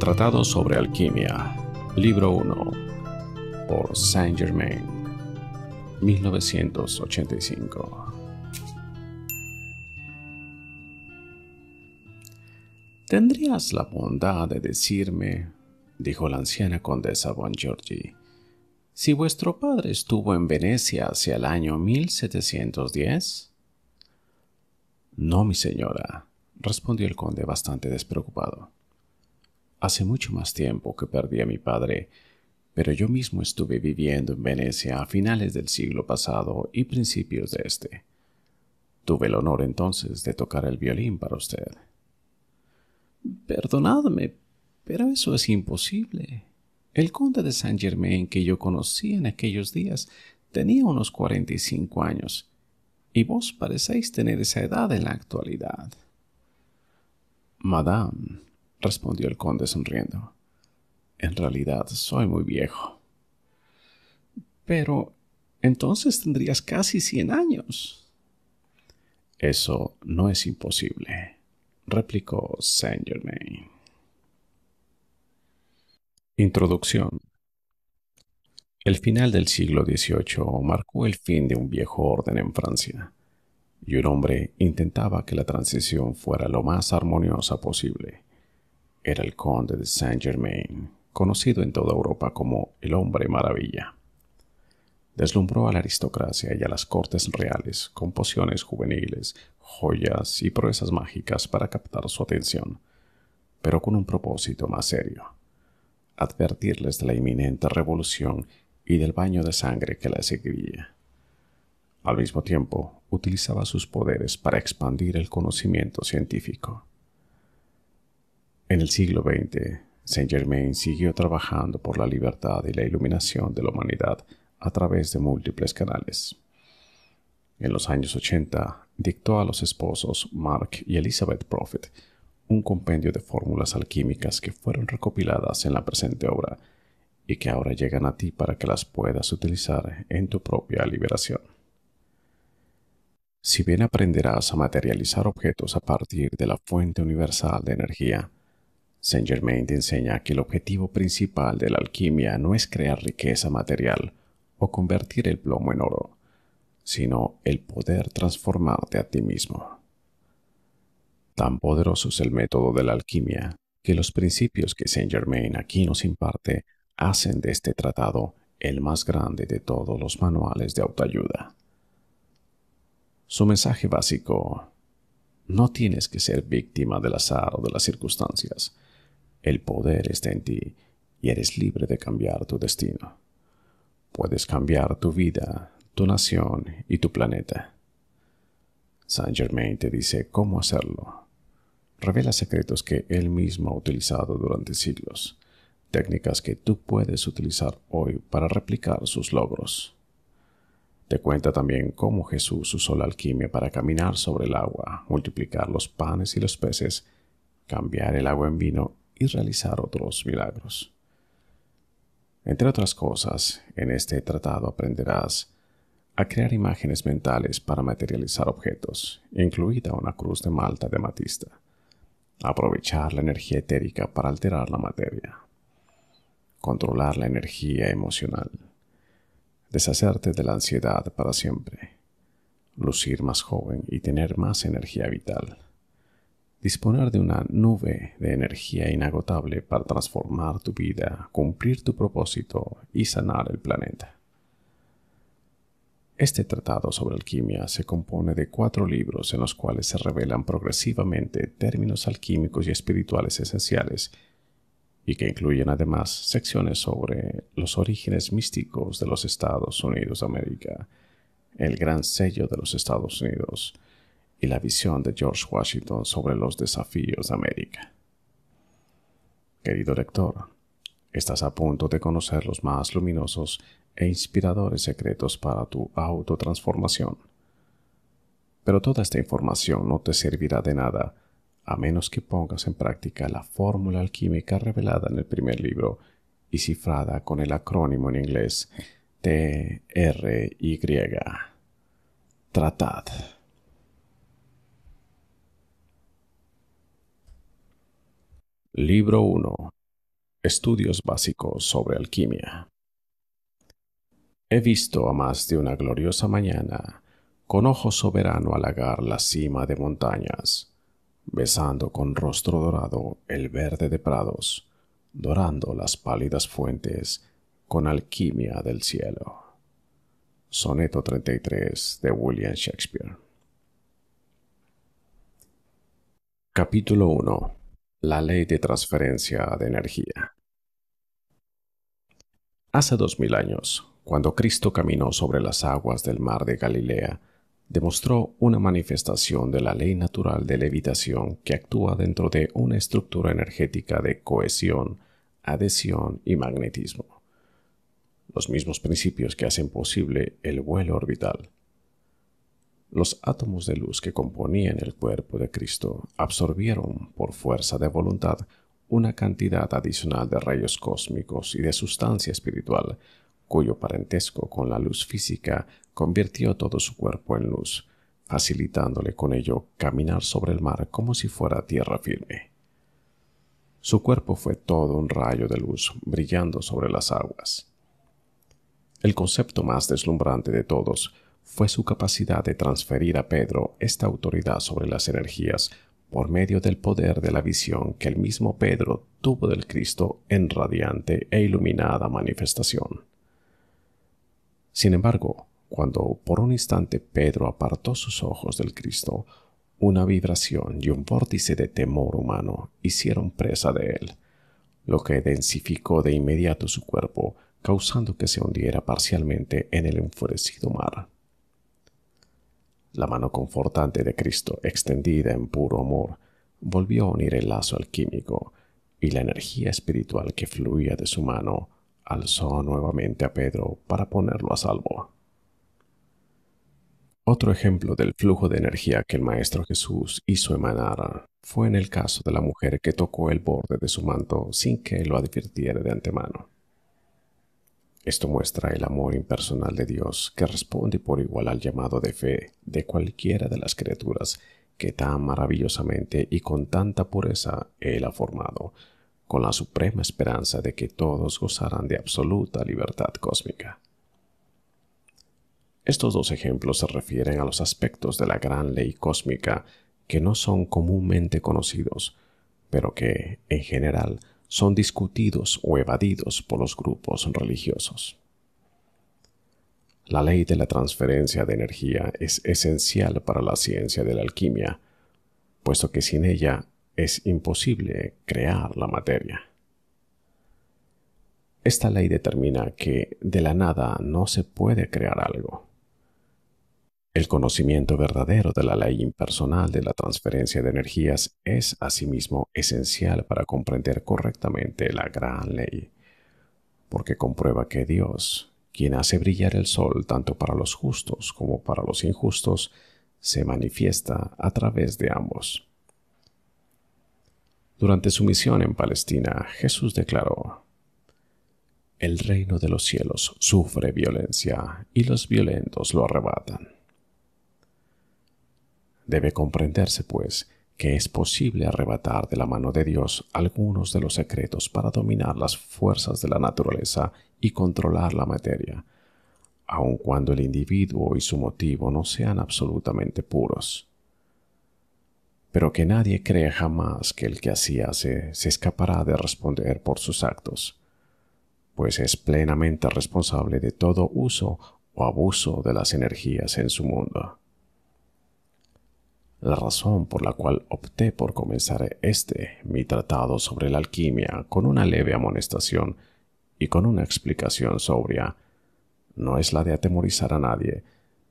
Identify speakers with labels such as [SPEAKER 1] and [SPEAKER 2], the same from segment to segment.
[SPEAKER 1] Tratado sobre Alquimia, libro 1, por Saint Germain, 1985. ¿Tendrías la bondad de decirme, dijo la anciana condesa von Giorgi, si vuestro padre estuvo en Venecia hacia el año 1710? No, mi señora, respondió el conde bastante despreocupado. Hace mucho más tiempo que perdí a mi padre, pero yo mismo estuve viviendo en Venecia a finales del siglo pasado y principios de este. Tuve el honor entonces de tocar el violín para usted. Perdonadme, pero eso es imposible. El conde de Saint Germain que yo conocí en aquellos días tenía unos cuarenta y cinco años, y vos parecéis tener esa edad en la actualidad. Madame, respondió el conde sonriendo. En realidad soy muy viejo. Pero entonces tendrías casi cien años. Eso no es imposible, replicó Saint Germain. Introducción. El final del siglo XVIII marcó el fin de un viejo orden en Francia, y un hombre intentaba que la transición fuera lo más armoniosa posible era el conde de Saint Germain, conocido en toda Europa como el hombre maravilla. Deslumbró a la aristocracia y a las cortes reales con pociones juveniles, joyas y proezas mágicas para captar su atención, pero con un propósito más serio, advertirles de la inminente revolución y del baño de sangre que la seguía. Al mismo tiempo, utilizaba sus poderes para expandir el conocimiento científico. En el siglo XX, Saint Germain siguió trabajando por la libertad y la iluminación de la humanidad a través de múltiples canales. En los años 80, dictó a los esposos Mark y Elizabeth Prophet un compendio de fórmulas alquímicas que fueron recopiladas en la presente obra y que ahora llegan a ti para que las puedas utilizar en tu propia liberación. Si bien aprenderás a materializar objetos a partir de la fuente universal de energía, Saint Germain te enseña que el objetivo principal de la alquimia no es crear riqueza material o convertir el plomo en oro, sino el poder transformarte a ti mismo. Tan poderoso es el método de la alquimia que los principios que Saint Germain aquí nos imparte hacen de este tratado el más grande de todos los manuales de autoayuda. Su mensaje básico, no tienes que ser víctima del azar o de las circunstancias, el poder está en ti y eres libre de cambiar tu destino. Puedes cambiar tu vida, tu nación y tu planeta. Saint Germain te dice cómo hacerlo. Revela secretos que él mismo ha utilizado durante siglos, técnicas que tú puedes utilizar hoy para replicar sus logros. Te cuenta también cómo Jesús usó la alquimia para caminar sobre el agua, multiplicar los panes y los peces, cambiar el agua en vino y realizar otros milagros. Entre otras cosas, en este tratado aprenderás a crear imágenes mentales para materializar objetos, incluida una cruz de Malta de Matista, aprovechar la energía etérica para alterar la materia, controlar la energía emocional, deshacerte de la ansiedad para siempre, lucir más joven y tener más energía vital disponer de una nube de energía inagotable para transformar tu vida, cumplir tu propósito y sanar el planeta. Este tratado sobre alquimia se compone de cuatro libros en los cuales se revelan progresivamente términos alquímicos y espirituales esenciales y que incluyen además secciones sobre los orígenes místicos de los Estados Unidos de América, el gran sello de los Estados Unidos, y la visión de George Washington sobre los desafíos de América. Querido lector, estás a punto de conocer los más luminosos e inspiradores secretos para tu autotransformación. Pero toda esta información no te servirá de nada a menos que pongas en práctica la fórmula alquímica revelada en el primer libro y cifrada con el acrónimo en inglés TRY. Tratad. Libro 1. Estudios básicos sobre alquimia. He visto a más de una gloriosa mañana, con ojo soberano halagar la cima de montañas, besando con rostro dorado el verde de prados, dorando las pálidas fuentes con alquimia del cielo. Soneto 33 de William Shakespeare. Capítulo 1 la ley de transferencia de energía. Hace dos mil años, cuando Cristo caminó sobre las aguas del mar de Galilea, demostró una manifestación de la ley natural de levitación que actúa dentro de una estructura energética de cohesión, adhesión y magnetismo, los mismos principios que hacen posible el vuelo orbital. Los átomos de luz que componían el cuerpo de Cristo absorbieron por fuerza de voluntad una cantidad adicional de rayos cósmicos y de sustancia espiritual, cuyo parentesco con la luz física convirtió todo su cuerpo en luz, facilitándole con ello caminar sobre el mar como si fuera tierra firme. Su cuerpo fue todo un rayo de luz brillando sobre las aguas. El concepto más deslumbrante de todos fue su capacidad de transferir a Pedro esta autoridad sobre las energías por medio del poder de la visión que el mismo Pedro tuvo del Cristo en radiante e iluminada manifestación. Sin embargo, cuando por un instante Pedro apartó sus ojos del Cristo, una vibración y un vórtice de temor humano hicieron presa de él, lo que densificó de inmediato su cuerpo, causando que se hundiera parcialmente en el enfurecido mar. La mano confortante de Cristo, extendida en puro amor, volvió a unir el lazo alquímico, y la energía espiritual que fluía de su mano alzó nuevamente a Pedro para ponerlo a salvo. Otro ejemplo del flujo de energía que el Maestro Jesús hizo emanar fue en el caso de la mujer que tocó el borde de su manto sin que lo advirtiera de antemano. Esto muestra el amor impersonal de Dios que responde por igual al llamado de fe de cualquiera de las criaturas que tan maravillosamente y con tanta pureza Él ha formado, con la suprema esperanza de que todos gozarán de absoluta libertad cósmica. Estos dos ejemplos se refieren a los aspectos de la gran ley cósmica que no son comúnmente conocidos, pero que, en general, son discutidos o evadidos por los grupos religiosos. La ley de la transferencia de energía es esencial para la ciencia de la alquimia, puesto que sin ella es imposible crear la materia. Esta ley determina que de la nada no se puede crear algo. El conocimiento verdadero de la ley impersonal de la transferencia de energías es asimismo esencial para comprender correctamente la gran ley, porque comprueba que Dios, quien hace brillar el sol tanto para los justos como para los injustos, se manifiesta a través de ambos. Durante su misión en Palestina, Jesús declaró, El reino de los cielos sufre violencia y los violentos lo arrebatan. Debe comprenderse, pues, que es posible arrebatar de la mano de Dios algunos de los secretos para dominar las fuerzas de la naturaleza y controlar la materia, aun cuando el individuo y su motivo no sean absolutamente puros. Pero que nadie cree jamás que el que así hace se escapará de responder por sus actos, pues es plenamente responsable de todo uso o abuso de las energías en su mundo. La razón por la cual opté por comenzar este, mi tratado sobre la alquimia, con una leve amonestación y con una explicación sobria, no es la de atemorizar a nadie,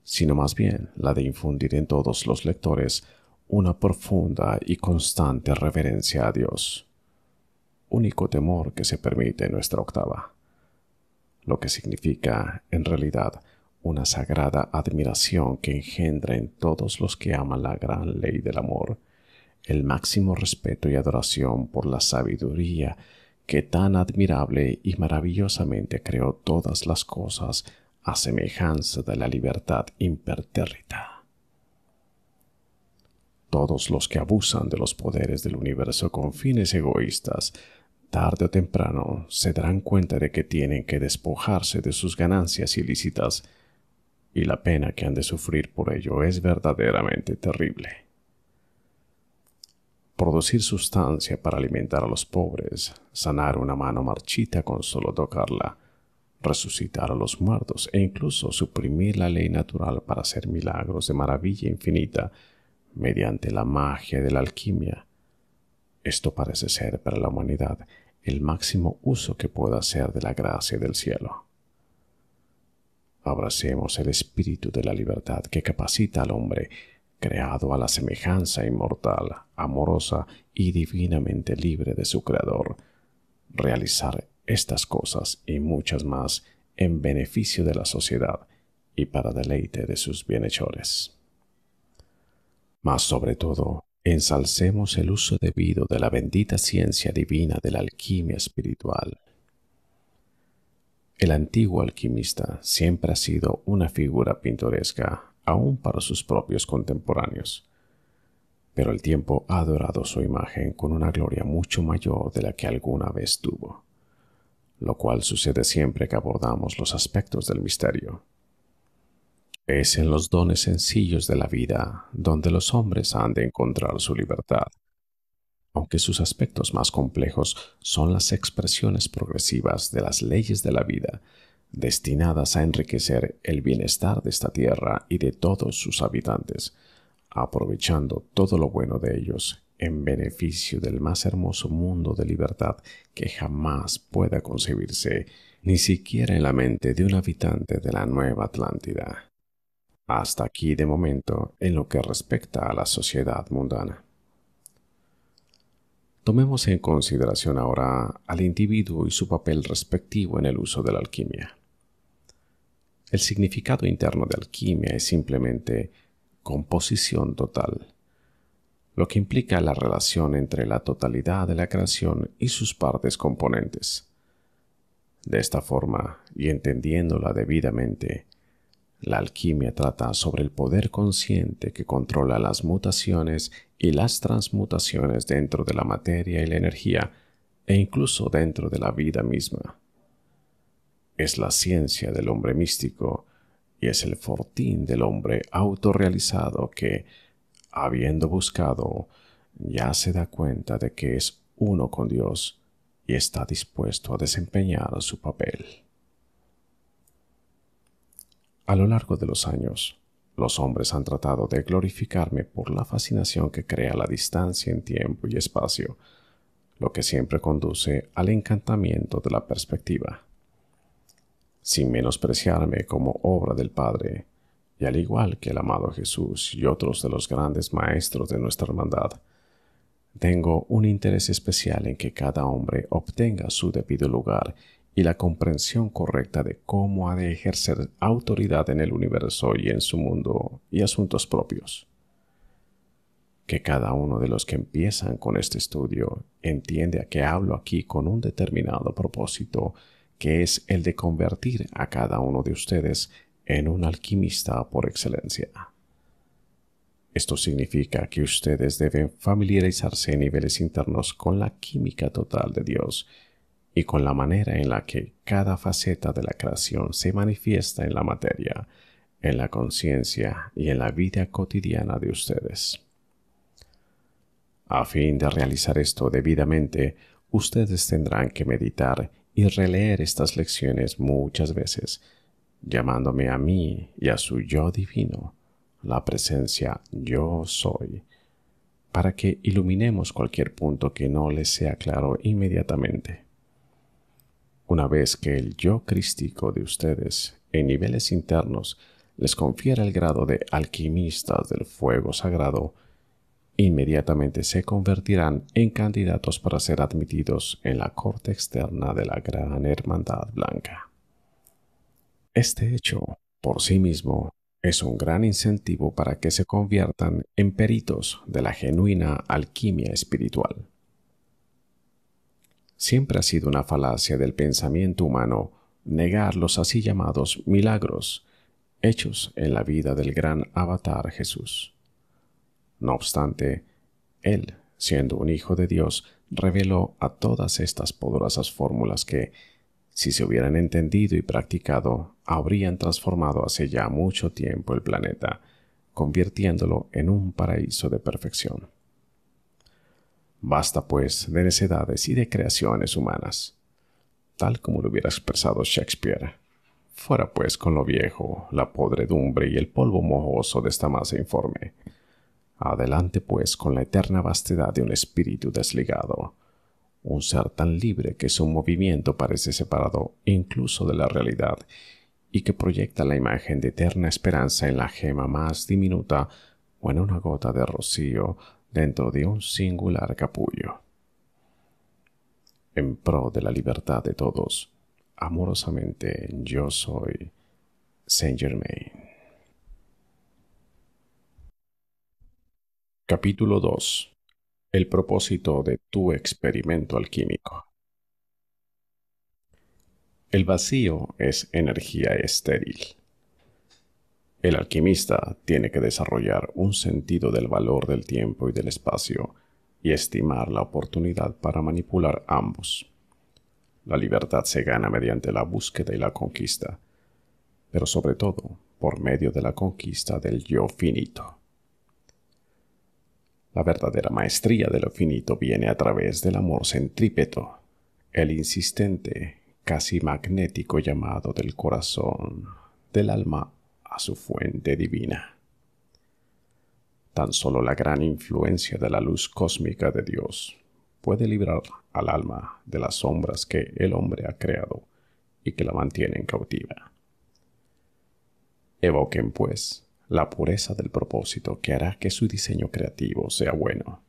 [SPEAKER 1] sino más bien la de infundir en todos los lectores una profunda y constante reverencia a Dios, único temor que se permite en nuestra octava, lo que significa, en realidad, una sagrada admiración que engendra en todos los que aman la gran ley del amor, el máximo respeto y adoración por la sabiduría que tan admirable y maravillosamente creó todas las cosas a semejanza de la libertad impertérrita. Todos los que abusan de los poderes del universo con fines egoístas tarde o temprano se darán cuenta de que tienen que despojarse de sus ganancias ilícitas y la pena que han de sufrir por ello es verdaderamente terrible. Producir sustancia para alimentar a los pobres, sanar una mano marchita con solo tocarla, resucitar a los muertos e incluso suprimir la ley natural para hacer milagros de maravilla infinita mediante la magia de la alquimia. Esto parece ser para la humanidad el máximo uso que pueda hacer de la gracia del cielo abracemos el espíritu de la libertad que capacita al hombre, creado a la semejanza inmortal, amorosa y divinamente libre de su Creador. Realizar estas cosas y muchas más en beneficio de la sociedad y para deleite de sus bienhechores. Mas sobre todo, ensalcemos el uso debido de la bendita ciencia divina de la alquimia espiritual, el antiguo alquimista siempre ha sido una figura pintoresca, aún para sus propios contemporáneos. Pero el tiempo ha adorado su imagen con una gloria mucho mayor de la que alguna vez tuvo, lo cual sucede siempre que abordamos los aspectos del misterio. Es en los dones sencillos de la vida donde los hombres han de encontrar su libertad aunque sus aspectos más complejos son las expresiones progresivas de las leyes de la vida, destinadas a enriquecer el bienestar de esta tierra y de todos sus habitantes, aprovechando todo lo bueno de ellos en beneficio del más hermoso mundo de libertad que jamás pueda concebirse, ni siquiera en la mente de un habitante de la Nueva Atlántida. Hasta aquí de momento en lo que respecta a la sociedad mundana. Tomemos en consideración ahora al individuo y su papel respectivo en el uso de la alquimia. El significado interno de alquimia es simplemente composición total, lo que implica la relación entre la totalidad de la creación y sus partes componentes. De esta forma, y entendiéndola debidamente, la alquimia trata sobre el poder consciente que controla las mutaciones y las transmutaciones dentro de la materia y la energía, e incluso dentro de la vida misma. Es la ciencia del hombre místico y es el fortín del hombre autorrealizado que, habiendo buscado, ya se da cuenta de que es uno con Dios y está dispuesto a desempeñar su papel. A lo largo de los años, los hombres han tratado de glorificarme por la fascinación que crea la distancia en tiempo y espacio, lo que siempre conduce al encantamiento de la perspectiva. Sin menospreciarme como obra del Padre, y al igual que el amado Jesús y otros de los grandes maestros de nuestra hermandad, tengo un interés especial en que cada hombre obtenga su debido lugar y la comprensión correcta de cómo ha de ejercer autoridad en el universo y en su mundo y asuntos propios. Que cada uno de los que empiezan con este estudio entiende a que hablo aquí con un determinado propósito, que es el de convertir a cada uno de ustedes en un alquimista por excelencia. Esto significa que ustedes deben familiarizarse en niveles internos con la química total de Dios, y con la manera en la que cada faceta de la creación se manifiesta en la materia, en la conciencia y en la vida cotidiana de ustedes. A fin de realizar esto debidamente, ustedes tendrán que meditar y releer estas lecciones muchas veces, llamándome a mí y a su yo divino, la presencia yo soy, para que iluminemos cualquier punto que no les sea claro inmediatamente. Una vez que el yo crístico de ustedes, en niveles internos, les confiera el grado de alquimistas del fuego sagrado, inmediatamente se convertirán en candidatos para ser admitidos en la corte externa de la Gran Hermandad Blanca. Este hecho, por sí mismo, es un gran incentivo para que se conviertan en peritos de la genuina alquimia espiritual. Siempre ha sido una falacia del pensamiento humano negar los así llamados milagros hechos en la vida del gran avatar Jesús. No obstante, él, siendo un hijo de Dios, reveló a todas estas poderosas fórmulas que, si se hubieran entendido y practicado, habrían transformado hace ya mucho tiempo el planeta, convirtiéndolo en un paraíso de perfección. Basta, pues, de necedades y de creaciones humanas, tal como lo hubiera expresado Shakespeare. Fuera, pues, con lo viejo, la podredumbre y el polvo mojoso de esta masa informe. Adelante, pues, con la eterna vastedad de un espíritu desligado, un ser tan libre que su movimiento parece separado incluso de la realidad y que proyecta la imagen de eterna esperanza en la gema más diminuta o en una gota de rocío dentro de un singular capullo. En pro de la libertad de todos, amorosamente yo soy Saint Germain. Capítulo 2. El propósito de tu experimento alquímico. El vacío es energía estéril el alquimista tiene que desarrollar un sentido del valor del tiempo y del espacio y estimar la oportunidad para manipular ambos. La libertad se gana mediante la búsqueda y la conquista, pero sobre todo por medio de la conquista del yo finito. La verdadera maestría de lo finito viene a través del amor centrípeto, el insistente, casi magnético llamado del corazón, del alma a su fuente divina. Tan solo la gran influencia de la luz cósmica de Dios puede librar al alma de las sombras que el hombre ha creado y que la mantienen cautiva. Evoquen, pues, la pureza del propósito que hará que su diseño creativo sea bueno.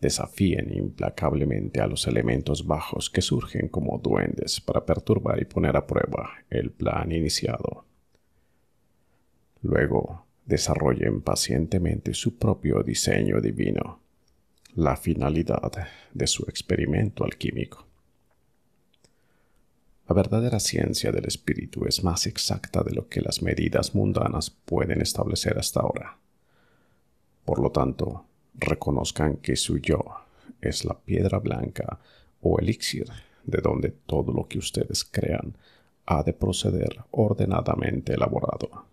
[SPEAKER 1] Desafíen implacablemente a los elementos bajos que surgen como duendes para perturbar y poner a prueba el plan iniciado. Luego, desarrollen pacientemente su propio diseño divino, la finalidad de su experimento alquímico. La verdadera ciencia del espíritu es más exacta de lo que las medidas mundanas pueden establecer hasta ahora. Por lo tanto, reconozcan que su yo es la piedra blanca o elixir de donde todo lo que ustedes crean ha de proceder ordenadamente elaborado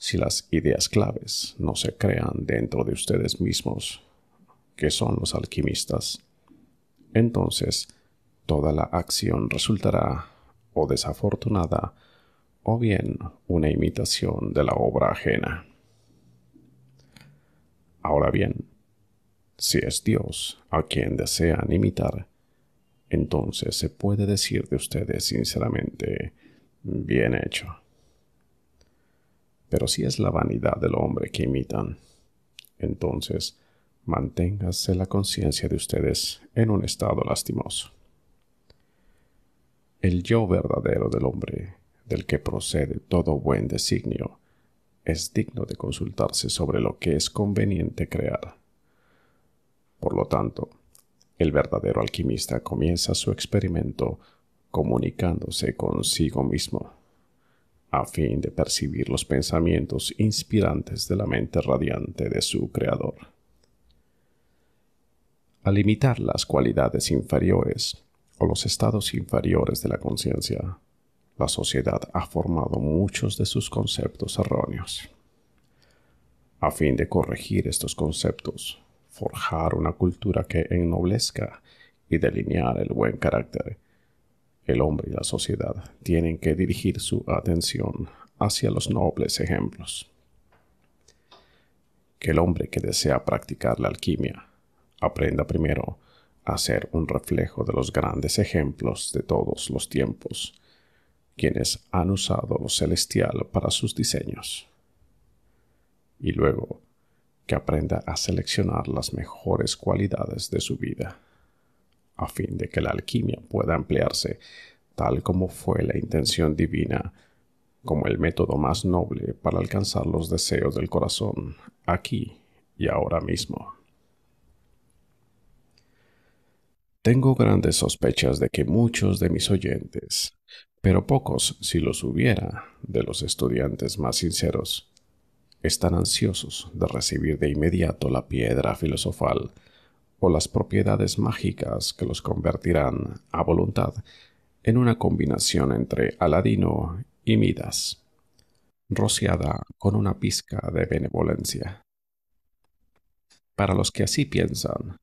[SPEAKER 1] si las ideas claves no se crean dentro de ustedes mismos, que son los alquimistas, entonces toda la acción resultará o desafortunada o bien una imitación de la obra ajena. Ahora bien, si es Dios a quien desean imitar, entonces se puede decir de ustedes sinceramente, bien hecho. Pero si es la vanidad del hombre que imitan, entonces manténgase la conciencia de ustedes en un estado lastimoso. El yo verdadero del hombre, del que procede todo buen designio, es digno de consultarse sobre lo que es conveniente crear. Por lo tanto, el verdadero alquimista comienza su experimento comunicándose consigo mismo a fin de percibir los pensamientos inspirantes de la mente radiante de su Creador. Al limitar las cualidades inferiores o los estados inferiores de la conciencia, la sociedad ha formado muchos de sus conceptos erróneos. A fin de corregir estos conceptos, forjar una cultura que ennoblezca y delinear el buen carácter el hombre y la sociedad tienen que dirigir su atención hacia los nobles ejemplos. Que el hombre que desea practicar la alquimia aprenda primero a ser un reflejo de los grandes ejemplos de todos los tiempos, quienes han usado lo celestial para sus diseños. Y luego, que aprenda a seleccionar las mejores cualidades de su vida a fin de que la alquimia pueda emplearse tal como fue la intención divina, como el método más noble para alcanzar los deseos del corazón, aquí y ahora mismo. Tengo grandes sospechas de que muchos de mis oyentes, pero pocos, si los hubiera, de los estudiantes más sinceros, están ansiosos de recibir de inmediato la piedra filosofal o las propiedades mágicas que los convertirán, a voluntad, en una combinación entre Aladino y Midas, rociada con una pizca de benevolencia. Para los que así piensan,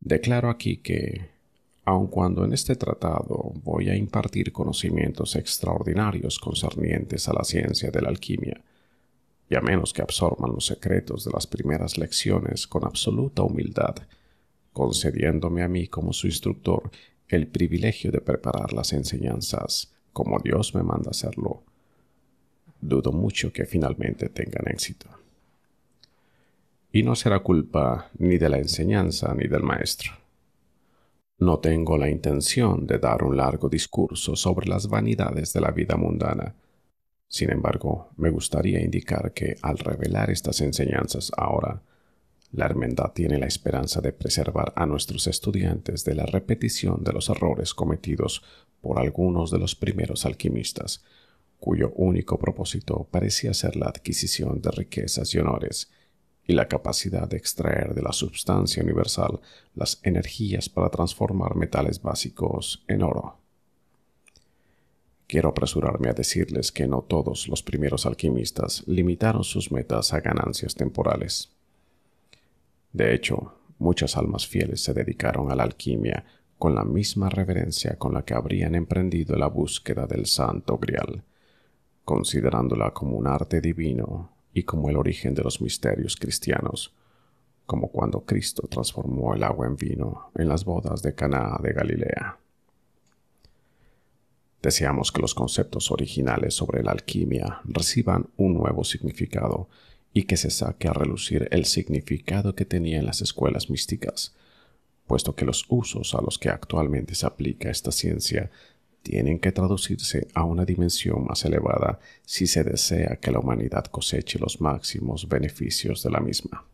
[SPEAKER 1] declaro aquí que, aun cuando en este tratado voy a impartir conocimientos extraordinarios concernientes a la ciencia de la alquimia, y a menos que absorban los secretos de las primeras lecciones con absoluta humildad, concediéndome a mí como su instructor el privilegio de preparar las enseñanzas como Dios me manda hacerlo. Dudo mucho que finalmente tengan éxito. Y no será culpa ni de la enseñanza ni del maestro. No tengo la intención de dar un largo discurso sobre las vanidades de la vida mundana. Sin embargo, me gustaría indicar que al revelar estas enseñanzas ahora, la hermandad tiene la esperanza de preservar a nuestros estudiantes de la repetición de los errores cometidos por algunos de los primeros alquimistas, cuyo único propósito parecía ser la adquisición de riquezas y honores, y la capacidad de extraer de la substancia universal las energías para transformar metales básicos en oro. Quiero apresurarme a decirles que no todos los primeros alquimistas limitaron sus metas a ganancias temporales. De hecho, muchas almas fieles se dedicaron a la alquimia con la misma reverencia con la que habrían emprendido la búsqueda del santo grial, considerándola como un arte divino y como el origen de los misterios cristianos, como cuando Cristo transformó el agua en vino en las bodas de Caná de Galilea. Deseamos que los conceptos originales sobre la alquimia reciban un nuevo significado y que se saque a relucir el significado que tenía en las escuelas místicas, puesto que los usos a los que actualmente se aplica esta ciencia tienen que traducirse a una dimensión más elevada si se desea que la humanidad coseche los máximos beneficios de la misma.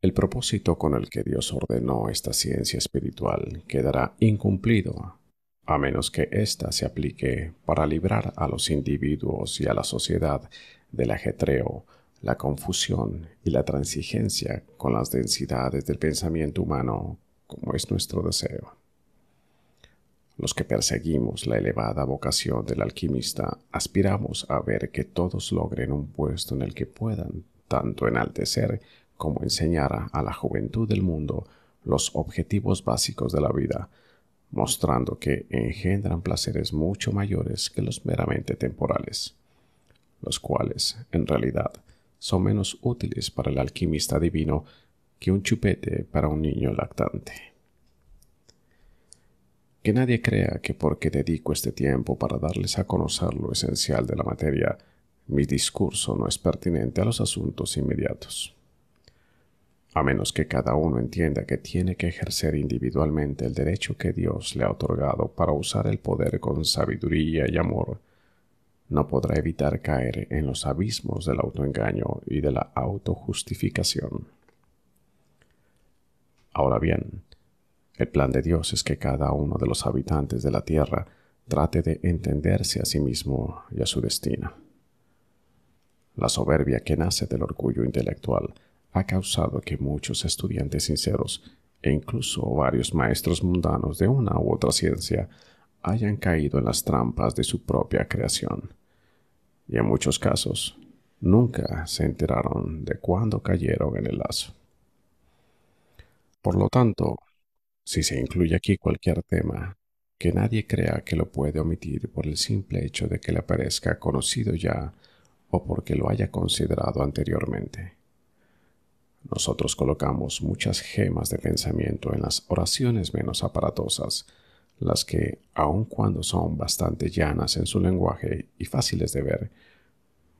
[SPEAKER 1] El propósito con el que Dios ordenó esta ciencia espiritual quedará incumplido a menos que ésta se aplique para librar a los individuos y a la sociedad del ajetreo, la confusión y la transigencia con las densidades del pensamiento humano, como es nuestro deseo. Los que perseguimos la elevada vocación del alquimista aspiramos a ver que todos logren un puesto en el que puedan tanto enaltecer como enseñar a la juventud del mundo los objetivos básicos de la vida, mostrando que engendran placeres mucho mayores que los meramente temporales los cuales, en realidad, son menos útiles para el alquimista divino que un chupete para un niño lactante. Que nadie crea que porque dedico este tiempo para darles a conocer lo esencial de la materia, mi discurso no es pertinente a los asuntos inmediatos. A menos que cada uno entienda que tiene que ejercer individualmente el derecho que Dios le ha otorgado para usar el poder con sabiduría y amor, no podrá evitar caer en los abismos del autoengaño y de la autojustificación. Ahora bien, el plan de Dios es que cada uno de los habitantes de la tierra trate de entenderse a sí mismo y a su destino. La soberbia que nace del orgullo intelectual ha causado que muchos estudiantes sinceros e incluso varios maestros mundanos de una u otra ciencia hayan caído en las trampas de su propia creación y en muchos casos nunca se enteraron de cuándo cayeron en el lazo. Por lo tanto, si se incluye aquí cualquier tema, que nadie crea que lo puede omitir por el simple hecho de que le parezca conocido ya o porque lo haya considerado anteriormente. Nosotros colocamos muchas gemas de pensamiento en las oraciones menos aparatosas las que, aun cuando son bastante llanas en su lenguaje y fáciles de ver,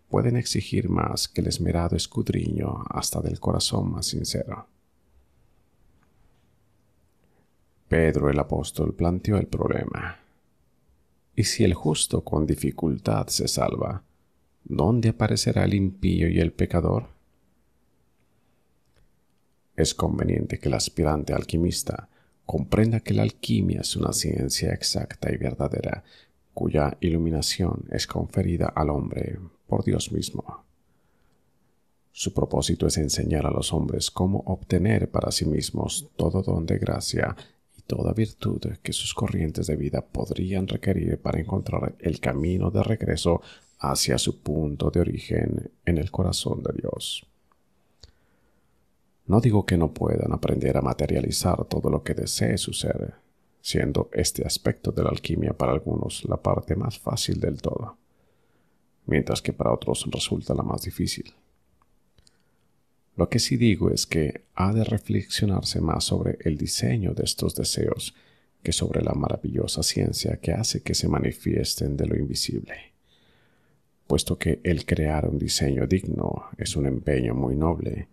[SPEAKER 1] pueden exigir más que el esmerado escudriño hasta del corazón más sincero. Pedro el apóstol planteó el problema. ¿Y si el justo con dificultad se salva, dónde aparecerá el impío y el pecador? Es conveniente que el aspirante alquimista comprenda que la alquimia es una ciencia exacta y verdadera, cuya iluminación es conferida al hombre por Dios mismo. Su propósito es enseñar a los hombres cómo obtener para sí mismos todo don de gracia y toda virtud que sus corrientes de vida podrían requerir para encontrar el camino de regreso hacia su punto de origen en el corazón de Dios. No digo que no puedan aprender a materializar todo lo que desee su ser, siendo este aspecto de la alquimia para algunos la parte más fácil del todo, mientras que para otros resulta la más difícil. Lo que sí digo es que ha de reflexionarse más sobre el diseño de estos deseos que sobre la maravillosa ciencia que hace que se manifiesten de lo invisible, puesto que el crear un diseño digno es un empeño muy noble,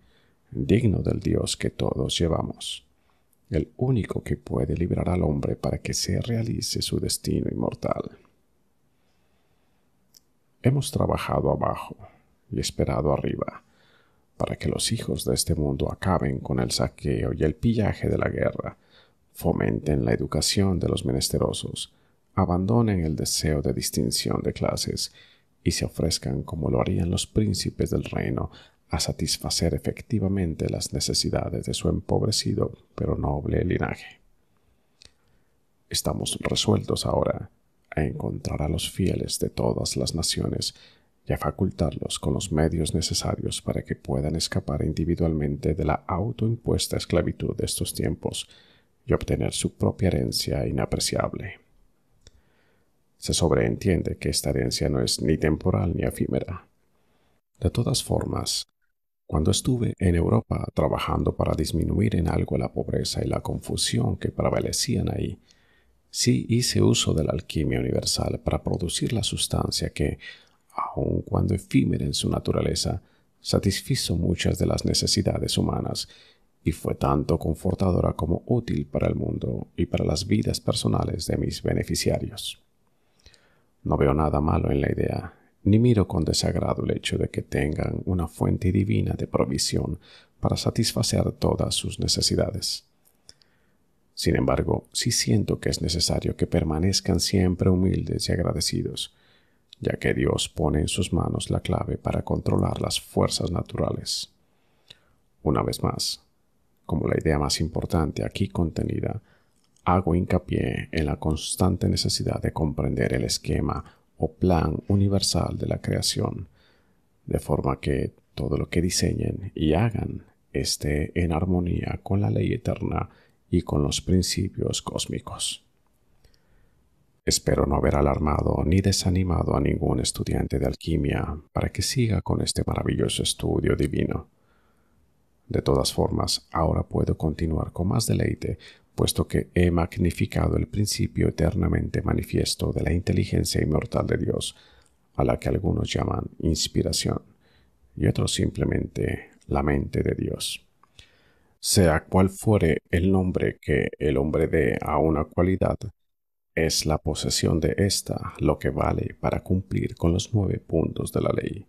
[SPEAKER 1] digno del Dios que todos llevamos, el único que puede librar al hombre para que se realice su destino inmortal. Hemos trabajado abajo y esperado arriba para que los hijos de este mundo acaben con el saqueo y el pillaje de la guerra, fomenten la educación de los menesterosos, abandonen el deseo de distinción de clases y se ofrezcan como lo harían los príncipes del reino a satisfacer efectivamente las necesidades de su empobrecido pero noble linaje. Estamos resueltos ahora a encontrar a los fieles de todas las naciones y a facultarlos con los medios necesarios para que puedan escapar individualmente de la autoimpuesta esclavitud de estos tiempos y obtener su propia herencia inapreciable. Se sobreentiende que esta herencia no es ni temporal ni efímera. De todas formas, cuando estuve en Europa trabajando para disminuir en algo la pobreza y la confusión que prevalecían ahí, sí hice uso de la alquimia universal para producir la sustancia que, aun cuando efímera en su naturaleza, satisfizo muchas de las necesidades humanas y fue tanto confortadora como útil para el mundo y para las vidas personales de mis beneficiarios. No veo nada malo en la idea, ni miro con desagrado el hecho de que tengan una fuente divina de provisión para satisfacer todas sus necesidades. Sin embargo, sí siento que es necesario que permanezcan siempre humildes y agradecidos, ya que Dios pone en sus manos la clave para controlar las fuerzas naturales. Una vez más, como la idea más importante aquí contenida, hago hincapié en la constante necesidad de comprender el esquema o plan universal de la creación, de forma que todo lo que diseñen y hagan esté en armonía con la ley eterna y con los principios cósmicos. Espero no haber alarmado ni desanimado a ningún estudiante de alquimia para que siga con este maravilloso estudio divino. De todas formas, ahora puedo continuar con más deleite puesto que he magnificado el principio eternamente manifiesto de la inteligencia inmortal de Dios, a la que algunos llaman inspiración y otros simplemente la mente de Dios. Sea cual fuere el nombre que el hombre dé a una cualidad, es la posesión de ésta lo que vale para cumplir con los nueve puntos de la ley.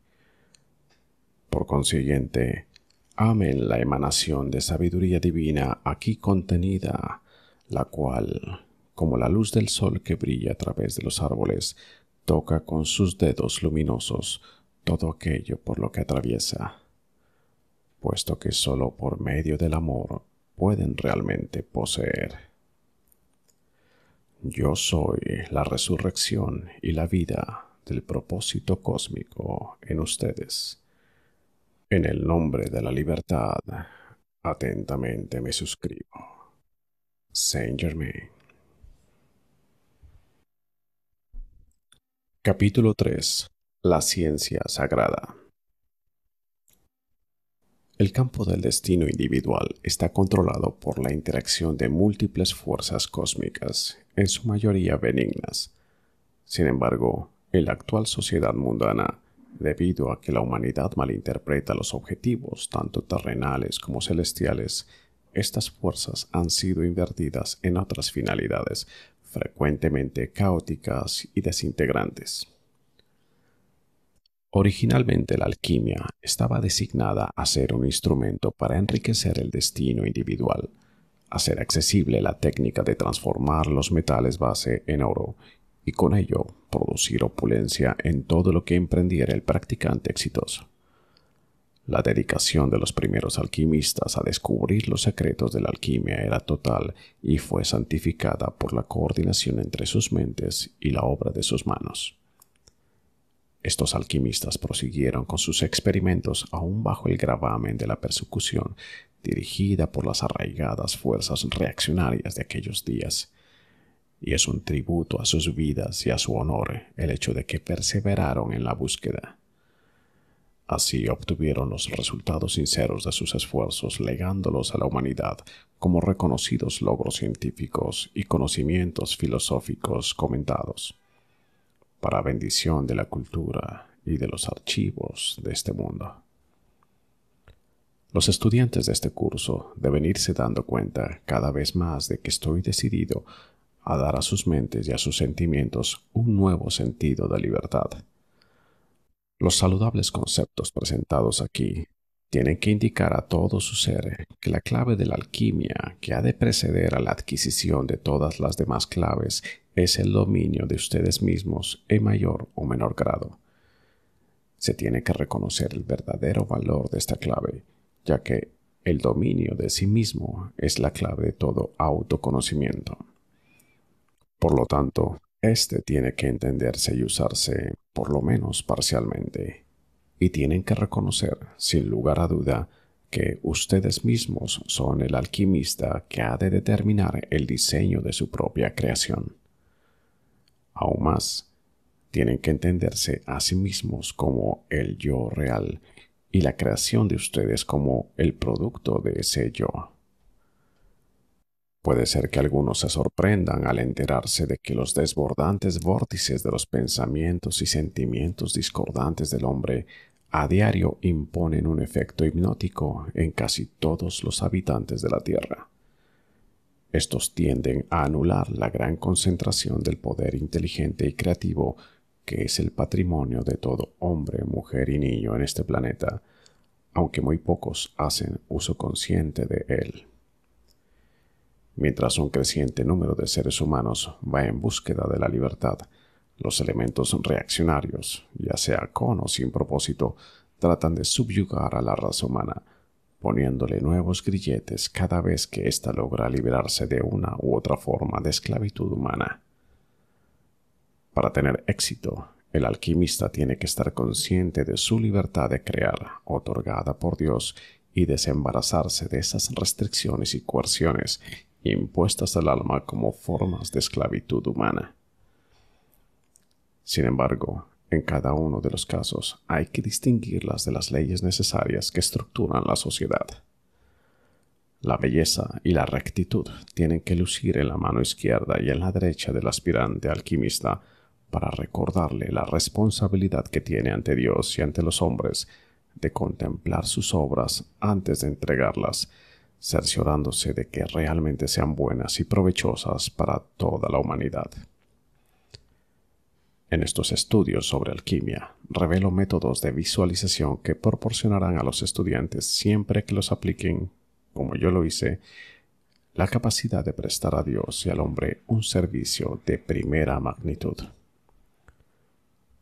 [SPEAKER 1] Por consiguiente, amen la emanación de sabiduría divina aquí contenida, la cual, como la luz del sol que brilla a través de los árboles, toca con sus dedos luminosos todo aquello por lo que atraviesa, puesto que sólo por medio del amor pueden realmente poseer. Yo soy la resurrección y la vida del propósito cósmico en ustedes en el nombre de la libertad, atentamente me suscribo. Saint Germain. Capítulo 3. La ciencia sagrada. El campo del destino individual está controlado por la interacción de múltiples fuerzas cósmicas, en su mayoría benignas. Sin embargo, en la actual sociedad mundana, debido a que la humanidad malinterpreta los objetivos tanto terrenales como celestiales, estas fuerzas han sido invertidas en otras finalidades frecuentemente caóticas y desintegrantes. Originalmente la alquimia estaba designada a ser un instrumento para enriquecer el destino individual, hacer accesible la técnica de transformar los metales base en oro y con ello producir opulencia en todo lo que emprendiera el practicante exitoso. La dedicación de los primeros alquimistas a descubrir los secretos de la alquimia era total y fue santificada por la coordinación entre sus mentes y la obra de sus manos. Estos alquimistas prosiguieron con sus experimentos aún bajo el gravamen de la persecución dirigida por las arraigadas fuerzas reaccionarias de aquellos días, y es un tributo a sus vidas y a su honor el hecho de que perseveraron en la búsqueda. Así obtuvieron los resultados sinceros de sus esfuerzos, legándolos a la humanidad como reconocidos logros científicos y conocimientos filosóficos comentados, para bendición de la cultura y de los archivos de este mundo. Los estudiantes de este curso deben irse dando cuenta cada vez más de que estoy decidido a dar a sus mentes y a sus sentimientos un nuevo sentido de libertad. Los saludables conceptos presentados aquí tienen que indicar a todo su ser que la clave de la alquimia que ha de preceder a la adquisición de todas las demás claves es el dominio de ustedes mismos en mayor o menor grado. Se tiene que reconocer el verdadero valor de esta clave, ya que el dominio de sí mismo es la clave de todo autoconocimiento. Por lo tanto, este tiene que entenderse y usarse, por lo menos parcialmente. Y tienen que reconocer, sin lugar a duda, que ustedes mismos son el alquimista que ha de determinar el diseño de su propia creación. Aún más, tienen que entenderse a sí mismos como el yo real y la creación de ustedes como el producto de ese yo. Puede ser que algunos se sorprendan al enterarse de que los desbordantes vórtices de los pensamientos y sentimientos discordantes del hombre a diario imponen un efecto hipnótico en casi todos los habitantes de la Tierra. Estos tienden a anular la gran concentración del poder inteligente y creativo que es el patrimonio de todo hombre, mujer y niño en este planeta, aunque muy pocos hacen uso consciente de él. Mientras un creciente número de seres humanos va en búsqueda de la libertad, los elementos reaccionarios, ya sea con o sin propósito, tratan de subyugar a la raza humana, poniéndole nuevos grilletes cada vez que ésta logra liberarse de una u otra forma de esclavitud humana. Para tener éxito, el alquimista tiene que estar consciente de su libertad de crear, otorgada por Dios, y desembarazarse de esas restricciones y coerciones impuestas al alma como formas de esclavitud humana. Sin embargo, en cada uno de los casos hay que distinguirlas de las leyes necesarias que estructuran la sociedad. La belleza y la rectitud tienen que lucir en la mano izquierda y en la derecha del aspirante alquimista para recordarle la responsabilidad que tiene ante Dios y ante los hombres de contemplar sus obras antes de entregarlas cerciorándose de que realmente sean buenas y provechosas para toda la humanidad. En estos estudios sobre alquimia, revelo métodos de visualización que proporcionarán a los estudiantes, siempre que los apliquen, como yo lo hice, la capacidad de prestar a Dios y al hombre un servicio de primera magnitud.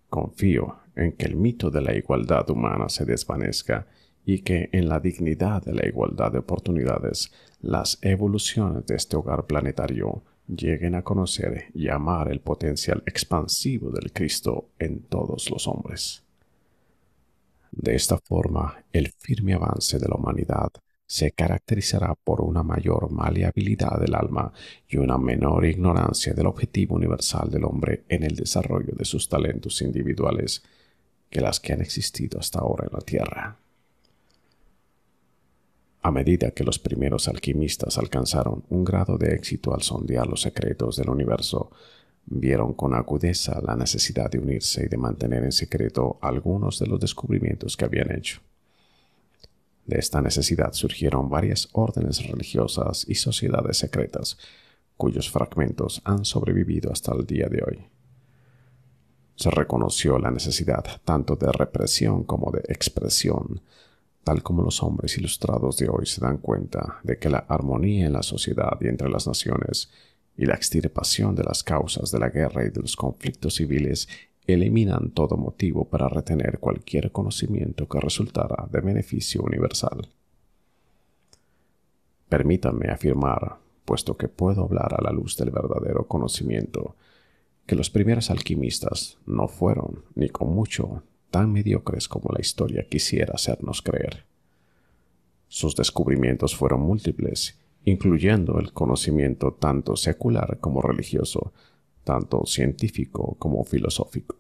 [SPEAKER 1] Confío en que el mito de la igualdad humana se desvanezca y que en la dignidad de la igualdad de oportunidades las evoluciones de este hogar planetario lleguen a conocer y amar el potencial expansivo del Cristo en todos los hombres. De esta forma, el firme avance de la humanidad se caracterizará por una mayor maleabilidad del alma y una menor ignorancia del objetivo universal del hombre en el desarrollo de sus talentos individuales que las que han existido hasta ahora en la Tierra. A medida que los primeros alquimistas alcanzaron un grado de éxito al sondear los secretos del universo, vieron con agudeza la necesidad de unirse y de mantener en secreto algunos de los descubrimientos que habían hecho. De esta necesidad surgieron varias órdenes religiosas y sociedades secretas, cuyos fragmentos han sobrevivido hasta el día de hoy. Se reconoció la necesidad tanto de represión como de expresión tal como los hombres ilustrados de hoy se dan cuenta de que la armonía en la sociedad y entre las naciones y la extirpación de las causas de la guerra y de los conflictos civiles eliminan todo motivo para retener cualquier conocimiento que resultara de beneficio universal. Permítanme afirmar, puesto que puedo hablar a la luz del verdadero conocimiento, que los primeros alquimistas no fueron, ni con mucho, tan mediocres como la historia quisiera hacernos creer. Sus descubrimientos fueron múltiples, incluyendo el conocimiento tanto secular como religioso, tanto científico como filosófico.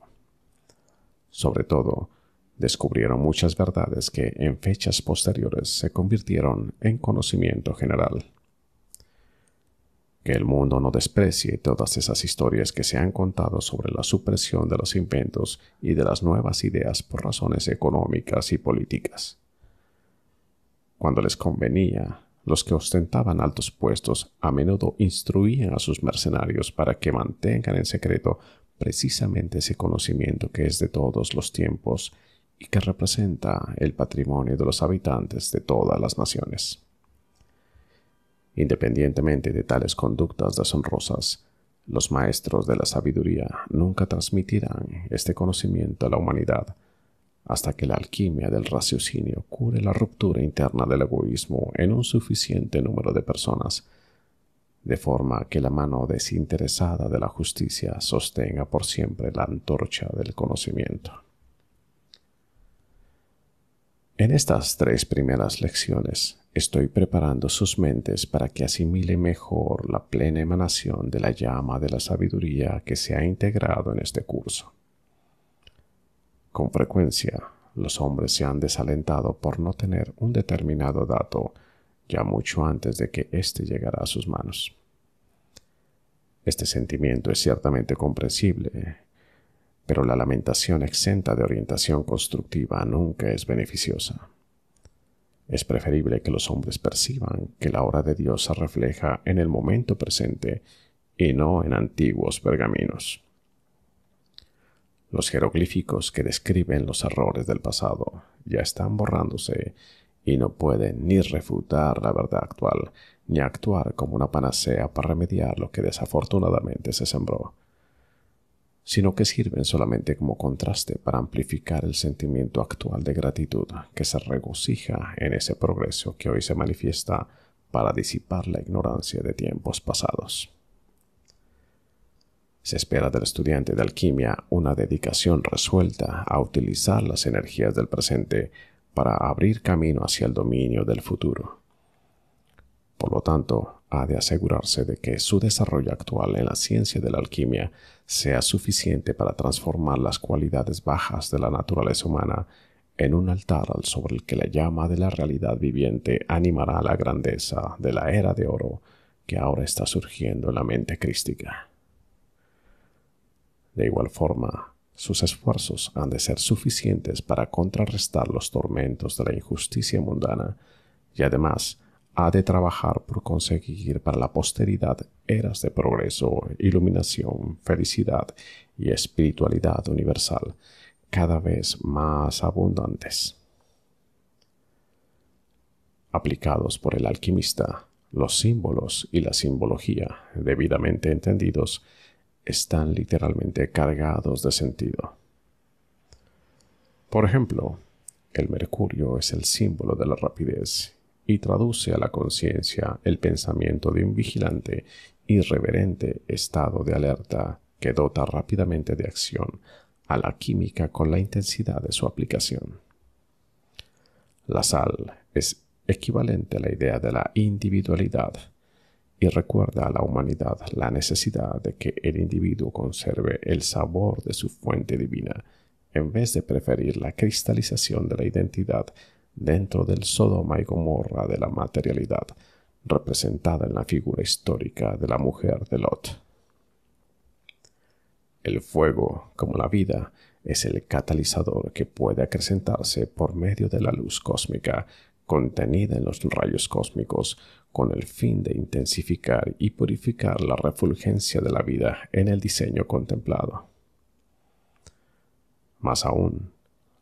[SPEAKER 1] Sobre todo, descubrieron muchas verdades que en fechas posteriores se convirtieron en conocimiento general que el mundo no desprecie todas esas historias que se han contado sobre la supresión de los inventos y de las nuevas ideas por razones económicas y políticas. Cuando les convenía, los que ostentaban altos puestos a menudo instruían a sus mercenarios para que mantengan en secreto precisamente ese conocimiento que es de todos los tiempos y que representa el patrimonio de los habitantes de todas las naciones. Independientemente de tales conductas deshonrosas, los maestros de la sabiduría nunca transmitirán este conocimiento a la humanidad hasta que la alquimia del raciocinio cure la ruptura interna del egoísmo en un suficiente número de personas, de forma que la mano desinteresada de la justicia sostenga por siempre la antorcha del conocimiento. En estas tres primeras lecciones estoy preparando sus mentes para que asimile mejor la plena emanación de la llama de la sabiduría que se ha integrado en este curso. Con frecuencia, los hombres se han desalentado por no tener un determinado dato ya mucho antes de que éste llegara a sus manos. Este sentimiento es ciertamente comprensible pero la lamentación exenta de orientación constructiva nunca es beneficiosa. Es preferible que los hombres perciban que la hora de Dios se refleja en el momento presente y no en antiguos pergaminos. Los jeroglíficos que describen los errores del pasado ya están borrándose y no pueden ni refutar la verdad actual, ni actuar como una panacea para remediar lo que desafortunadamente se sembró sino que sirven solamente como contraste para amplificar el sentimiento actual de gratitud que se regocija en ese progreso que hoy se manifiesta para disipar la ignorancia de tiempos pasados. Se espera del estudiante de alquimia una dedicación resuelta a utilizar las energías del presente para abrir camino hacia el dominio del futuro. Por lo tanto, ha de asegurarse de que su desarrollo actual en la ciencia de la alquimia sea suficiente para transformar las cualidades bajas de la naturaleza humana en un altar sobre el que la llama de la realidad viviente animará la grandeza de la era de oro que ahora está surgiendo en la mente crística. De igual forma, sus esfuerzos han de ser suficientes para contrarrestar los tormentos de la injusticia mundana y además ha de trabajar por conseguir para la posteridad eras de progreso, iluminación, felicidad y espiritualidad universal cada vez más abundantes. Aplicados por el alquimista, los símbolos y la simbología, debidamente entendidos, están literalmente cargados de sentido. Por ejemplo, el mercurio es el símbolo de la rapidez y traduce a la conciencia el pensamiento de un vigilante y reverente estado de alerta que dota rápidamente de acción a la química con la intensidad de su aplicación. La sal es equivalente a la idea de la individualidad y recuerda a la humanidad la necesidad de que el individuo conserve el sabor de su fuente divina en vez de preferir la cristalización de la identidad dentro del Sodoma y Gomorra de la materialidad, representada en la figura histórica de la mujer de Lot. El fuego, como la vida, es el catalizador que puede acrecentarse por medio de la luz cósmica contenida en los rayos cósmicos con el fin de intensificar y purificar la refulgencia de la vida en el diseño contemplado. Más aún,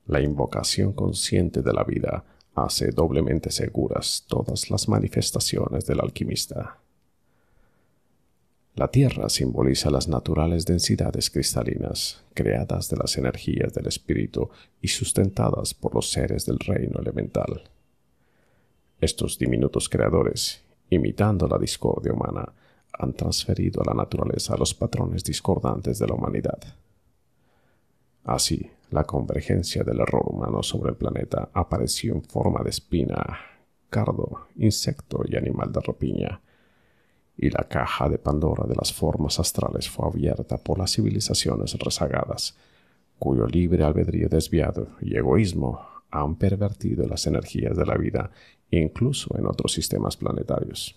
[SPEAKER 1] la invocación consciente de la vida hace doblemente seguras todas las manifestaciones del alquimista. La Tierra simboliza las naturales densidades cristalinas, creadas de las energías del espíritu y sustentadas por los seres del reino elemental. Estos diminutos creadores, imitando la discordia humana, han transferido a la naturaleza los patrones discordantes de la humanidad. Así, la convergencia del error humano sobre el planeta apareció en forma de espina, cardo, insecto y animal de ropiña, y la caja de Pandora de las formas astrales fue abierta por las civilizaciones rezagadas, cuyo libre albedrío desviado y egoísmo han pervertido las energías de la vida incluso en otros sistemas planetarios.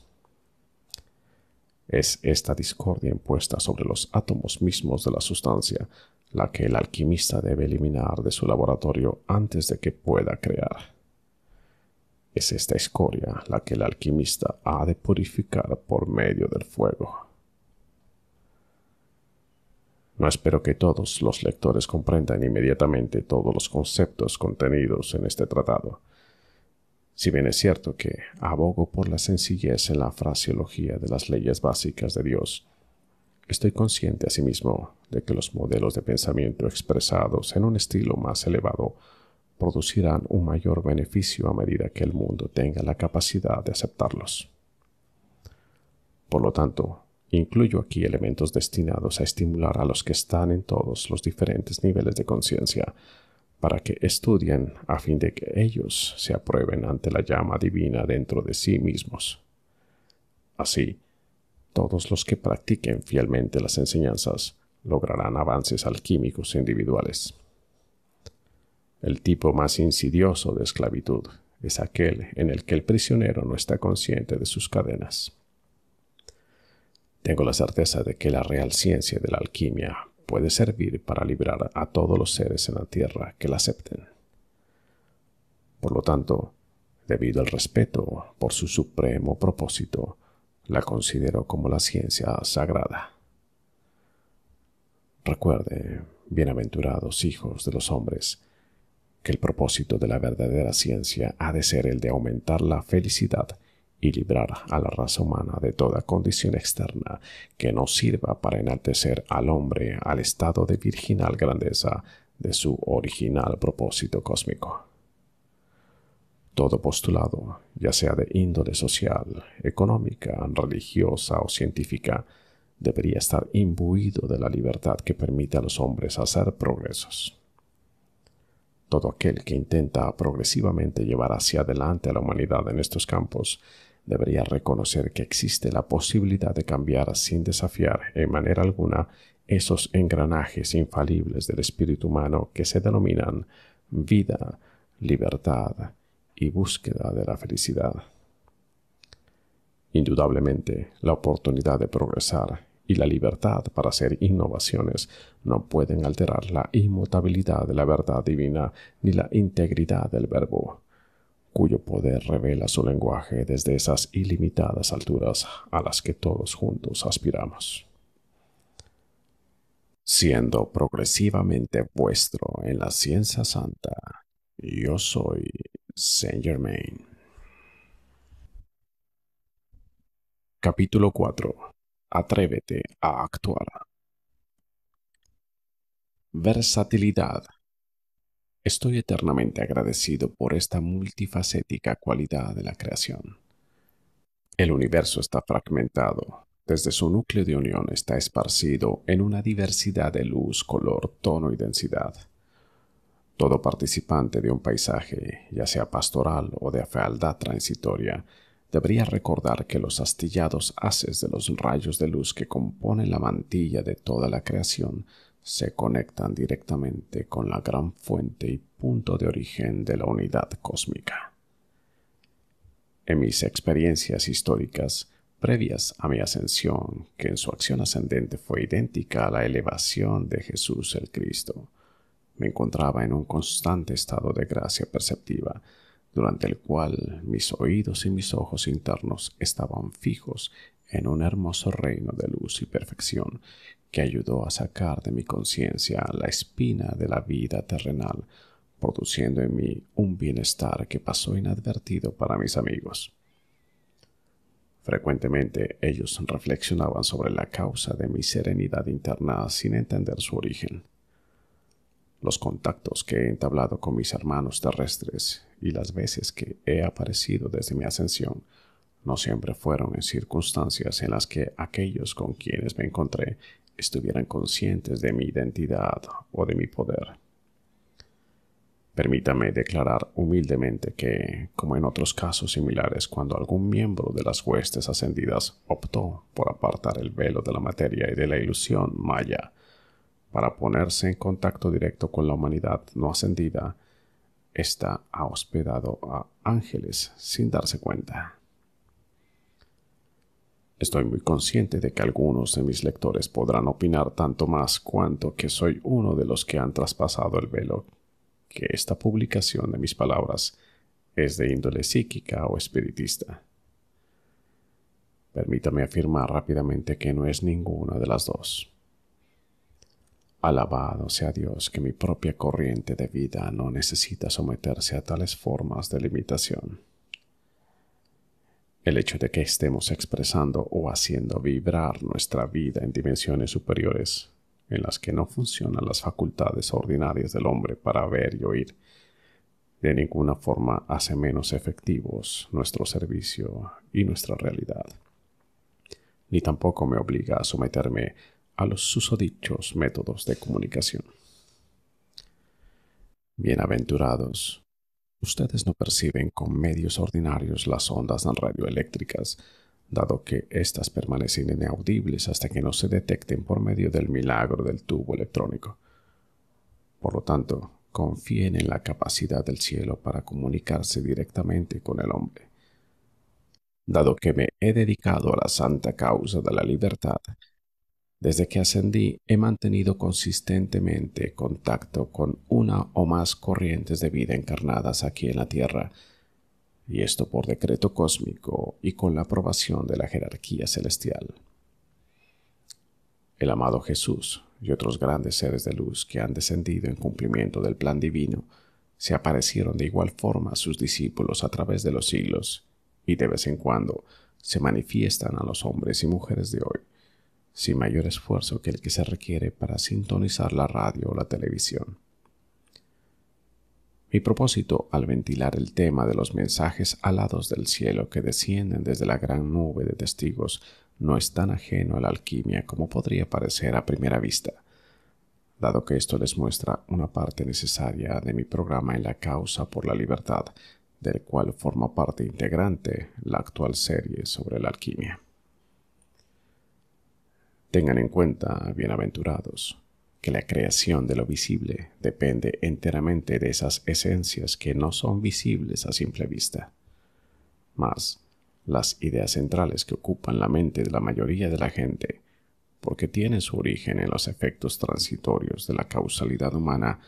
[SPEAKER 1] Es esta discordia impuesta sobre los átomos mismos de la sustancia la que el alquimista debe eliminar de su laboratorio antes de que pueda crear. Es esta escoria la que el alquimista ha de purificar por medio del fuego. No espero que todos los lectores comprendan inmediatamente todos los conceptos contenidos en este tratado, si bien es cierto que abogo por la sencillez en la fraseología de las leyes básicas de Dios, Estoy consciente asimismo de que los modelos de pensamiento expresados en un estilo más elevado producirán un mayor beneficio a medida que el mundo tenga la capacidad de aceptarlos. Por lo tanto, incluyo aquí elementos destinados a estimular a los que están en todos los diferentes niveles de conciencia para que estudien a fin de que ellos se aprueben ante la llama divina dentro de sí mismos. Así, todos los que practiquen fielmente las enseñanzas lograrán avances alquímicos individuales. El tipo más insidioso de esclavitud es aquel en el que el prisionero no está consciente de sus cadenas. Tengo la certeza de que la real ciencia de la alquimia puede servir para librar a todos los seres en la Tierra que la acepten. Por lo tanto, debido al respeto por su supremo propósito, la considero como la ciencia sagrada. Recuerde, bienaventurados hijos de los hombres, que el propósito de la verdadera ciencia ha de ser el de aumentar la felicidad y librar a la raza humana de toda condición externa que no sirva para enaltecer al hombre al estado de virginal grandeza de su original propósito cósmico. Todo postulado, ya sea de índole social, económica, religiosa o científica, debería estar imbuido de la libertad que permite a los hombres hacer progresos. Todo aquel que intenta progresivamente llevar hacia adelante a la humanidad en estos campos debería reconocer que existe la posibilidad de cambiar sin desafiar en manera alguna esos engranajes infalibles del espíritu humano que se denominan vida, libertad, y búsqueda de la felicidad. Indudablemente, la oportunidad de progresar y la libertad para hacer innovaciones no pueden alterar la inmutabilidad de la verdad divina ni la integridad del verbo, cuyo poder revela su lenguaje desde esas ilimitadas alturas a las que todos juntos aspiramos. Siendo progresivamente vuestro en la ciencia santa, yo soy Saint-Germain. Capítulo 4. Atrévete a actuar. Versatilidad. Estoy eternamente agradecido por esta multifacética cualidad de la creación. El universo está fragmentado. Desde su núcleo de unión está esparcido en una diversidad de luz, color, tono y densidad todo participante de un paisaje, ya sea pastoral o de fealdad transitoria, debería recordar que los astillados haces de los rayos de luz que componen la mantilla de toda la creación se conectan directamente con la gran fuente y punto de origen de la unidad cósmica. En mis experiencias históricas previas a mi ascensión, que en su acción ascendente fue idéntica a la elevación de Jesús el Cristo, me encontraba en un constante estado de gracia perceptiva, durante el cual mis oídos y mis ojos internos estaban fijos en un hermoso reino de luz y perfección que ayudó a sacar de mi conciencia la espina de la vida terrenal, produciendo en mí un bienestar que pasó inadvertido para mis amigos. Frecuentemente ellos reflexionaban sobre la causa de mi serenidad interna sin entender su origen los contactos que he entablado con mis hermanos terrestres y las veces que he aparecido desde mi ascensión no siempre fueron en circunstancias en las que aquellos con quienes me encontré estuvieran conscientes de mi identidad o de mi poder. Permítame declarar humildemente que, como en otros casos similares, cuando algún miembro de las huestes ascendidas optó por apartar el velo de la materia y de la ilusión maya, para ponerse en contacto directo con la humanidad no ascendida, está ha hospedado a ángeles sin darse cuenta. Estoy muy consciente de que algunos de mis lectores podrán opinar tanto más cuanto que soy uno de los que han traspasado el velo, que esta publicación de mis palabras es de índole psíquica o espiritista. Permítame afirmar rápidamente que no es ninguna de las dos. Alabado sea Dios que mi propia corriente de vida no necesita someterse a tales formas de limitación. El hecho de que estemos expresando o haciendo vibrar nuestra vida en dimensiones superiores, en las que no funcionan las facultades ordinarias del hombre para ver y oír, de ninguna forma hace menos efectivos nuestro servicio y nuestra realidad. Ni tampoco me obliga a someterme a los susodichos métodos de comunicación. Bienaventurados, ustedes no perciben con medios ordinarios las ondas radioeléctricas, dado que éstas permanecen inaudibles hasta que no se detecten por medio del milagro del tubo electrónico. Por lo tanto, confíen en la capacidad del cielo para comunicarse directamente con el hombre. Dado que me he dedicado a la santa causa de la libertad, desde que ascendí he mantenido consistentemente contacto con una o más corrientes de vida encarnadas aquí en la Tierra, y esto por decreto cósmico y con la aprobación de la jerarquía celestial. El amado Jesús y otros grandes seres de luz que han descendido en cumplimiento del plan divino se aparecieron de igual forma a sus discípulos a través de los siglos, y de vez en cuando se manifiestan a los hombres y mujeres de hoy sin mayor esfuerzo que el que se requiere para sintonizar la radio o la televisión. Mi propósito al ventilar el tema de los mensajes alados del cielo que descienden desde la gran nube de testigos no es tan ajeno a la alquimia como podría parecer a primera vista, dado que esto les muestra una parte necesaria de mi programa en la causa por la libertad, del cual forma parte integrante la actual serie sobre la alquimia. Tengan en cuenta, bienaventurados, que la creación de lo visible depende enteramente de esas esencias que no son visibles a simple vista. Más, las ideas centrales que ocupan la mente de la mayoría de la gente, porque tienen su origen en los efectos transitorios de la causalidad humana,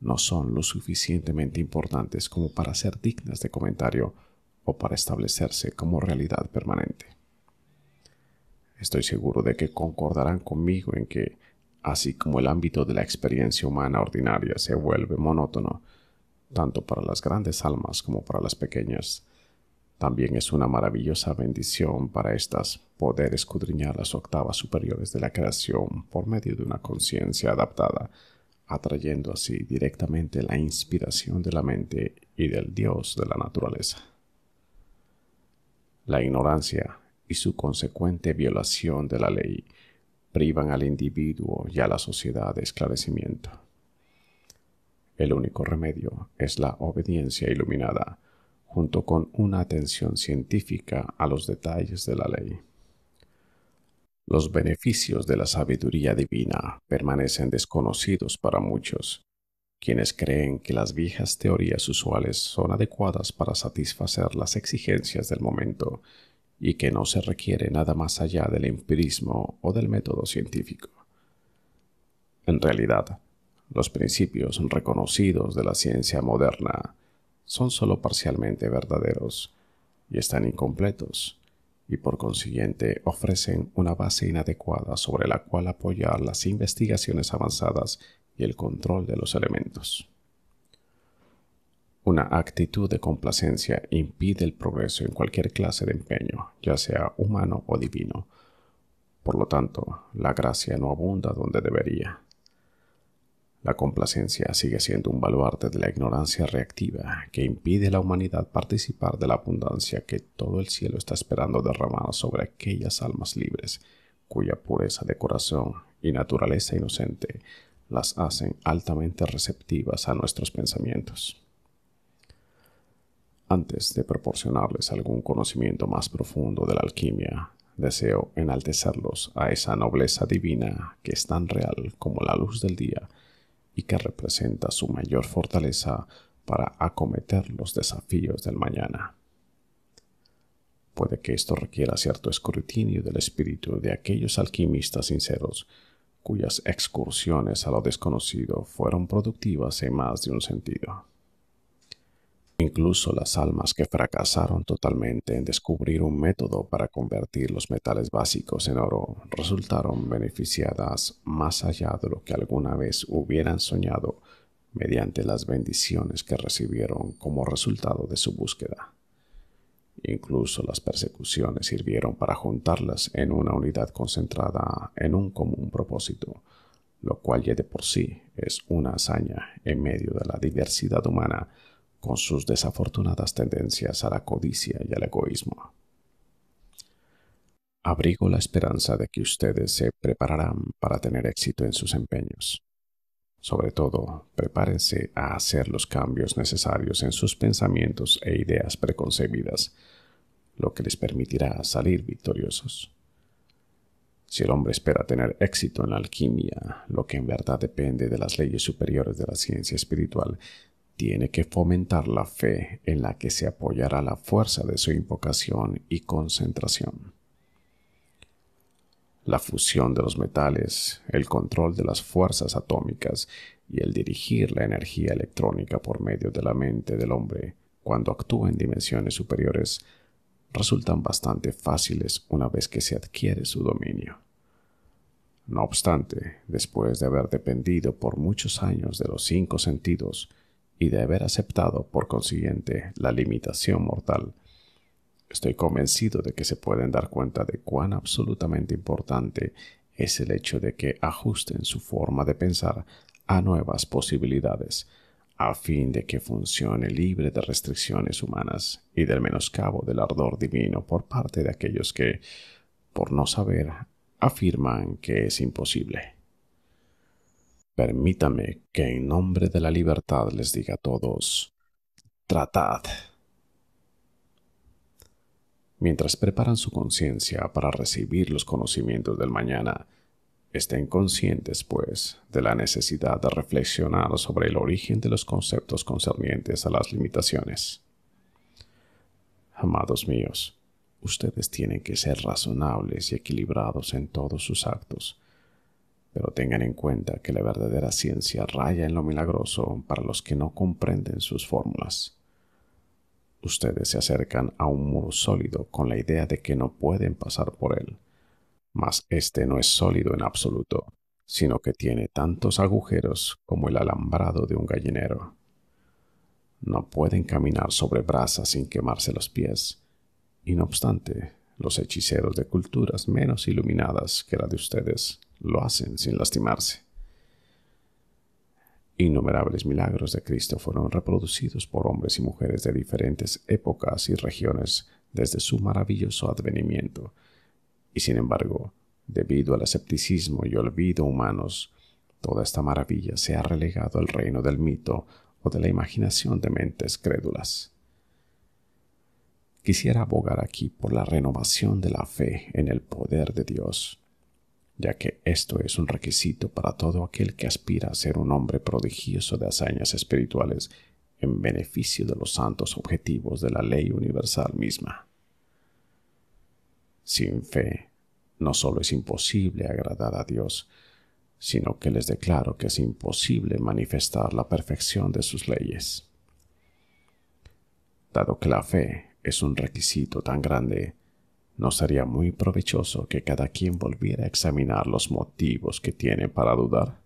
[SPEAKER 1] no son lo suficientemente importantes como para ser dignas de comentario o para establecerse como realidad permanente. Estoy seguro de que concordarán conmigo en que, así como el ámbito de la experiencia humana ordinaria se vuelve monótono, tanto para las grandes almas como para las pequeñas, también es una maravillosa bendición para estas poder escudriñar las octavas superiores de la creación por medio de una conciencia adaptada, atrayendo así directamente la inspiración de la mente y del Dios de la naturaleza. La ignorancia y su consecuente violación de la ley privan al individuo y a la sociedad de esclarecimiento. El único remedio es la obediencia iluminada, junto con una atención científica a los detalles de la ley. Los beneficios de la sabiduría divina permanecen desconocidos para muchos, quienes creen que las viejas teorías usuales son adecuadas para satisfacer las exigencias del momento y que no se requiere nada más allá del empirismo o del método científico. En realidad, los principios reconocidos de la ciencia moderna son sólo parcialmente verdaderos y están incompletos, y por consiguiente ofrecen una base inadecuada sobre la cual apoyar las investigaciones avanzadas y el control de los elementos. Una actitud de complacencia impide el progreso en cualquier clase de empeño, ya sea humano o divino. Por lo tanto, la gracia no abunda donde debería. La complacencia sigue siendo un baluarte de la ignorancia reactiva que impide a la humanidad participar de la abundancia que todo el cielo está esperando derramar sobre aquellas almas libres cuya pureza de corazón y naturaleza inocente las hacen altamente receptivas a nuestros pensamientos. Antes de proporcionarles algún conocimiento más profundo de la alquimia, deseo enaltecerlos a esa nobleza divina que es tan real como la luz del día y que representa su mayor fortaleza para acometer los desafíos del mañana. Puede que esto requiera cierto escrutinio del espíritu de aquellos alquimistas sinceros cuyas excursiones a lo desconocido fueron productivas en más de un sentido. Incluso las almas que fracasaron totalmente en descubrir un método para convertir los metales básicos en oro resultaron beneficiadas más allá de lo que alguna vez hubieran soñado mediante las bendiciones que recibieron como resultado de su búsqueda. Incluso las persecuciones sirvieron para juntarlas en una unidad concentrada en un común propósito, lo cual ya de por sí es una hazaña en medio de la diversidad humana con sus desafortunadas tendencias a la codicia y al egoísmo. Abrigo la esperanza de que ustedes se prepararán para tener éxito en sus empeños. Sobre todo, prepárense a hacer los cambios necesarios en sus pensamientos e ideas preconcebidas, lo que les permitirá salir victoriosos. Si el hombre espera tener éxito en la alquimia, lo que en verdad depende de las leyes superiores de la ciencia espiritual, tiene que fomentar la fe en la que se apoyará la fuerza de su invocación y concentración. La fusión de los metales, el control de las fuerzas atómicas y el dirigir la energía electrónica por medio de la mente del hombre cuando actúa en dimensiones superiores resultan bastante fáciles una vez que se adquiere su dominio. No obstante, después de haber dependido por muchos años de los cinco sentidos, y de haber aceptado, por consiguiente, la limitación mortal, estoy convencido de que se pueden dar cuenta de cuán absolutamente importante es el hecho de que ajusten su forma de pensar a nuevas posibilidades, a fin de que funcione libre de restricciones humanas y del menoscabo del ardor divino por parte de aquellos que, por no saber, afirman que es imposible. Permítame que en nombre de la libertad les diga a todos, tratad. Mientras preparan su conciencia para recibir los conocimientos del mañana, estén conscientes, pues, de la necesidad de reflexionar sobre el origen de los conceptos concernientes a las limitaciones. Amados míos, ustedes tienen que ser razonables y equilibrados en todos sus actos, pero tengan en cuenta que la verdadera ciencia raya en lo milagroso para los que no comprenden sus fórmulas. Ustedes se acercan a un muro sólido con la idea de que no pueden pasar por él, mas este no es sólido en absoluto, sino que tiene tantos agujeros como el alambrado de un gallinero. No pueden caminar sobre brasas sin quemarse los pies, y no obstante, los hechiceros de culturas menos iluminadas que la de ustedes lo hacen sin lastimarse. Innumerables milagros de Cristo fueron reproducidos por hombres y mujeres de diferentes épocas y regiones desde su maravilloso advenimiento, y sin embargo, debido al escepticismo y olvido humanos, toda esta maravilla se ha relegado al reino del mito o de la imaginación de mentes crédulas. Quisiera abogar aquí por la renovación de la fe en el poder de Dios ya que esto es un requisito para todo aquel que aspira a ser un hombre prodigioso de hazañas espirituales en beneficio de los santos objetivos de la ley universal misma. Sin fe, no solo es imposible agradar a Dios, sino que les declaro que es imposible manifestar la perfección de sus leyes. Dado que la fe es un requisito tan grande, ¿No sería muy provechoso que cada quien volviera a examinar los motivos que tiene para dudar.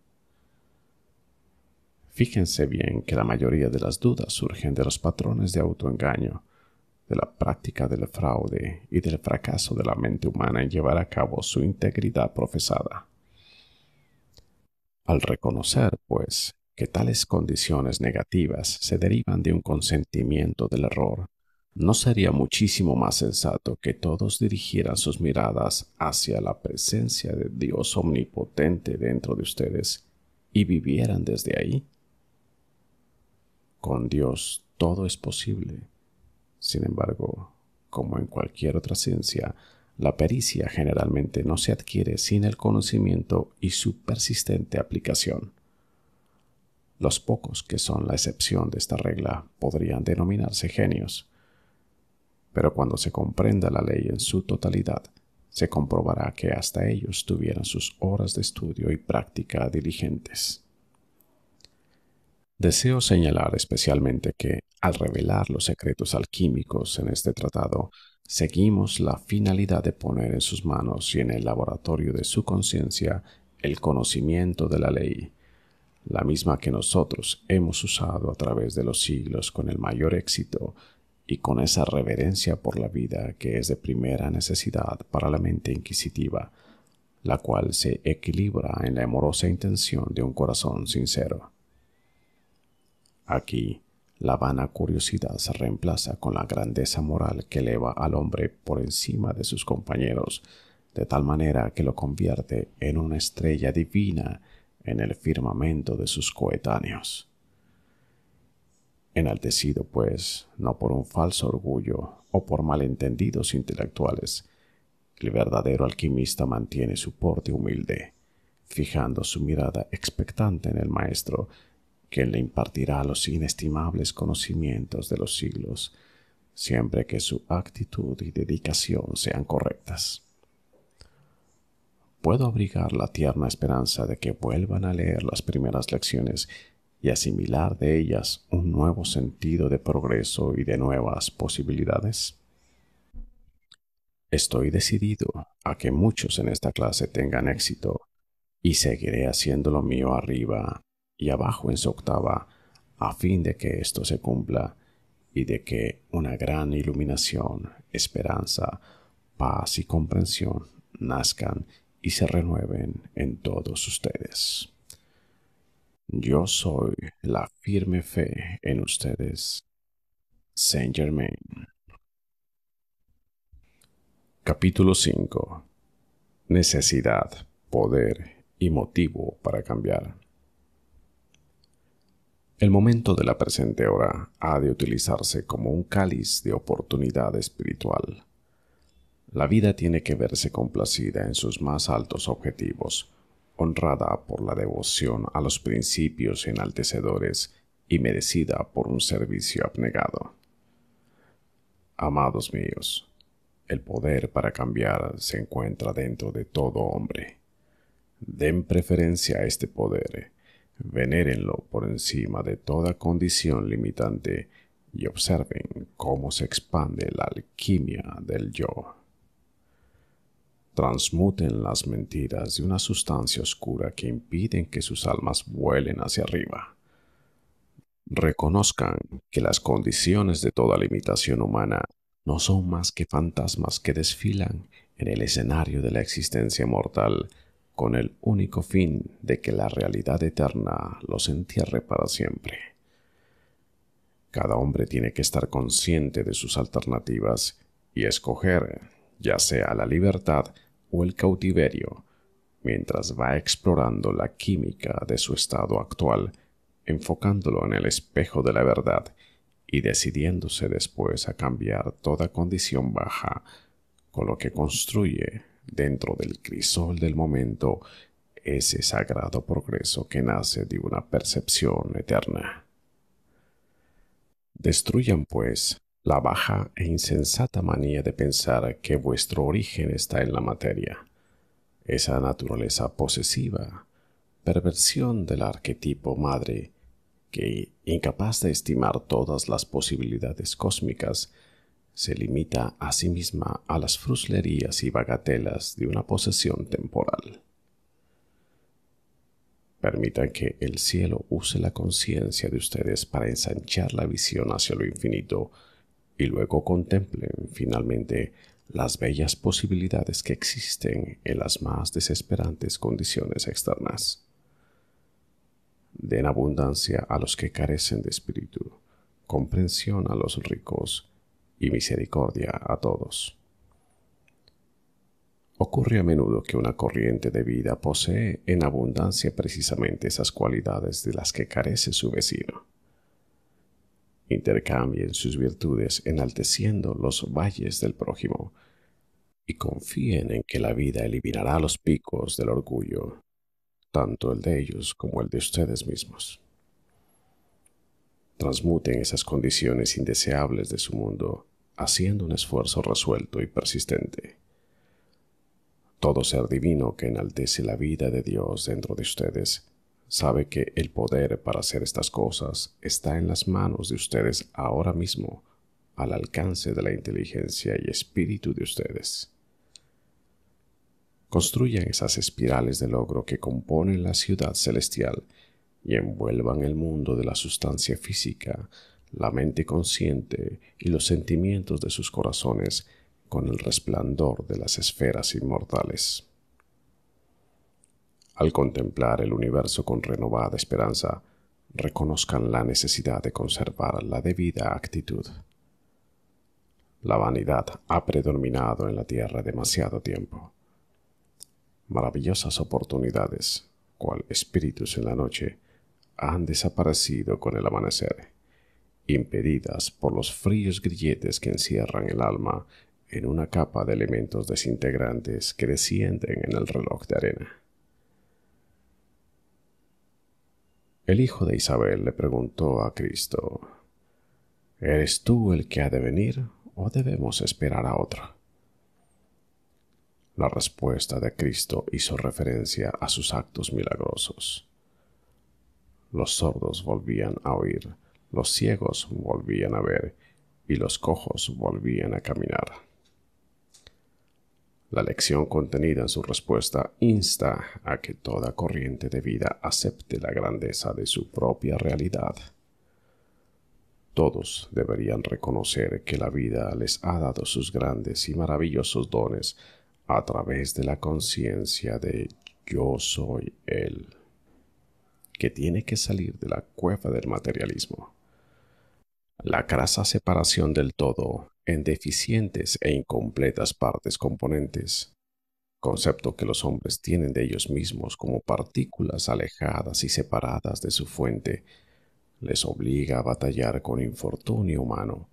[SPEAKER 1] Fíjense bien que la mayoría de las dudas surgen de los patrones de autoengaño, de la práctica del fraude y del fracaso de la mente humana en llevar a cabo su integridad profesada. Al reconocer, pues, que tales condiciones negativas se derivan de un consentimiento del error, ¿No sería muchísimo más sensato que todos dirigieran sus miradas hacia la presencia de Dios omnipotente dentro de ustedes y vivieran desde ahí? Con Dios todo es posible. Sin embargo, como en cualquier otra ciencia, la pericia generalmente no se adquiere sin el conocimiento y su persistente aplicación. Los pocos que son la excepción de esta regla podrían denominarse genios pero cuando se comprenda la ley en su totalidad, se comprobará que hasta ellos tuvieran sus horas de estudio y práctica diligentes. Deseo señalar especialmente que, al revelar los secretos alquímicos en este tratado, seguimos la finalidad de poner en sus manos y en el laboratorio de su conciencia el conocimiento de la ley, la misma que nosotros hemos usado a través de los siglos con el mayor éxito y con esa reverencia por la vida que es de primera necesidad para la mente inquisitiva, la cual se equilibra en la amorosa intención de un corazón sincero. Aquí, la vana curiosidad se reemplaza con la grandeza moral que eleva al hombre por encima de sus compañeros, de tal manera que lo convierte en una estrella divina en el firmamento de sus coetáneos enaltecido pues no por un falso orgullo o por malentendidos intelectuales. El verdadero alquimista mantiene su porte humilde, fijando su mirada expectante en el Maestro, quien le impartirá los inestimables conocimientos de los siglos, siempre que su actitud y dedicación sean correctas. Puedo abrigar la tierna esperanza de que vuelvan a leer las primeras lecciones y asimilar de ellas un nuevo sentido de progreso y de nuevas posibilidades? Estoy decidido a que muchos en esta clase tengan éxito y seguiré haciendo lo mío arriba y abajo en su octava a fin de que esto se cumpla y de que una gran iluminación, esperanza, paz y comprensión nazcan y se renueven en todos ustedes. Yo soy la firme fe en ustedes. Saint Germain. Capítulo 5. Necesidad, poder y motivo para cambiar. El momento de la presente hora ha de utilizarse como un cáliz de oportunidad espiritual. La vida tiene que verse complacida en sus más altos objetivos honrada por la devoción a los principios enaltecedores y merecida por un servicio abnegado. Amados míos, el poder para cambiar se encuentra dentro de todo hombre. Den preferencia a este poder, venérenlo por encima de toda condición limitante y observen cómo se expande la alquimia del yo transmuten las mentiras de una sustancia oscura que impiden que sus almas vuelen hacia arriba. Reconozcan que las condiciones de toda limitación humana no son más que fantasmas que desfilan en el escenario de la existencia mortal con el único fin de que la realidad eterna los entierre para siempre. Cada hombre tiene que estar consciente de sus alternativas y escoger ya sea la libertad o el cautiverio, mientras va explorando la química de su estado actual, enfocándolo en el espejo de la verdad y decidiéndose después a cambiar toda condición baja, con lo que construye dentro del crisol del momento ese sagrado progreso que nace de una percepción eterna. Destruyan, pues, la baja e insensata manía de pensar que vuestro origen está en la materia, esa naturaleza posesiva, perversión del arquetipo madre, que, incapaz de estimar todas las posibilidades cósmicas, se limita a sí misma a las fruslerías y bagatelas de una posesión temporal. Permitan que el cielo use la conciencia de ustedes para ensanchar la visión hacia lo infinito y luego contemplen finalmente las bellas posibilidades que existen en las más desesperantes condiciones externas. Den abundancia a los que carecen de espíritu, comprensión a los ricos y misericordia a todos. Ocurre a menudo que una corriente de vida posee en abundancia precisamente esas cualidades de las que carece su vecino intercambien sus virtudes enalteciendo los valles del prójimo, y confíen en que la vida eliminará los picos del orgullo, tanto el de ellos como el de ustedes mismos. Transmuten esas condiciones indeseables de su mundo, haciendo un esfuerzo resuelto y persistente. Todo ser divino que enaltece la vida de Dios dentro de ustedes sabe que el poder para hacer estas cosas está en las manos de ustedes ahora mismo, al alcance de la inteligencia y espíritu de ustedes. Construyan esas espirales de logro que componen la ciudad celestial y envuelvan el mundo de la sustancia física, la mente consciente y los sentimientos de sus corazones con el resplandor de las esferas inmortales al contemplar el universo con renovada esperanza, reconozcan la necesidad de conservar la debida actitud. La vanidad ha predominado en la Tierra demasiado tiempo. Maravillosas oportunidades, cual espíritus en la noche, han desaparecido con el amanecer, impedidas por los fríos grilletes que encierran el alma en una capa de elementos desintegrantes que descienden en el reloj de arena. El hijo de Isabel le preguntó a Cristo, ¿Eres tú el que ha de venir o debemos esperar a otro? La respuesta de Cristo hizo referencia a sus actos milagrosos. Los sordos volvían a oír, los ciegos volvían a ver y los cojos volvían a caminar. La lección contenida en su respuesta insta a que toda corriente de vida acepte la grandeza de su propia realidad. Todos deberían reconocer que la vida les ha dado sus grandes y maravillosos dones a través de la conciencia de yo soy Él, que tiene que salir de la cueva del materialismo. La crasa separación del todo en deficientes e incompletas partes componentes, concepto que los hombres tienen de ellos mismos como partículas alejadas y separadas de su fuente, les obliga a batallar con infortunio humano,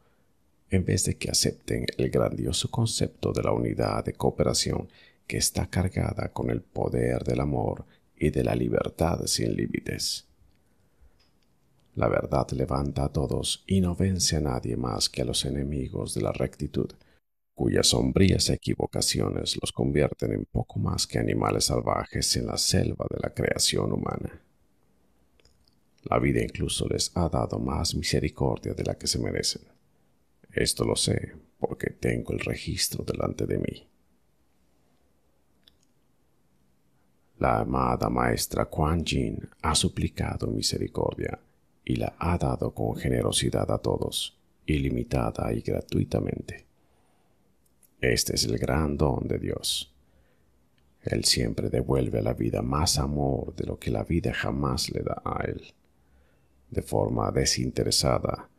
[SPEAKER 1] en vez de que acepten el grandioso concepto de la unidad de cooperación que está cargada con el poder del amor y de la libertad sin límites. La verdad levanta a todos y no vence a nadie más que a los enemigos de la rectitud, cuyas sombrías equivocaciones los convierten en poco más que animales salvajes en la selva de la creación humana. La vida incluso les ha dado más misericordia de la que se merecen. Esto lo sé porque tengo el registro delante de mí. La amada maestra Kuan Jin ha suplicado misericordia y la ha dado con generosidad a todos, ilimitada y gratuitamente. Este es el gran don de Dios. Él siempre devuelve a la vida más amor de lo que la vida jamás le da a Él. De forma desinteresada,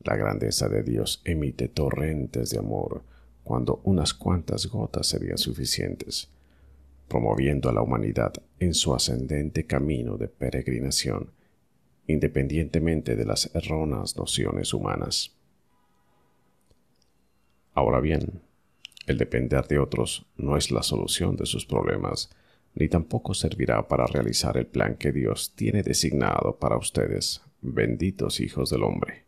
[SPEAKER 1] la grandeza de Dios emite torrentes de amor cuando unas cuantas gotas serían suficientes, promoviendo a la humanidad en su ascendente camino de peregrinación independientemente de las erróneas nociones humanas. Ahora bien, el depender de otros no es la solución de sus problemas, ni tampoco servirá para realizar el plan que Dios tiene designado para ustedes, benditos hijos del hombre.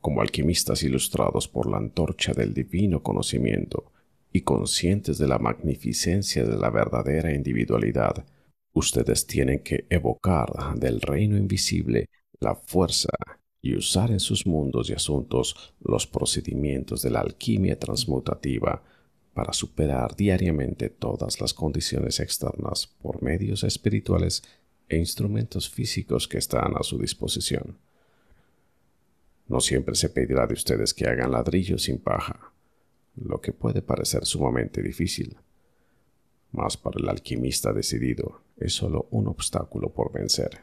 [SPEAKER 1] Como alquimistas ilustrados por la antorcha del divino conocimiento y conscientes de la magnificencia de la verdadera individualidad, Ustedes tienen que evocar del reino invisible la fuerza y usar en sus mundos y asuntos los procedimientos de la alquimia transmutativa para superar diariamente todas las condiciones externas por medios espirituales e instrumentos físicos que están a su disposición. No siempre se pedirá de ustedes que hagan ladrillos sin paja, lo que puede parecer sumamente difícil mas para el alquimista decidido es solo un obstáculo por vencer.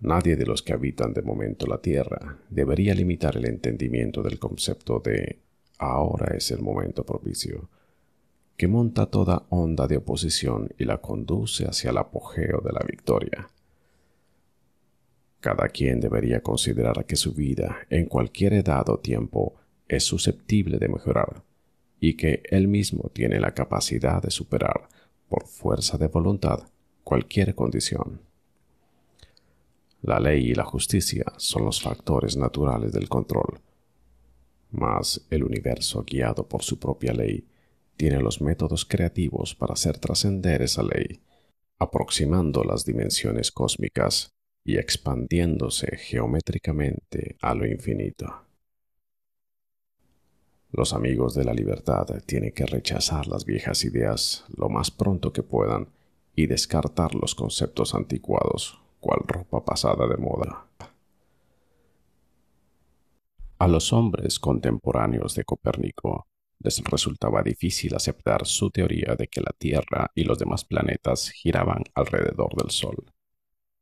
[SPEAKER 1] Nadie de los que habitan de momento la Tierra debería limitar el entendimiento del concepto de ahora es el momento propicio, que monta toda onda de oposición y la conduce hacia el apogeo de la victoria. Cada quien debería considerar que su vida, en cualquier edad o tiempo, es susceptible de mejorar y que él mismo tiene la capacidad de superar, por fuerza de voluntad, cualquier condición. La ley y la justicia son los factores naturales del control, mas el universo guiado por su propia ley tiene los métodos creativos para hacer trascender esa ley, aproximando las dimensiones cósmicas y expandiéndose geométricamente a lo infinito. Los amigos de la libertad tienen que rechazar las viejas ideas lo más pronto que puedan y descartar los conceptos anticuados, cual ropa pasada de moda. A los hombres contemporáneos de Copérnico les resultaba difícil aceptar su teoría de que la Tierra y los demás planetas giraban alrededor del Sol.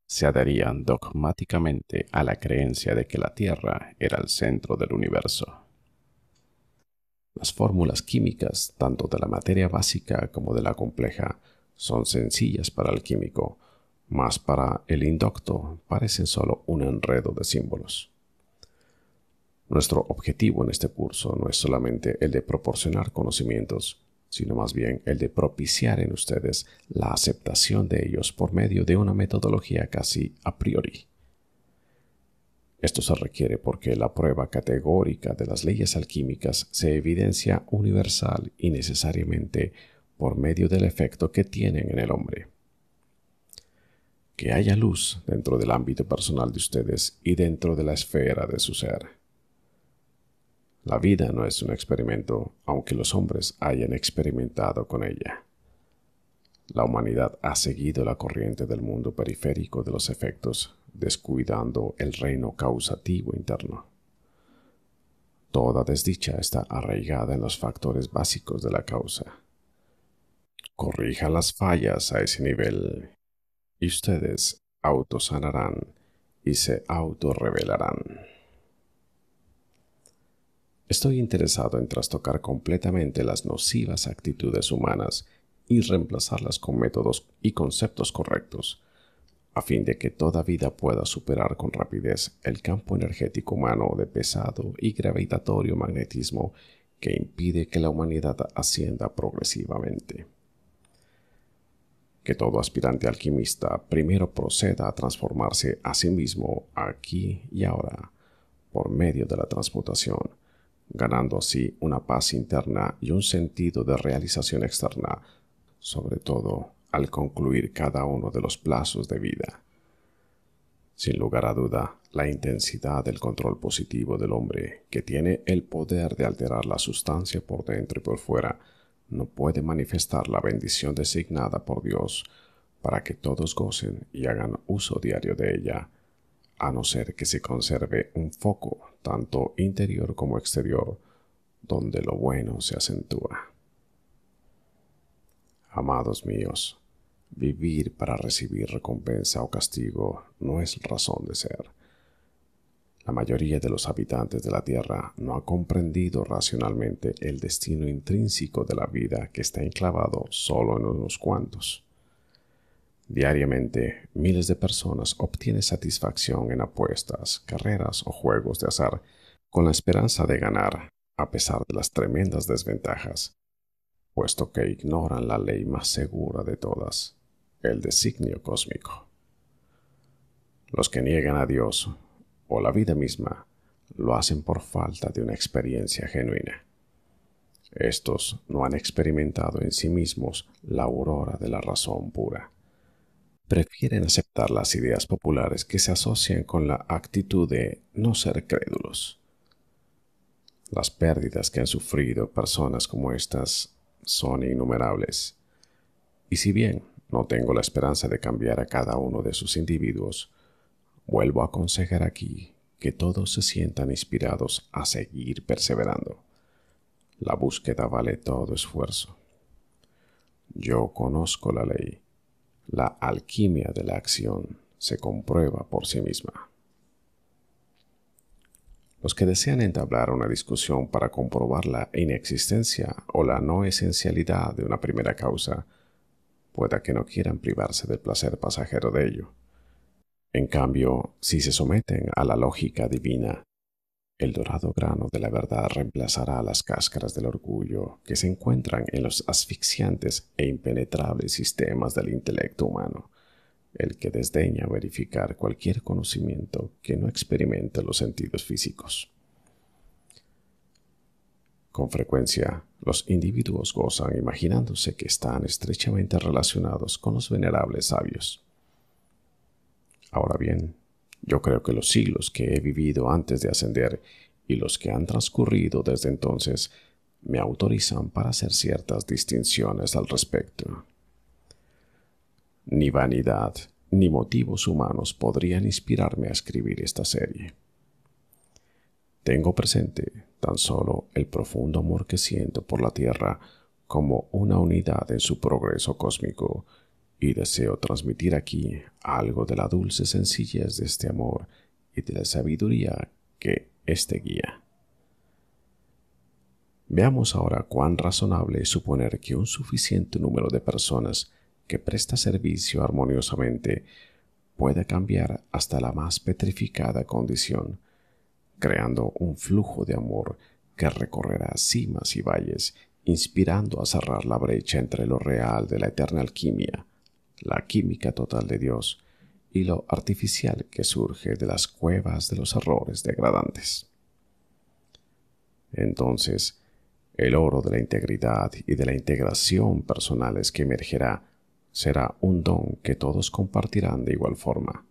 [SPEAKER 1] Se adherían dogmáticamente a la creencia de que la Tierra era el centro del universo. Las fórmulas químicas, tanto de la materia básica como de la compleja, son sencillas para el químico, mas para el indocto parecen solo un enredo de símbolos. Nuestro objetivo en este curso no es solamente el de proporcionar conocimientos, sino más bien el de propiciar en ustedes la aceptación de ellos por medio de una metodología casi a priori. Esto se requiere porque la prueba categórica de las leyes alquímicas se evidencia universal y necesariamente por medio del efecto que tienen en el hombre. Que haya luz dentro del ámbito personal de ustedes y dentro de la esfera de su ser. La vida no es un experimento, aunque los hombres hayan experimentado con ella. La humanidad ha seguido la corriente del mundo periférico de los efectos descuidando el reino causativo interno. Toda desdicha está arraigada en los factores básicos de la causa. Corrija las fallas a ese nivel y ustedes autosanarán y se autorrevelarán. Estoy interesado en trastocar completamente las nocivas actitudes humanas y reemplazarlas con métodos y conceptos correctos a fin de que toda vida pueda superar con rapidez el campo energético humano de pesado y gravitatorio magnetismo que impide que la humanidad ascienda progresivamente. Que todo aspirante alquimista primero proceda a transformarse a sí mismo aquí y ahora, por medio de la transmutación, ganando así una paz interna y un sentido de realización externa, sobre todo al concluir cada uno de los plazos de vida. Sin lugar a duda, la intensidad del control positivo del hombre, que tiene el poder de alterar la sustancia por dentro y por fuera, no puede manifestar la bendición designada por Dios para que todos gocen y hagan uso diario de ella, a no ser que se conserve un foco, tanto interior como exterior, donde lo bueno se acentúa. Amados míos, Vivir para recibir recompensa o castigo no es razón de ser. La mayoría de los habitantes de la Tierra no ha comprendido racionalmente el destino intrínseco de la vida que está enclavado solo en unos cuantos. Diariamente, miles de personas obtienen satisfacción en apuestas, carreras o juegos de azar con la esperanza de ganar, a pesar de las tremendas desventajas, puesto que ignoran la ley más segura de todas, el designio cósmico. Los que niegan a Dios o la vida misma lo hacen por falta de una experiencia genuina. Estos no han experimentado en sí mismos la aurora de la razón pura. Prefieren aceptar las ideas populares que se asocian con la actitud de no ser crédulos. Las pérdidas que han sufrido personas como estas son innumerables. Y si bien no tengo la esperanza de cambiar a cada uno de sus individuos. Vuelvo a aconsejar aquí que todos se sientan inspirados a seguir perseverando. La búsqueda vale todo esfuerzo. Yo conozco la ley. La alquimia de la acción se comprueba por sí misma. Los que desean entablar una discusión para comprobar la inexistencia o la no esencialidad de una primera causa pueda que no quieran privarse del placer pasajero de ello. En cambio, si se someten a la lógica divina, el dorado grano de la verdad reemplazará a las cáscaras del orgullo que se encuentran en los asfixiantes e impenetrables sistemas del intelecto humano, el que desdeña verificar cualquier conocimiento que no experimente los sentidos físicos. Con frecuencia, los individuos gozan imaginándose que están estrechamente relacionados con los venerables sabios. Ahora bien, yo creo que los siglos que he vivido antes de ascender y los que han transcurrido desde entonces me autorizan para hacer ciertas distinciones al respecto. Ni vanidad ni motivos humanos podrían inspirarme a escribir esta serie. Tengo presente tan solo el profundo amor que siento por la Tierra como una unidad en su progreso cósmico, y deseo transmitir aquí algo de la dulce sencillez de este amor y de la sabiduría que este guía. Veamos ahora cuán razonable es suponer que un suficiente número de personas que presta servicio armoniosamente pueda cambiar hasta la más petrificada condición creando un flujo de amor que recorrerá cimas y valles, inspirando a cerrar la brecha entre lo real de la eterna alquimia, la química total de Dios, y lo artificial que surge de las cuevas de los errores degradantes. Entonces, el oro de la integridad y de la integración personales que emergerá será un don que todos compartirán de igual forma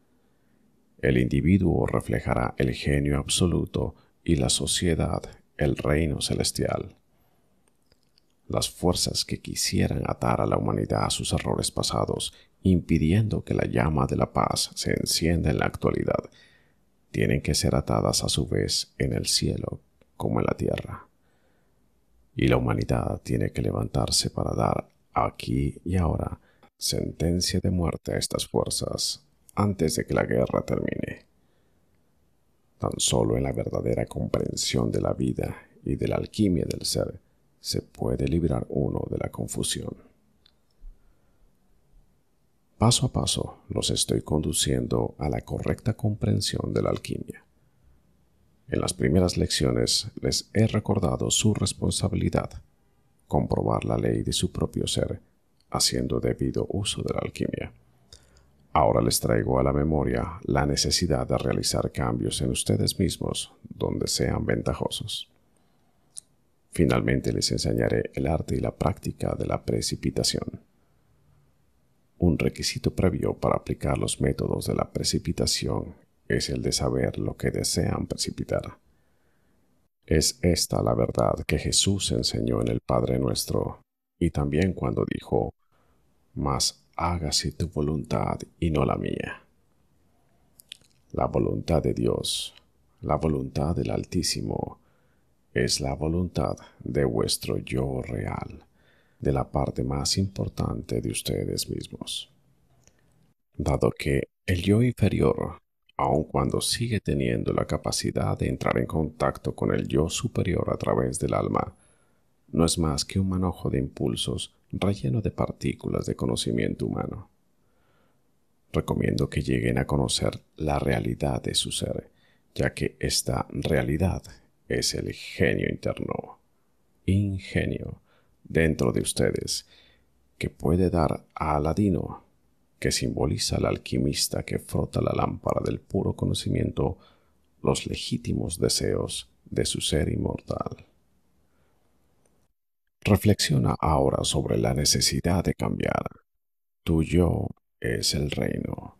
[SPEAKER 1] el individuo reflejará el genio absoluto y la sociedad el reino celestial. Las fuerzas que quisieran atar a la humanidad a sus errores pasados, impidiendo que la llama de la paz se encienda en la actualidad, tienen que ser atadas a su vez en el cielo como en la tierra. Y la humanidad tiene que levantarse para dar aquí y ahora sentencia de muerte a estas fuerzas antes de que la guerra termine. Tan solo en la verdadera comprensión de la vida y de la alquimia del ser se puede librar uno de la confusión. Paso a paso los estoy conduciendo a la correcta comprensión de la alquimia. En las primeras lecciones les he recordado su responsabilidad, comprobar la ley de su propio ser, haciendo debido uso de la alquimia. Ahora les traigo a la memoria la necesidad de realizar cambios en ustedes mismos donde sean ventajosos. Finalmente les enseñaré el arte y la práctica de la precipitación. Un requisito previo para aplicar los métodos de la precipitación es el de saber lo que desean precipitar. Es esta la verdad que Jesús enseñó en el Padre nuestro y también cuando dijo, Mas hágase tu voluntad y no la mía. La voluntad de Dios, la voluntad del Altísimo, es la voluntad de vuestro yo real, de la parte más importante de ustedes mismos. Dado que el yo inferior, aun cuando sigue teniendo la capacidad de entrar en contacto con el yo superior a través del alma, no es más que un manojo de impulsos relleno de partículas de conocimiento humano. Recomiendo que lleguen a conocer la realidad de su ser, ya que esta realidad es el genio interno, ingenio, dentro de ustedes, que puede dar a Aladino, que simboliza al alquimista que frota la lámpara del puro conocimiento, los legítimos deseos de su ser inmortal. Reflexiona ahora sobre la necesidad de cambiar. Tuyo es el reino,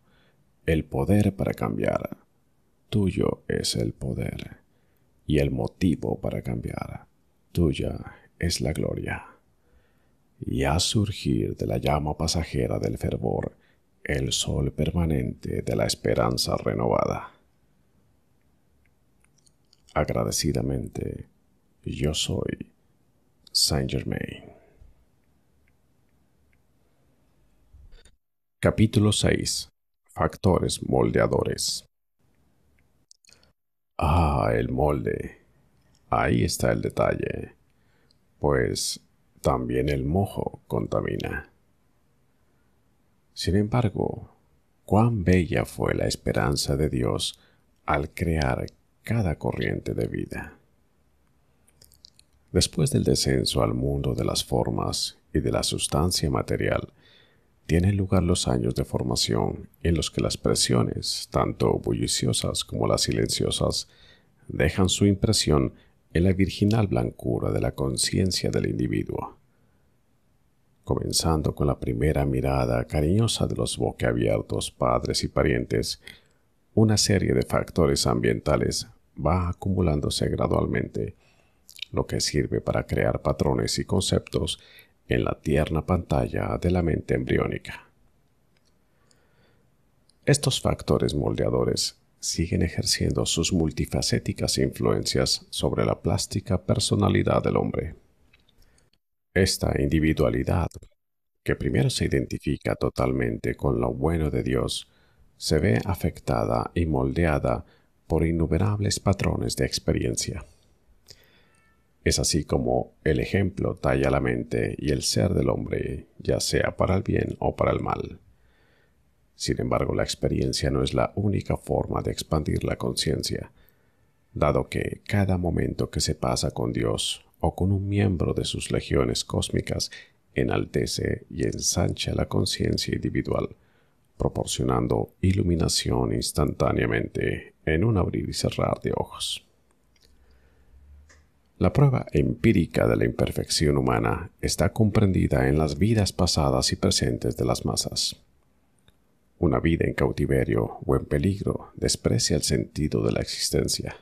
[SPEAKER 1] el poder para cambiar. Tuyo es el poder y el motivo para cambiar. Tuya es la gloria. Y haz surgir de la llama pasajera del fervor el sol permanente de la esperanza renovada. Agradecidamente, yo soy Saint-Germain. Capítulo 6. Factores moldeadores. Ah, el molde. Ahí está el detalle. Pues también el mojo contamina. Sin embargo, cuán bella fue la esperanza de Dios al crear cada corriente de vida. Después del descenso al mundo de las formas y de la sustancia material, tienen lugar los años de formación en los que las presiones, tanto bulliciosas como las silenciosas, dejan su impresión en la virginal blancura de la conciencia del individuo. Comenzando con la primera mirada cariñosa de los boquiabiertos padres y parientes, una serie de factores ambientales va acumulándose gradualmente lo que sirve para crear patrones y conceptos en la tierna pantalla de la mente embriónica. Estos factores moldeadores siguen ejerciendo sus multifacéticas influencias sobre la plástica personalidad del hombre. Esta individualidad, que primero se identifica totalmente con lo bueno de Dios, se ve afectada y moldeada por innumerables patrones de experiencia. Es así como el ejemplo talla la mente y el ser del hombre, ya sea para el bien o para el mal. Sin embargo, la experiencia no es la única forma de expandir la conciencia, dado que cada momento que se pasa con Dios o con un miembro de sus legiones cósmicas enaltece y ensancha la conciencia individual, proporcionando iluminación instantáneamente en un abrir y cerrar de ojos. La prueba empírica de la imperfección humana está comprendida en las vidas pasadas y presentes de las masas. Una vida en cautiverio o en peligro desprecia el sentido de la existencia.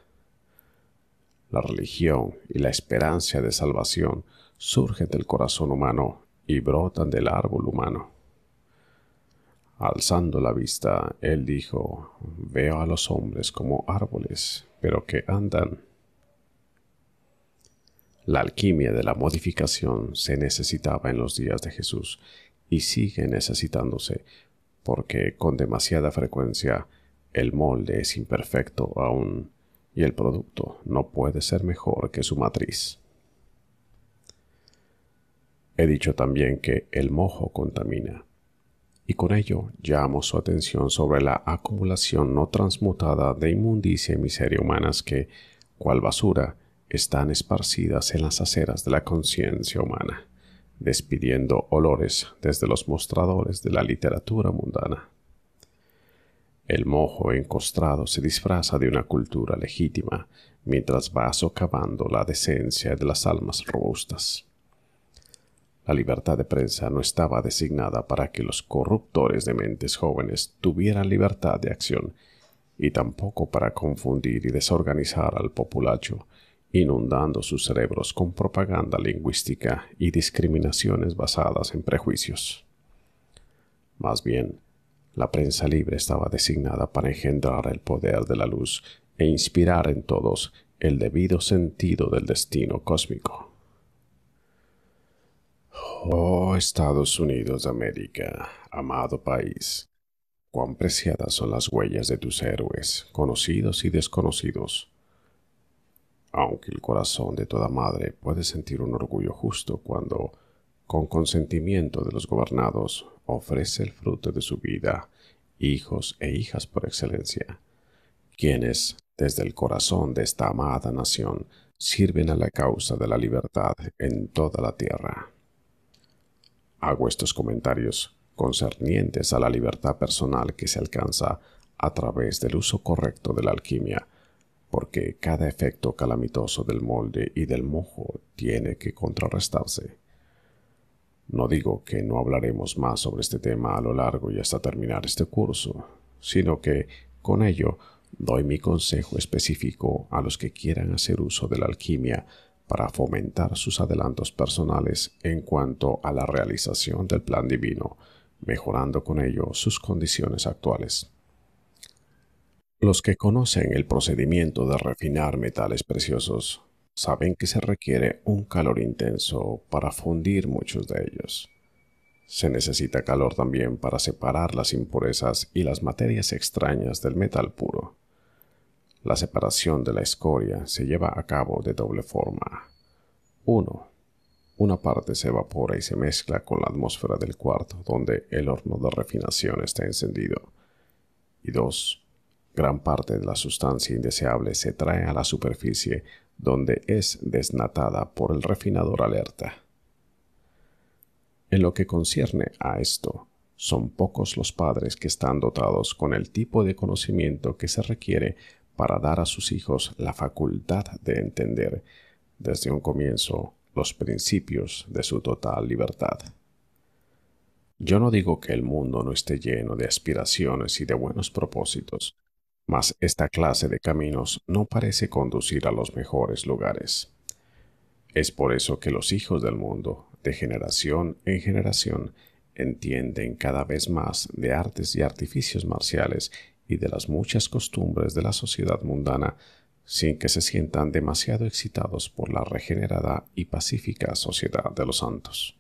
[SPEAKER 1] La religión y la esperanza de salvación surgen del corazón humano y brotan del árbol humano. Alzando la vista, él dijo, Veo a los hombres como árboles, pero que andan la alquimia de la modificación se necesitaba en los días de Jesús y sigue necesitándose, porque con demasiada frecuencia el molde es imperfecto aún y el producto no puede ser mejor que su matriz. He dicho también que el mojo contamina, y con ello llamo su atención sobre la acumulación no transmutada de inmundicia y miseria humanas que, cual basura, están esparcidas en las aceras de la conciencia humana, despidiendo olores desde los mostradores de la literatura mundana. El mojo encostrado se disfraza de una cultura legítima mientras va socavando la decencia de las almas robustas. La libertad de prensa no estaba designada para que los corruptores de mentes jóvenes tuvieran libertad de acción y tampoco para confundir y desorganizar al populacho inundando sus cerebros con propaganda lingüística y discriminaciones basadas en prejuicios. Más bien, la prensa libre estaba designada para engendrar el poder de la luz e inspirar en todos el debido sentido del destino cósmico. Oh Estados Unidos de América, amado país, cuán preciadas son las huellas de tus héroes, conocidos y desconocidos, aunque el corazón de toda madre puede sentir un orgullo justo cuando, con consentimiento de los gobernados, ofrece el fruto de su vida, hijos e hijas por excelencia, quienes, desde el corazón de esta amada nación, sirven a la causa de la libertad en toda la tierra. Hago estos comentarios concernientes a la libertad personal que se alcanza a través del uso correcto de la alquimia, porque cada efecto calamitoso del molde y del mojo tiene que contrarrestarse. No digo que no hablaremos más sobre este tema a lo largo y hasta terminar este curso, sino que, con ello, doy mi consejo específico a los que quieran hacer uso de la alquimia para fomentar sus adelantos personales en cuanto a la realización del plan divino, mejorando con ello sus condiciones actuales. Los que conocen el procedimiento de refinar metales preciosos saben que se requiere un calor intenso para fundir muchos de ellos. Se necesita calor también para separar las impurezas y las materias extrañas del metal puro. La separación de la escoria se lleva a cabo de doble forma. 1. Una parte se evapora y se mezcla con la atmósfera del cuarto donde el horno de refinación está encendido. Y 2 Gran parte de la sustancia indeseable se trae a la superficie donde es desnatada por el refinador alerta. En lo que concierne a esto, son pocos los padres que están dotados con el tipo de conocimiento que se requiere para dar a sus hijos la facultad de entender desde un comienzo los principios de su total libertad. Yo no digo que el mundo no esté lleno de aspiraciones y de buenos propósitos, mas esta clase de caminos no parece conducir a los mejores lugares. Es por eso que los hijos del mundo, de generación en generación, entienden cada vez más de artes y artificios marciales y de las muchas costumbres de la sociedad mundana, sin que se sientan demasiado excitados por la regenerada y pacífica sociedad de los santos.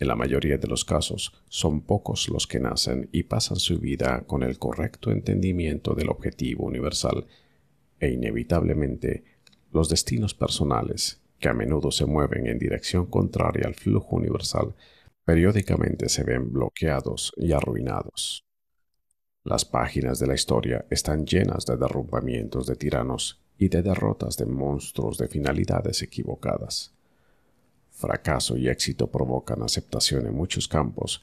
[SPEAKER 1] En la mayoría de los casos, son pocos los que nacen y pasan su vida con el correcto entendimiento del objetivo universal, e inevitablemente los destinos personales, que a menudo se mueven en dirección contraria al flujo universal, periódicamente se ven bloqueados y arruinados. Las páginas de la historia están llenas de derrumbamientos de tiranos y de derrotas de monstruos de finalidades equivocadas. Fracaso y éxito provocan aceptación en muchos campos,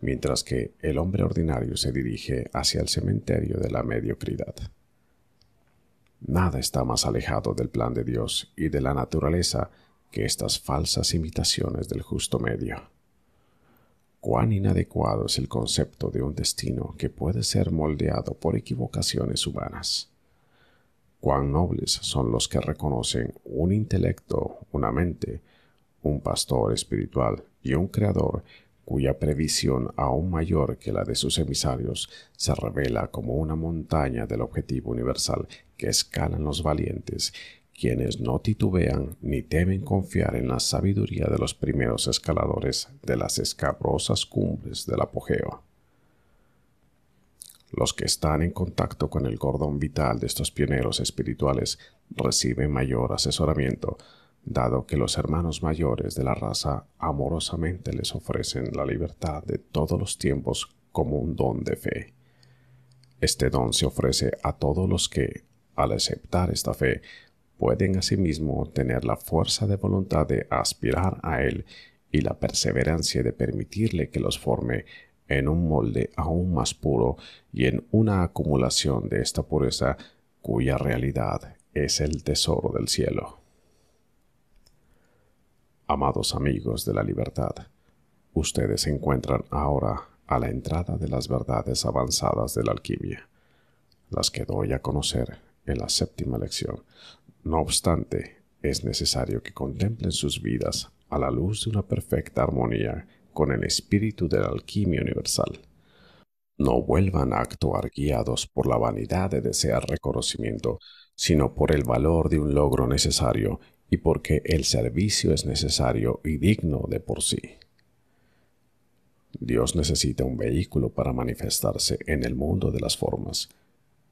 [SPEAKER 1] mientras que el hombre ordinario se dirige hacia el cementerio de la mediocridad. Nada está más alejado del plan de Dios y de la naturaleza que estas falsas imitaciones del justo medio. Cuán inadecuado es el concepto de un destino que puede ser moldeado por equivocaciones humanas. Cuán nobles son los que reconocen un intelecto, una mente, un pastor espiritual y un creador cuya previsión aún mayor que la de sus emisarios se revela como una montaña del objetivo universal que escalan los valientes, quienes no titubean ni temen confiar en la sabiduría de los primeros escaladores de las escabrosas cumbres del apogeo. Los que están en contacto con el cordón vital de estos pioneros espirituales reciben mayor asesoramiento, dado que los hermanos mayores de la raza amorosamente les ofrecen la libertad de todos los tiempos como un don de fe. Este don se ofrece a todos los que, al aceptar esta fe, pueden asimismo tener la fuerza de voluntad de aspirar a él y la perseverancia de permitirle que los forme en un molde aún más puro y en una acumulación de esta pureza cuya realidad es el tesoro del cielo. Amados amigos de la libertad, ustedes se encuentran ahora a la entrada de las verdades avanzadas de la alquimia, las que doy a conocer en la séptima lección. No obstante, es necesario que contemplen sus vidas a la luz de una perfecta armonía con el espíritu de la alquimia universal. No vuelvan a actuar guiados por la vanidad de desear reconocimiento, sino por el valor de un logro necesario y porque el servicio es necesario y digno de por sí. Dios necesita un vehículo para manifestarse en el mundo de las formas,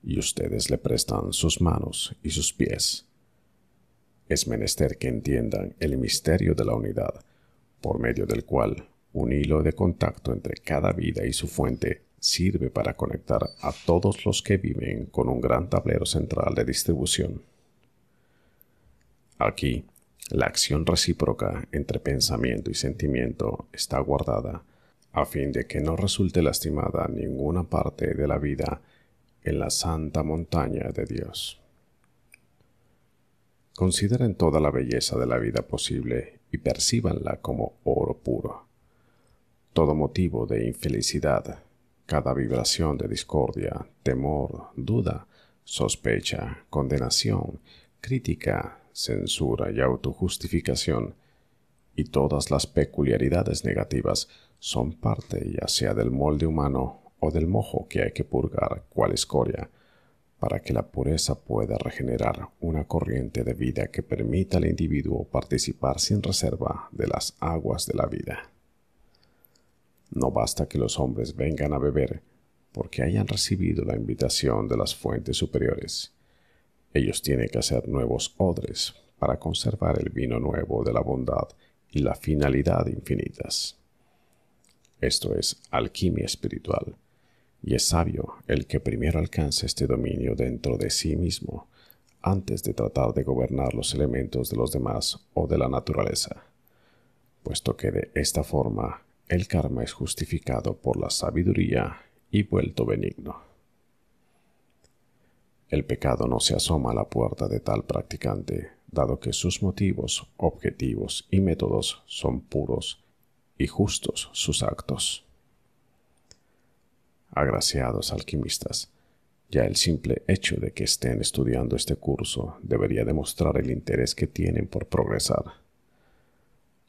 [SPEAKER 1] y ustedes le prestan sus manos y sus pies. Es menester que entiendan el misterio de la unidad, por medio del cual un hilo de contacto entre cada vida y su fuente sirve para conectar a todos los que viven con un gran tablero central de distribución. Aquí, la acción recíproca entre pensamiento y sentimiento está guardada a fin de que no resulte lastimada ninguna parte de la vida en la santa montaña de Dios. Consideren toda la belleza de la vida posible y percíbanla como oro puro. Todo motivo de infelicidad, cada vibración de discordia, temor, duda, sospecha, condenación, crítica, censura y autojustificación, y todas las peculiaridades negativas son parte ya sea del molde humano o del mojo que hay que purgar cual escoria, para que la pureza pueda regenerar una corriente de vida que permita al individuo participar sin reserva de las aguas de la vida. No basta que los hombres vengan a beber porque hayan recibido la invitación de las fuentes superiores, ellos tienen que hacer nuevos odres para conservar el vino nuevo de la bondad y la finalidad infinitas. Esto es alquimia espiritual, y es sabio el que primero alcance este dominio dentro de sí mismo, antes de tratar de gobernar los elementos de los demás o de la naturaleza, puesto que de esta forma el karma es justificado por la sabiduría y vuelto benigno. El pecado no se asoma a la puerta de tal practicante, dado que sus motivos, objetivos y métodos son puros y justos sus actos. Agraciados alquimistas, ya el simple hecho de que estén estudiando este curso debería demostrar el interés que tienen por progresar.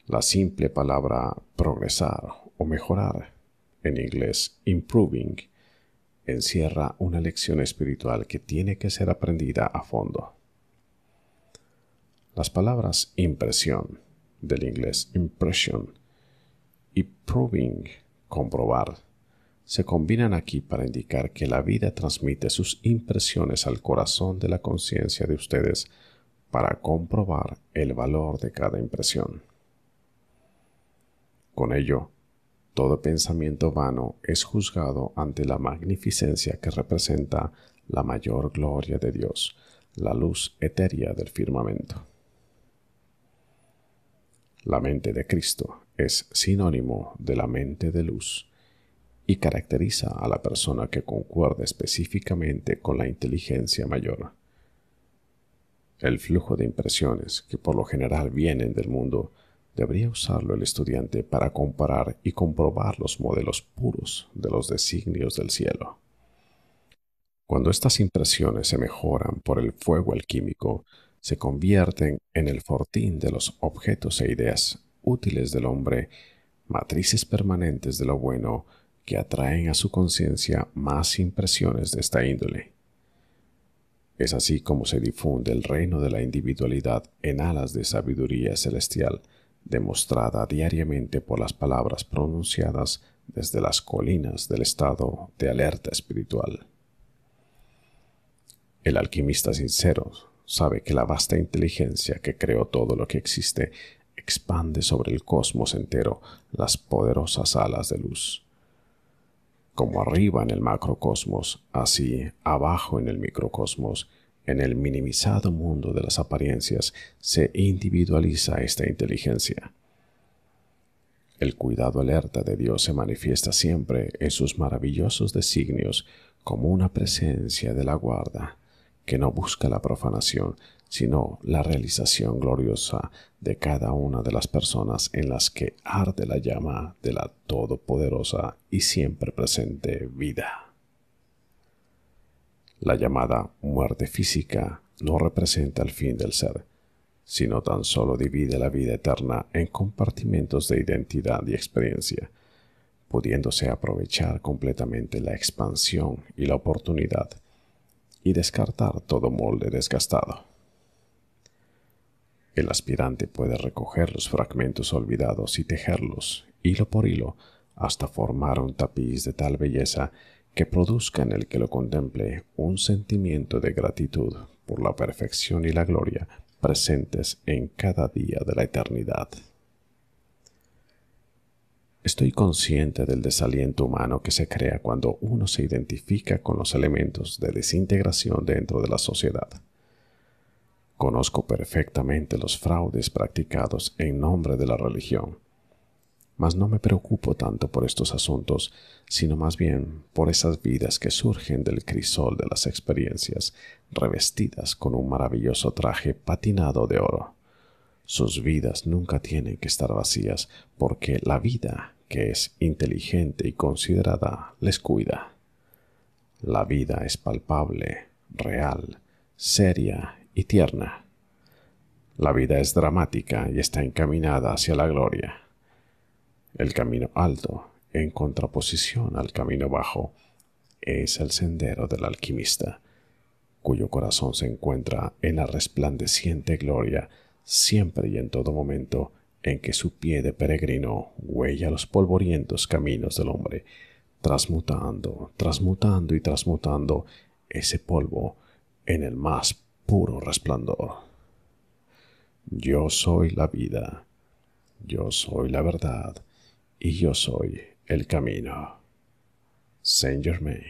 [SPEAKER 1] La simple palabra progresar o mejorar, en inglés improving, encierra una lección espiritual que tiene que ser aprendida a fondo. Las palabras impresión, del inglés impression, y proving, comprobar, se combinan aquí para indicar que la vida transmite sus impresiones al corazón de la conciencia de ustedes para comprobar el valor de cada impresión. Con ello, todo pensamiento vano es juzgado ante la magnificencia que representa la mayor gloria de Dios, la luz etérea del firmamento. La mente de Cristo es sinónimo de la mente de luz y caracteriza a la persona que concuerda específicamente con la inteligencia mayor. El flujo de impresiones que por lo general vienen del mundo Debería usarlo el estudiante para comparar y comprobar los modelos puros de los designios del cielo. Cuando estas impresiones se mejoran por el fuego alquímico, se convierten en el fortín de los objetos e ideas útiles del hombre, matrices permanentes de lo bueno que atraen a su conciencia más impresiones de esta índole. Es así como se difunde el reino de la individualidad en alas de sabiduría celestial, demostrada diariamente por las palabras pronunciadas desde las colinas del estado de alerta espiritual. El alquimista sincero sabe que la vasta inteligencia que creó todo lo que existe expande sobre el cosmos entero las poderosas alas de luz. Como arriba en el macrocosmos, así abajo en el microcosmos, en el minimizado mundo de las apariencias se individualiza esta inteligencia. El cuidado alerta de Dios se manifiesta siempre en sus maravillosos designios como una presencia de la guarda, que no busca la profanación, sino la realización gloriosa de cada una de las personas en las que arde la llama de la todopoderosa y siempre presente vida. La llamada muerte física no representa el fin del ser, sino tan solo divide la vida eterna en compartimentos de identidad y experiencia, pudiéndose aprovechar completamente la expansión y la oportunidad, y descartar todo molde desgastado. El aspirante puede recoger los fragmentos olvidados y tejerlos, hilo por hilo, hasta formar un tapiz de tal belleza que produzca en el que lo contemple un sentimiento de gratitud por la perfección y la gloria presentes en cada día de la eternidad. Estoy consciente del desaliento humano que se crea cuando uno se identifica con los elementos de desintegración dentro de la sociedad. Conozco perfectamente los fraudes practicados en nombre de la religión mas no me preocupo tanto por estos asuntos, sino más bien por esas vidas que surgen del crisol de las experiencias, revestidas con un maravilloso traje patinado de oro. Sus vidas nunca tienen que estar vacías, porque la vida, que es inteligente y considerada, les cuida. La vida es palpable, real, seria y tierna. La vida es dramática y está encaminada hacia la gloria. El camino alto, en contraposición al camino bajo, es el sendero del alquimista, cuyo corazón se encuentra en la resplandeciente gloria siempre y en todo momento en que su pie de peregrino huella los polvorientos caminos del hombre, transmutando, transmutando y transmutando ese polvo en el más puro resplandor. Yo soy la vida, yo soy la verdad, y yo soy el camino. Saint Germain.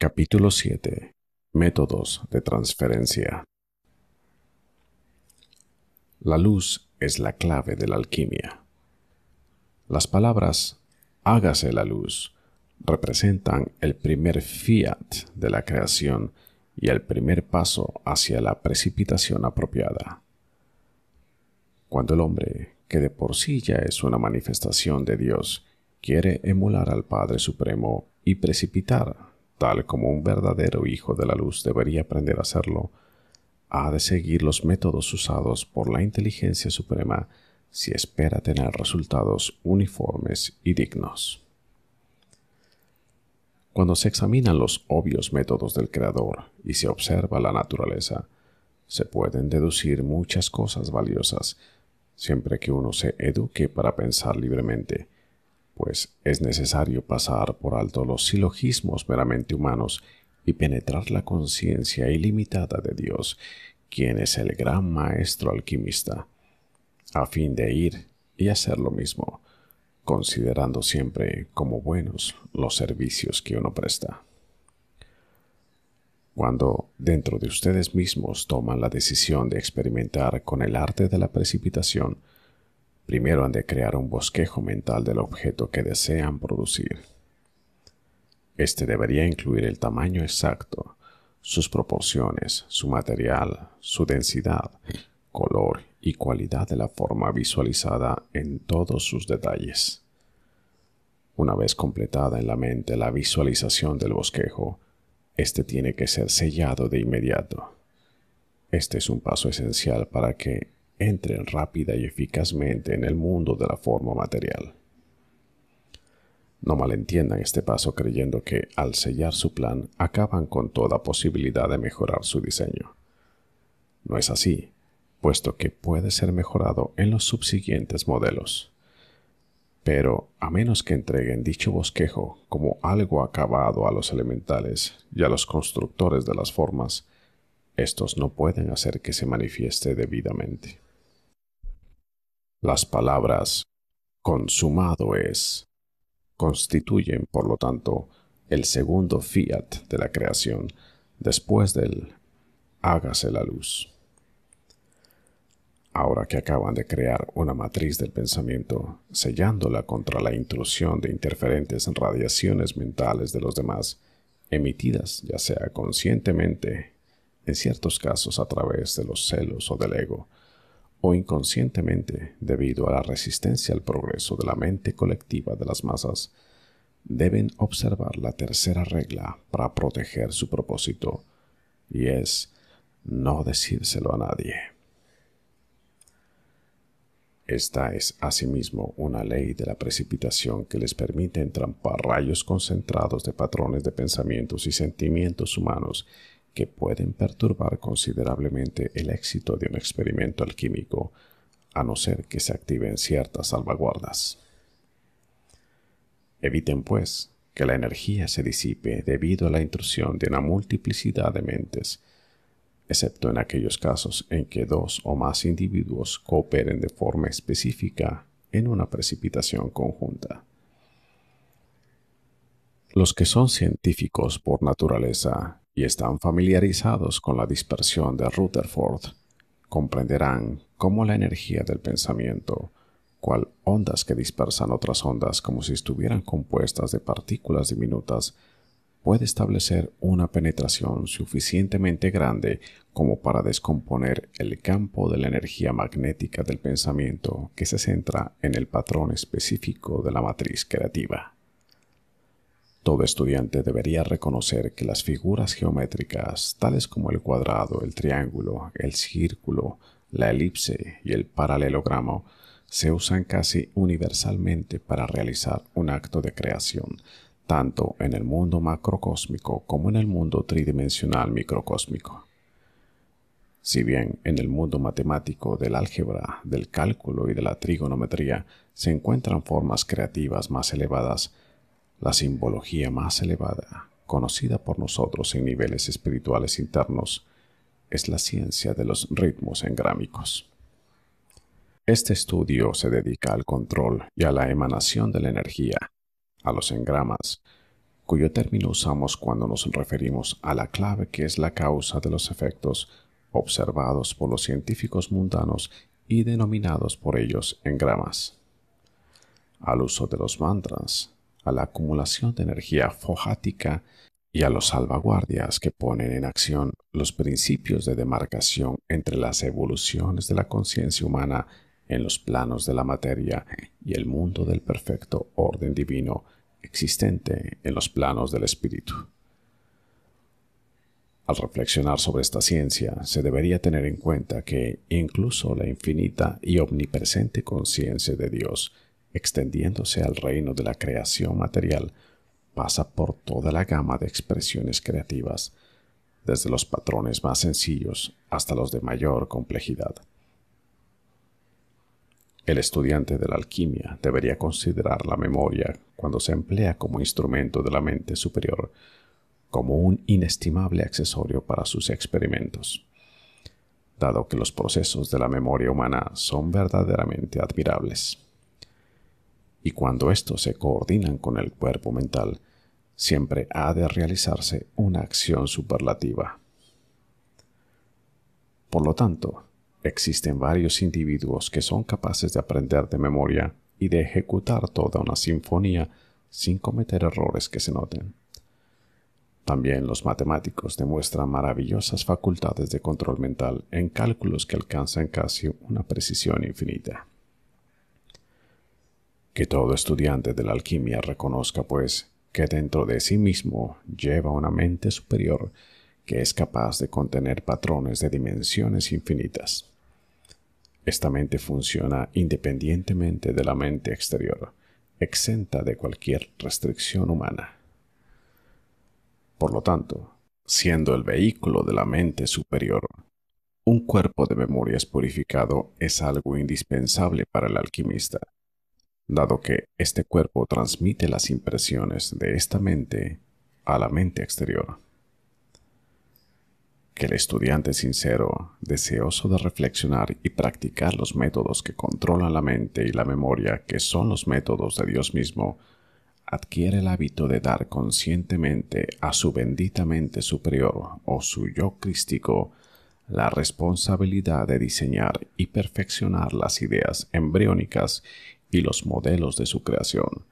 [SPEAKER 1] Capítulo 7. Métodos de transferencia. La luz es la clave de la alquimia. Las palabras hágase la luz representan el primer fiat de la creación y el primer paso hacia la precipitación apropiada. Cuando el hombre, que de por sí ya es una manifestación de Dios, quiere emular al Padre Supremo y precipitar, tal como un verdadero hijo de la luz debería aprender a hacerlo, ha de seguir los métodos usados por la inteligencia suprema si espera tener resultados uniformes y dignos. Cuando se examinan los obvios métodos del Creador y se observa la naturaleza, se pueden deducir muchas cosas valiosas siempre que uno se eduque para pensar libremente, pues es necesario pasar por alto los silogismos meramente humanos y penetrar la conciencia ilimitada de Dios, quien es el gran maestro alquimista, a fin de ir y hacer lo mismo, considerando siempre como buenos los servicios que uno presta. Cuando dentro de ustedes mismos toman la decisión de experimentar con el arte de la precipitación, primero han de crear un bosquejo mental del objeto que desean producir. Este debería incluir el tamaño exacto, sus proporciones, su material, su densidad, color y cualidad de la forma visualizada en todos sus detalles. Una vez completada en la mente la visualización del bosquejo, este tiene que ser sellado de inmediato. Este es un paso esencial para que entren rápida y eficazmente en el mundo de la forma material. No malentiendan este paso creyendo que al sellar su plan acaban con toda posibilidad de mejorar su diseño. No es así, puesto que puede ser mejorado en los subsiguientes modelos. Pero a menos que entreguen dicho bosquejo como algo acabado a los elementales y a los constructores de las formas, estos no pueden hacer que se manifieste debidamente. Las palabras consumado es constituyen, por lo tanto, el segundo fiat de la creación después del hágase la luz ahora que acaban de crear una matriz del pensamiento, sellándola contra la intrusión de interferentes radiaciones mentales de los demás, emitidas ya sea conscientemente, en ciertos casos a través de los celos o del ego, o inconscientemente debido a la resistencia al progreso de la mente colectiva de las masas, deben observar la tercera regla para proteger su propósito, y es no decírselo a nadie. Esta es asimismo una ley de la precipitación que les permite entrampar rayos concentrados de patrones de pensamientos y sentimientos humanos que pueden perturbar considerablemente el éxito de un experimento alquímico, a no ser que se activen ciertas salvaguardas. Eviten, pues, que la energía se disipe debido a la intrusión de una multiplicidad de mentes excepto en aquellos casos en que dos o más individuos cooperen de forma específica en una precipitación conjunta. Los que son científicos por naturaleza y están familiarizados con la dispersión de Rutherford comprenderán cómo la energía del pensamiento, cual ondas que dispersan otras ondas como si estuvieran compuestas de partículas diminutas, puede establecer una penetración suficientemente grande como para descomponer el campo de la energía magnética del pensamiento que se centra en el patrón específico de la matriz creativa. Todo estudiante debería reconocer que las figuras geométricas, tales como el cuadrado, el triángulo, el círculo, la elipse y el paralelogramo, se usan casi universalmente para realizar un acto de creación tanto en el mundo macrocósmico como en el mundo tridimensional microcósmico. Si bien en el mundo matemático del álgebra, del cálculo y de la trigonometría se encuentran formas creativas más elevadas, la simbología más elevada, conocida por nosotros en niveles espirituales internos, es la ciencia de los ritmos engrámicos. Este estudio se dedica al control y a la emanación de la energía a los engramas, cuyo término usamos cuando nos referimos a la clave que es la causa de los efectos observados por los científicos mundanos y denominados por ellos engramas. Al uso de los mantras, a la acumulación de energía fojática y a los salvaguardias que ponen en acción los principios de demarcación entre las evoluciones de la conciencia humana en los planos de la materia y el mundo del perfecto orden divino existente en los planos del espíritu. Al reflexionar sobre esta ciencia, se debería tener en cuenta que incluso la infinita y omnipresente conciencia de Dios, extendiéndose al reino de la creación material, pasa por toda la gama de expresiones creativas, desde los patrones más sencillos hasta los de mayor complejidad. El estudiante de la alquimia debería considerar la memoria cuando se emplea como instrumento de la mente superior como un inestimable accesorio para sus experimentos. Dado que los procesos de la memoria humana son verdaderamente admirables. Y cuando estos se coordinan con el cuerpo mental, siempre ha de realizarse una acción superlativa. Por lo tanto, Existen varios individuos que son capaces de aprender de memoria y de ejecutar toda una sinfonía sin cometer errores que se noten. También los matemáticos demuestran maravillosas facultades de control mental en cálculos que alcanzan casi una precisión infinita. Que todo estudiante de la alquimia reconozca, pues, que dentro de sí mismo lleva una mente superior que es capaz de contener patrones de dimensiones infinitas. Esta mente funciona independientemente de la mente exterior, exenta de cualquier restricción humana. Por lo tanto, siendo el vehículo de la mente superior, un cuerpo de memorias purificado es algo indispensable para el alquimista, dado que este cuerpo transmite las impresiones de esta mente a la mente exterior que el estudiante sincero, deseoso de reflexionar y practicar los métodos que controlan la mente y la memoria, que son los métodos de Dios mismo, adquiere el hábito de dar conscientemente a su bendita mente superior o su yo crístico la responsabilidad de diseñar y perfeccionar las ideas embriónicas y los modelos de su creación,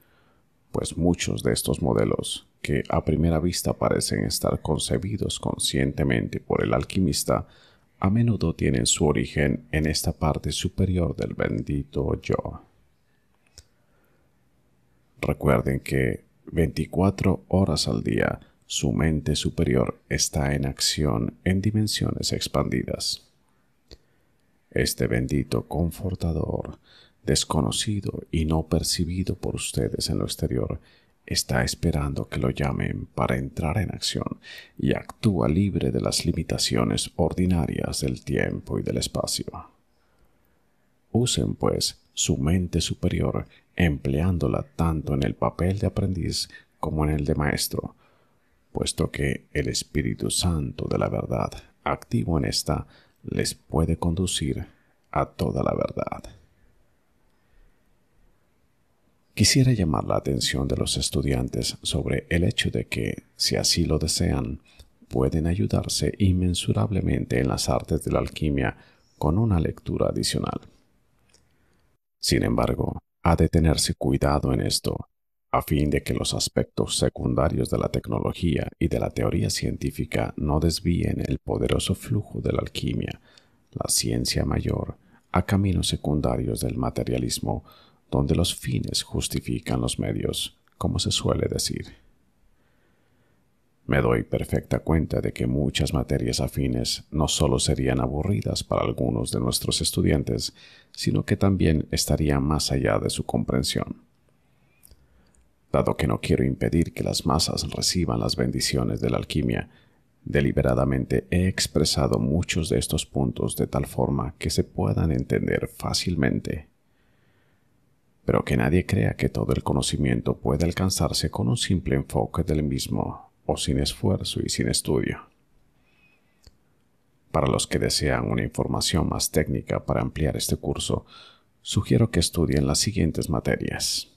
[SPEAKER 1] pues muchos de estos modelos que a primera vista parecen estar concebidos conscientemente por el alquimista, a menudo tienen su origen en esta parte superior del bendito yo. Recuerden que 24 horas al día su mente superior está en acción en dimensiones expandidas. Este bendito confortador, desconocido y no percibido por ustedes en lo exterior, está esperando que lo llamen para entrar en acción y actúa libre de las limitaciones ordinarias del tiempo y del espacio. Usen, pues, su mente superior empleándola tanto en el papel de aprendiz como en el de maestro, puesto que el Espíritu Santo de la verdad activo en esta les puede conducir a toda la verdad. Quisiera llamar la atención de los estudiantes sobre el hecho de que, si así lo desean, pueden ayudarse inmensurablemente en las artes de la alquimia con una lectura adicional. Sin embargo, ha de tenerse cuidado en esto, a fin de que los aspectos secundarios de la tecnología y de la teoría científica no desvíen el poderoso flujo de la alquimia, la ciencia mayor, a caminos secundarios del materialismo donde los fines justifican los medios, como se suele decir. Me doy perfecta cuenta de que muchas materias afines no solo serían aburridas para algunos de nuestros estudiantes, sino que también estarían más allá de su comprensión. Dado que no quiero impedir que las masas reciban las bendiciones de la alquimia, Deliberadamente he expresado muchos de estos puntos de tal forma que se puedan entender fácilmente pero que nadie crea que todo el conocimiento puede alcanzarse con un simple enfoque del mismo, o sin esfuerzo y sin estudio. Para los que desean una información más técnica para ampliar este curso, sugiero que estudien las siguientes materias.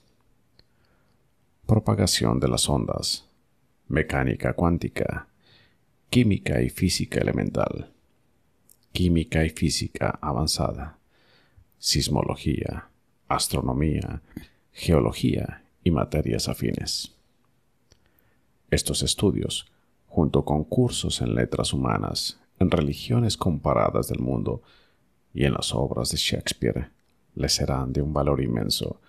[SPEAKER 1] Propagación de las ondas, mecánica cuántica, química y física elemental, química y física avanzada, sismología, astronomía, geología y materias afines. Estos estudios, junto con cursos en letras humanas, en religiones comparadas del mundo y en las obras de Shakespeare, les serán de un valor inmenso,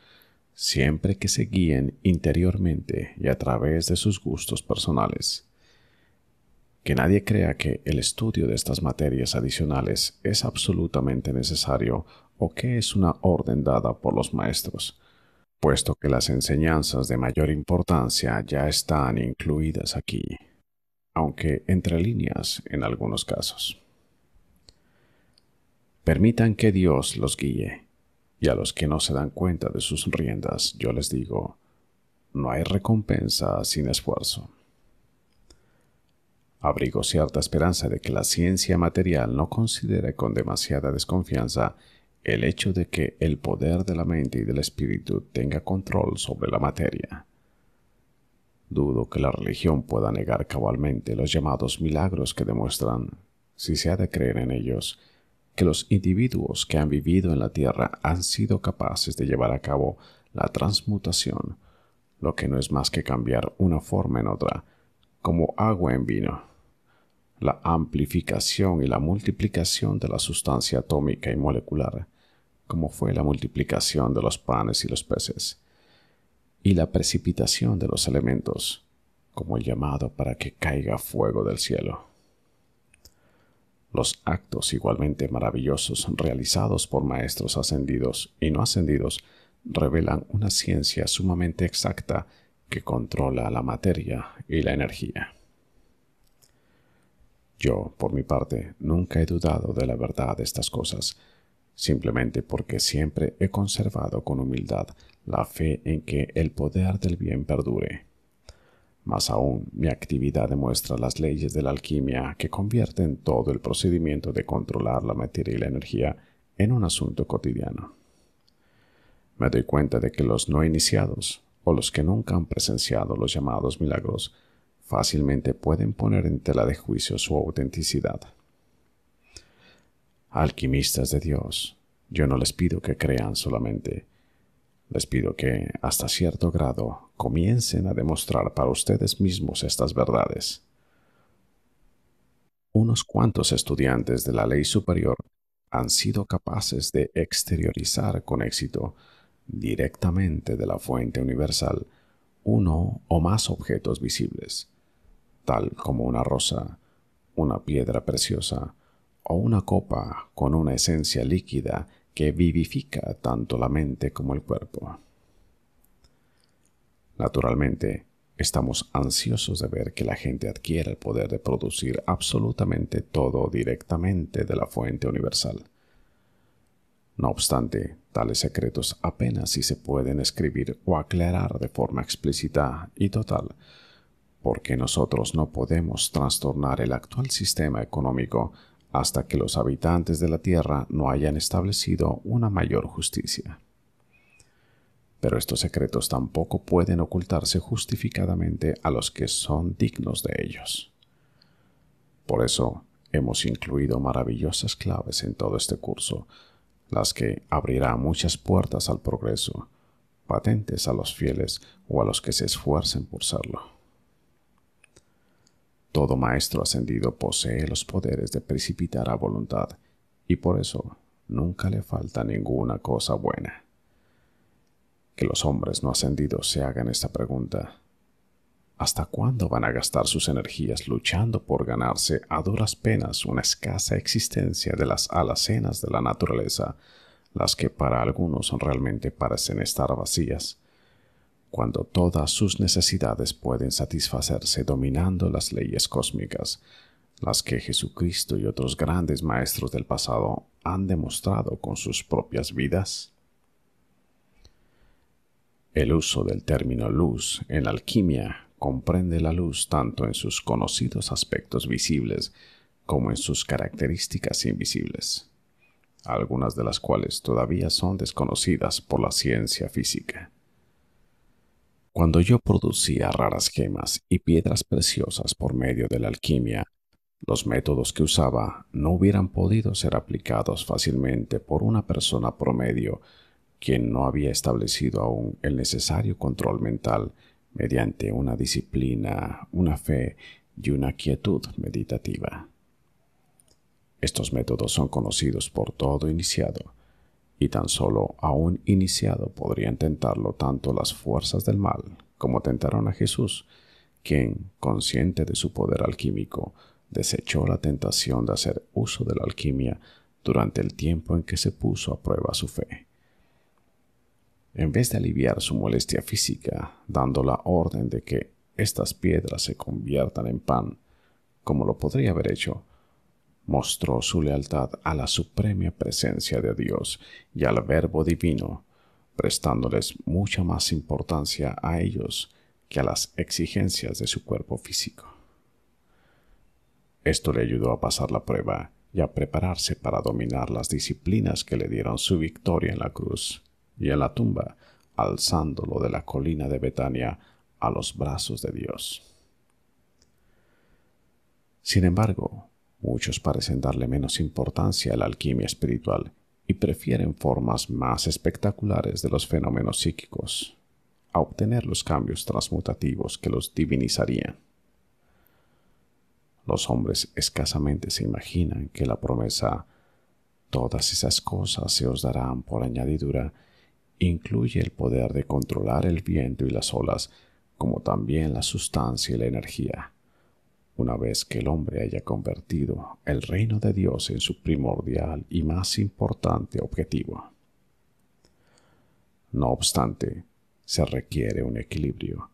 [SPEAKER 1] siempre que se guíen interiormente y a través de sus gustos personales que nadie crea que el estudio de estas materias adicionales es absolutamente necesario o que es una orden dada por los maestros, puesto que las enseñanzas de mayor importancia ya están incluidas aquí, aunque entre líneas en algunos casos. Permitan que Dios los guíe, y a los que no se dan cuenta de sus riendas, yo les digo, no hay recompensa sin esfuerzo abrigo cierta esperanza de que la ciencia material no considere con demasiada desconfianza el hecho de que el poder de la mente y del espíritu tenga control sobre la materia. Dudo que la religión pueda negar cabalmente los llamados milagros que demuestran, si se ha de creer en ellos, que los individuos que han vivido en la tierra han sido capaces de llevar a cabo la transmutación, lo que no es más que cambiar una forma en otra, como agua en vino la amplificación y la multiplicación de la sustancia atómica y molecular, como fue la multiplicación de los panes y los peces, y la precipitación de los elementos, como el llamado para que caiga fuego del cielo. Los actos igualmente maravillosos realizados por maestros ascendidos y no ascendidos revelan una ciencia sumamente exacta que controla la materia y la energía. Yo, por mi parte, nunca he dudado de la verdad de estas cosas, simplemente porque siempre he conservado con humildad la fe en que el poder del bien perdure. Más aún, mi actividad demuestra las leyes de la alquimia que convierten todo el procedimiento de controlar la materia y la energía en un asunto cotidiano. Me doy cuenta de que los no iniciados, o los que nunca han presenciado los llamados milagros, fácilmente pueden poner en tela de juicio su autenticidad. Alquimistas de Dios, yo no les pido que crean solamente, les pido que, hasta cierto grado, comiencen a demostrar para ustedes mismos estas verdades. Unos cuantos estudiantes de la ley superior han sido capaces de exteriorizar con éxito, directamente de la fuente universal, uno o más objetos visibles, tal como una rosa, una piedra preciosa o una copa con una esencia líquida que vivifica tanto la mente como el cuerpo. Naturalmente, estamos ansiosos de ver que la gente adquiera el poder de producir absolutamente todo directamente de la fuente universal. No obstante, tales secretos apenas si se pueden escribir o aclarar de forma explícita y total, porque nosotros no podemos trastornar el actual sistema económico hasta que los habitantes de la Tierra no hayan establecido una mayor justicia. Pero estos secretos tampoco pueden ocultarse justificadamente a los que son dignos de ellos. Por eso hemos incluido maravillosas claves en todo este curso, las que abrirán muchas puertas al progreso, patentes a los fieles o a los que se esfuercen por serlo. Todo maestro ascendido posee los poderes de precipitar a voluntad, y por eso nunca le falta ninguna cosa buena. Que los hombres no ascendidos se hagan esta pregunta. ¿Hasta cuándo van a gastar sus energías luchando por ganarse a duras penas una escasa existencia de las alacenas de la naturaleza, las que para algunos realmente parecen estar vacías? cuando todas sus necesidades pueden satisfacerse dominando las leyes cósmicas, las que Jesucristo y otros grandes maestros del pasado han demostrado con sus propias vidas? El uso del término luz en la alquimia comprende la luz tanto en sus conocidos aspectos visibles como en sus características invisibles, algunas de las cuales todavía son desconocidas por la ciencia física. Cuando yo producía raras gemas y piedras preciosas por medio de la alquimia, los métodos que usaba no hubieran podido ser aplicados fácilmente por una persona promedio quien no había establecido aún el necesario control mental mediante una disciplina, una fe y una quietud meditativa. Estos métodos son conocidos por todo iniciado y tan solo a un iniciado podrían tentarlo tanto las fuerzas del mal como tentaron a Jesús, quien, consciente de su poder alquímico, desechó la tentación de hacer uso de la alquimia durante el tiempo en que se puso a prueba su fe. En vez de aliviar su molestia física, dando la orden de que estas piedras se conviertan en pan, como lo podría haber hecho, mostró su lealtad a la suprema presencia de Dios y al Verbo Divino, prestándoles mucha más importancia a ellos que a las exigencias de su cuerpo físico. Esto le ayudó a pasar la prueba y a prepararse para dominar las disciplinas que le dieron su victoria en la cruz y en la tumba, alzándolo de la colina de Betania a los brazos de Dios. Sin embargo, Muchos parecen darle menos importancia a la alquimia espiritual y prefieren formas más espectaculares de los fenómenos psíquicos a obtener los cambios transmutativos que los divinizarían. Los hombres escasamente se imaginan que la promesa todas esas cosas se os darán por añadidura incluye el poder de controlar el viento y las olas, como también la sustancia y la energía una vez que el hombre haya convertido el reino de Dios en su primordial y más importante objetivo. No obstante, se requiere un equilibrio.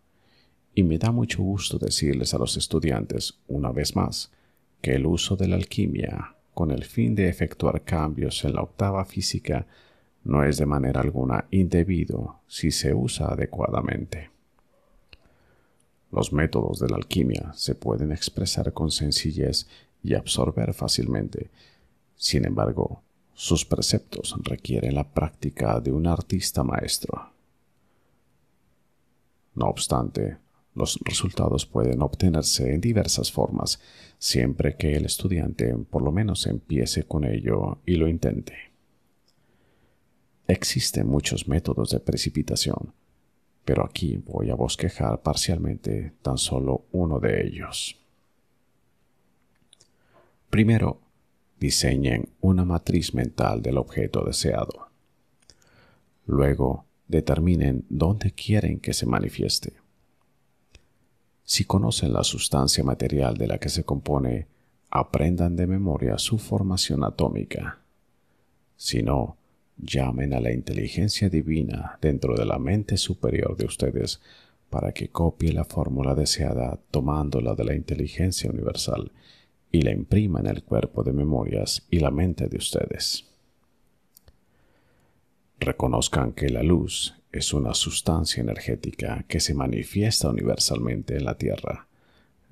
[SPEAKER 1] Y me da mucho gusto decirles a los estudiantes, una vez más, que el uso de la alquimia, con el fin de efectuar cambios en la octava física, no es de manera alguna indebido si se usa adecuadamente. Los métodos de la alquimia se pueden expresar con sencillez y absorber fácilmente. Sin embargo, sus preceptos requieren la práctica de un artista maestro. No obstante, los resultados pueden obtenerse en diversas formas, siempre que el estudiante por lo menos empiece con ello y lo intente. Existen muchos métodos de precipitación, pero aquí voy a bosquejar parcialmente tan solo uno de ellos. Primero, diseñen una matriz mental del objeto deseado. Luego, determinen dónde quieren que se manifieste. Si conocen la sustancia material de la que se compone, aprendan de memoria su formación atómica. Si no, Llamen a la inteligencia divina dentro de la mente superior de ustedes para que copie la fórmula deseada tomándola de la inteligencia universal y la imprima en el cuerpo de memorias y la mente de ustedes. Reconozcan que la luz es una sustancia energética que se manifiesta universalmente en la Tierra,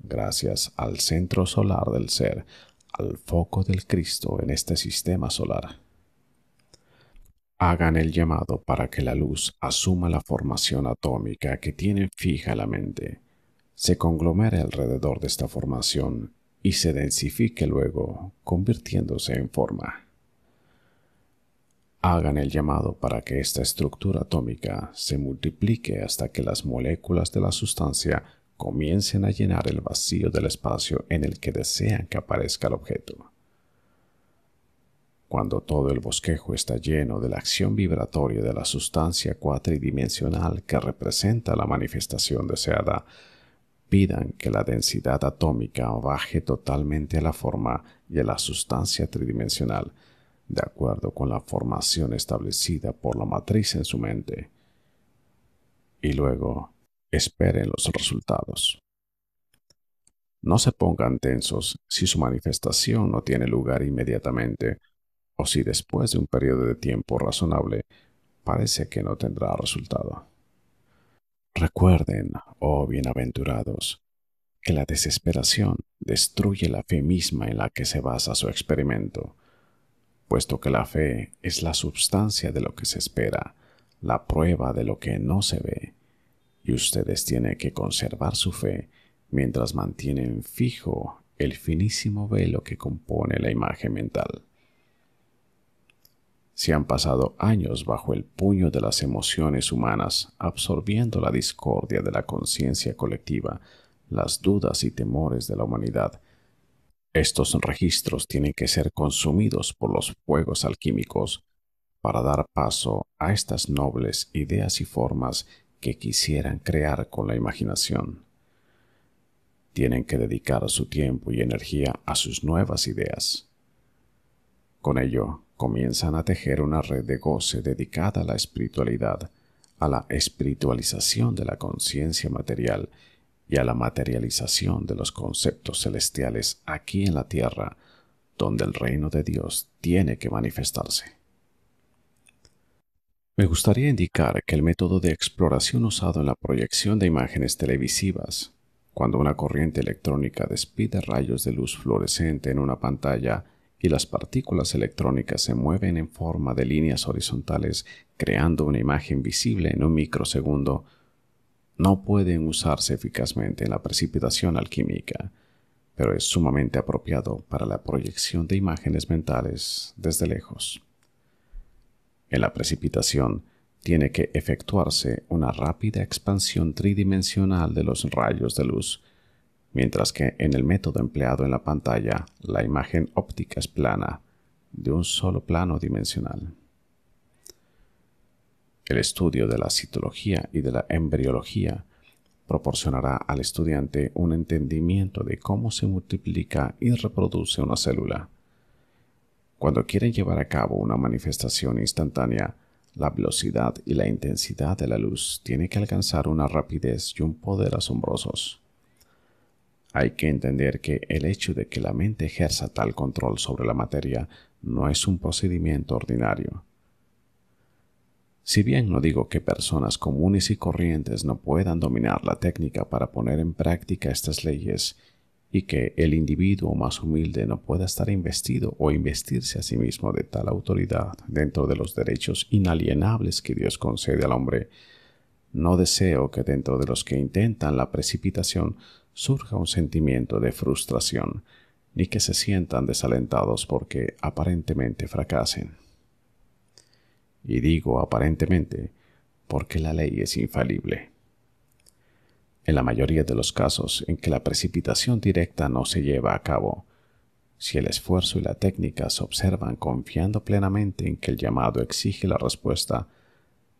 [SPEAKER 1] gracias al centro solar del ser, al foco del Cristo en este sistema solar hagan el llamado para que la luz asuma la formación atómica que tiene fija la mente, se conglomere alrededor de esta formación y se densifique luego, convirtiéndose en forma. Hagan el llamado para que esta estructura atómica se multiplique hasta que las moléculas de la sustancia comiencen a llenar el vacío del espacio en el que desean que aparezca el objeto cuando todo el bosquejo está lleno de la acción vibratoria de la sustancia cuatridimensional que representa la manifestación deseada, pidan que la densidad atómica baje totalmente a la forma y a la sustancia tridimensional, de acuerdo con la formación establecida por la matriz en su mente. Y luego, esperen los resultados. No se pongan tensos si su manifestación no tiene lugar inmediatamente o si después de un periodo de tiempo razonable parece que no tendrá resultado. Recuerden, oh bienaventurados, que la desesperación destruye la fe misma en la que se basa su experimento, puesto que la fe es la substancia de lo que se espera, la prueba de lo que no se ve, y ustedes tienen que conservar su fe mientras mantienen fijo el finísimo velo que compone la imagen mental se han pasado años bajo el puño de las emociones humanas, absorbiendo la discordia de la conciencia colectiva, las dudas y temores de la humanidad. Estos registros tienen que ser consumidos por los fuegos alquímicos para dar paso a estas nobles ideas y formas que quisieran crear con la imaginación. Tienen que dedicar su tiempo y energía a sus nuevas ideas. Con ello, comienzan a tejer una red de goce dedicada a la espiritualidad, a la espiritualización de la conciencia material y a la materialización de los conceptos celestiales aquí en la tierra, donde el reino de Dios tiene que manifestarse. Me gustaría indicar que el método de exploración usado en la proyección de imágenes televisivas, cuando una corriente electrónica despide rayos de luz fluorescente en una pantalla, y las partículas electrónicas se mueven en forma de líneas horizontales, creando una imagen visible en un microsegundo, no pueden usarse eficazmente en la precipitación alquímica, pero es sumamente apropiado para la proyección de imágenes mentales desde lejos. En la precipitación tiene que efectuarse una rápida expansión tridimensional de los rayos de luz, mientras que en el método empleado en la pantalla la imagen óptica es plana, de un solo plano dimensional. El estudio de la citología y de la embriología proporcionará al estudiante un entendimiento de cómo se multiplica y reproduce una célula. Cuando quieren llevar a cabo una manifestación instantánea, la velocidad y la intensidad de la luz tiene que alcanzar una rapidez y un poder asombrosos. Hay que entender que el hecho de que la mente ejerza tal control sobre la materia no es un procedimiento ordinario. Si bien no digo que personas comunes y corrientes no puedan dominar la técnica para poner en práctica estas leyes y que el individuo más humilde no pueda estar investido o investirse a sí mismo de tal autoridad dentro de los derechos inalienables que Dios concede al hombre, no deseo que dentro de los que intentan la precipitación surja un sentimiento de frustración, ni que se sientan desalentados porque aparentemente fracasen. Y digo aparentemente porque la ley es infalible. En la mayoría de los casos en que la precipitación directa no se lleva a cabo, si el esfuerzo y la técnica se observan confiando plenamente en que el llamado exige la respuesta,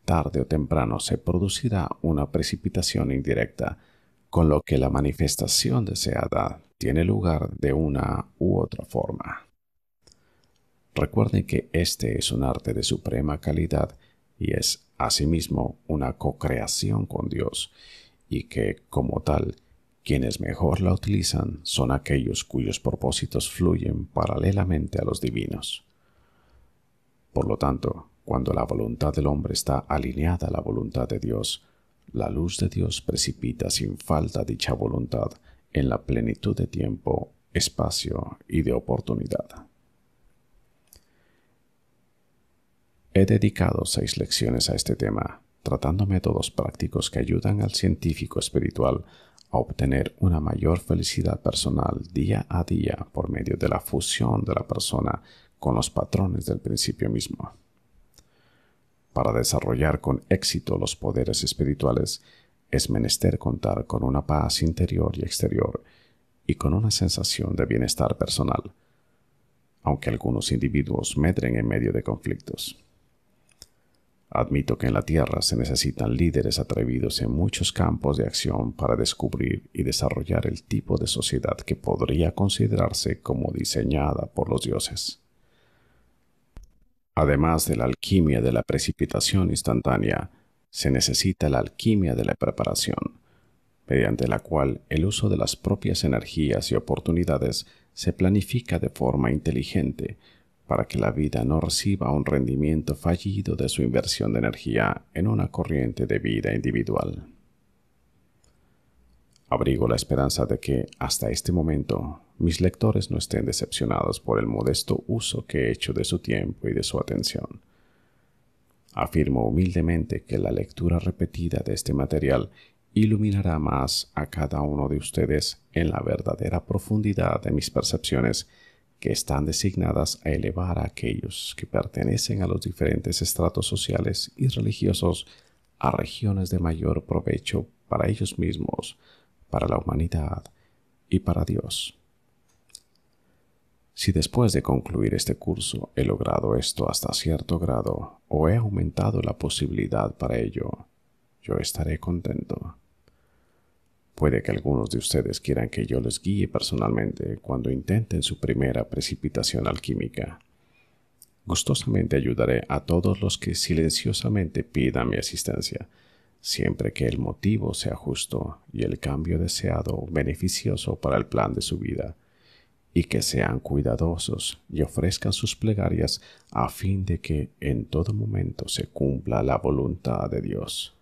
[SPEAKER 1] tarde o temprano se producirá una precipitación indirecta con lo que la manifestación deseada tiene lugar de una u otra forma. Recuerden que este es un arte de suprema calidad y es asimismo una co-creación con Dios, y que, como tal, quienes mejor la utilizan son aquellos cuyos propósitos fluyen paralelamente a los divinos. Por lo tanto, cuando la voluntad del hombre está alineada a la voluntad de Dios, la luz de Dios precipita sin falta dicha voluntad en la plenitud de tiempo, espacio y de oportunidad. He dedicado seis lecciones a este tema, tratando métodos prácticos que ayudan al científico espiritual a obtener una mayor felicidad personal día a día por medio de la fusión de la persona con los patrones del principio mismo. Para desarrollar con éxito los poderes espirituales, es menester contar con una paz interior y exterior y con una sensación de bienestar personal, aunque algunos individuos medren en medio de conflictos. Admito que en la Tierra se necesitan líderes atrevidos en muchos campos de acción para descubrir y desarrollar el tipo de sociedad que podría considerarse como diseñada por los dioses. Además de la alquimia de la precipitación instantánea, se necesita la alquimia de la preparación, mediante la cual el uso de las propias energías y oportunidades se planifica de forma inteligente para que la vida no reciba un rendimiento fallido de su inversión de energía en una corriente de vida individual. Abrigo la esperanza de que, hasta este momento, mis lectores no estén decepcionados por el modesto uso que he hecho de su tiempo y de su atención. Afirmo humildemente que la lectura repetida de este material iluminará más a cada uno de ustedes en la verdadera profundidad de mis percepciones que están designadas a elevar a aquellos que pertenecen a los diferentes estratos sociales y religiosos a regiones de mayor provecho para ellos mismos, para la humanidad y para Dios. Si después de concluir este curso he logrado esto hasta cierto grado o he aumentado la posibilidad para ello, yo estaré contento. Puede que algunos de ustedes quieran que yo les guíe personalmente cuando intenten su primera precipitación alquímica. Gustosamente ayudaré a todos los que silenciosamente pidan mi asistencia, siempre que el motivo sea justo y el cambio deseado beneficioso para el plan de su vida y que sean cuidadosos y ofrezcan sus plegarias a fin de que en todo momento se cumpla la voluntad de Dios.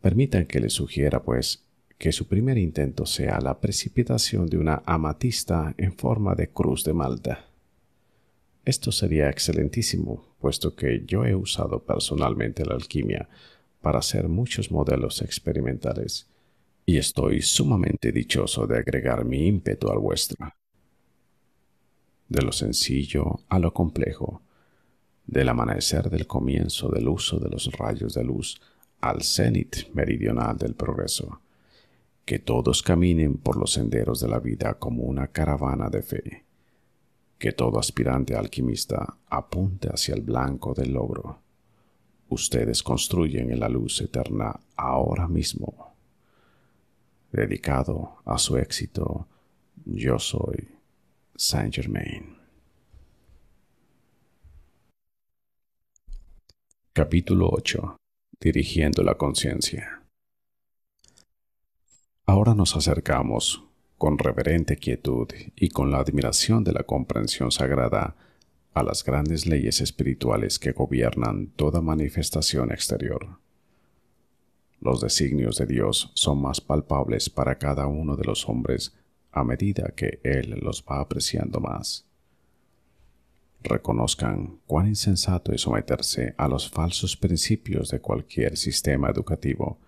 [SPEAKER 1] Permitan que les sugiera, pues, que su primer intento sea la precipitación de una amatista en forma de cruz de Malta. Esto sería excelentísimo, puesto que yo he usado personalmente la alquimia para hacer muchos modelos experimentales y estoy sumamente dichoso de agregar mi ímpetu al vuestro. De lo sencillo a lo complejo, del amanecer del comienzo del uso de los rayos de luz al cenit meridional del progreso, que todos caminen por los senderos de la vida como una caravana de fe, que todo aspirante alquimista apunte hacia el blanco del logro. Ustedes construyen en la luz eterna ahora mismo dedicado a su éxito Yo Soy Saint Germain. Capítulo 8. Dirigiendo la conciencia. Ahora nos acercamos, con reverente quietud y con la admiración de la comprensión sagrada, a las grandes leyes espirituales que gobiernan toda manifestación exterior. Los designios de Dios son más palpables para cada uno de los hombres a medida que Él los va apreciando más. Reconozcan cuán insensato es someterse a los falsos principios de cualquier sistema educativo.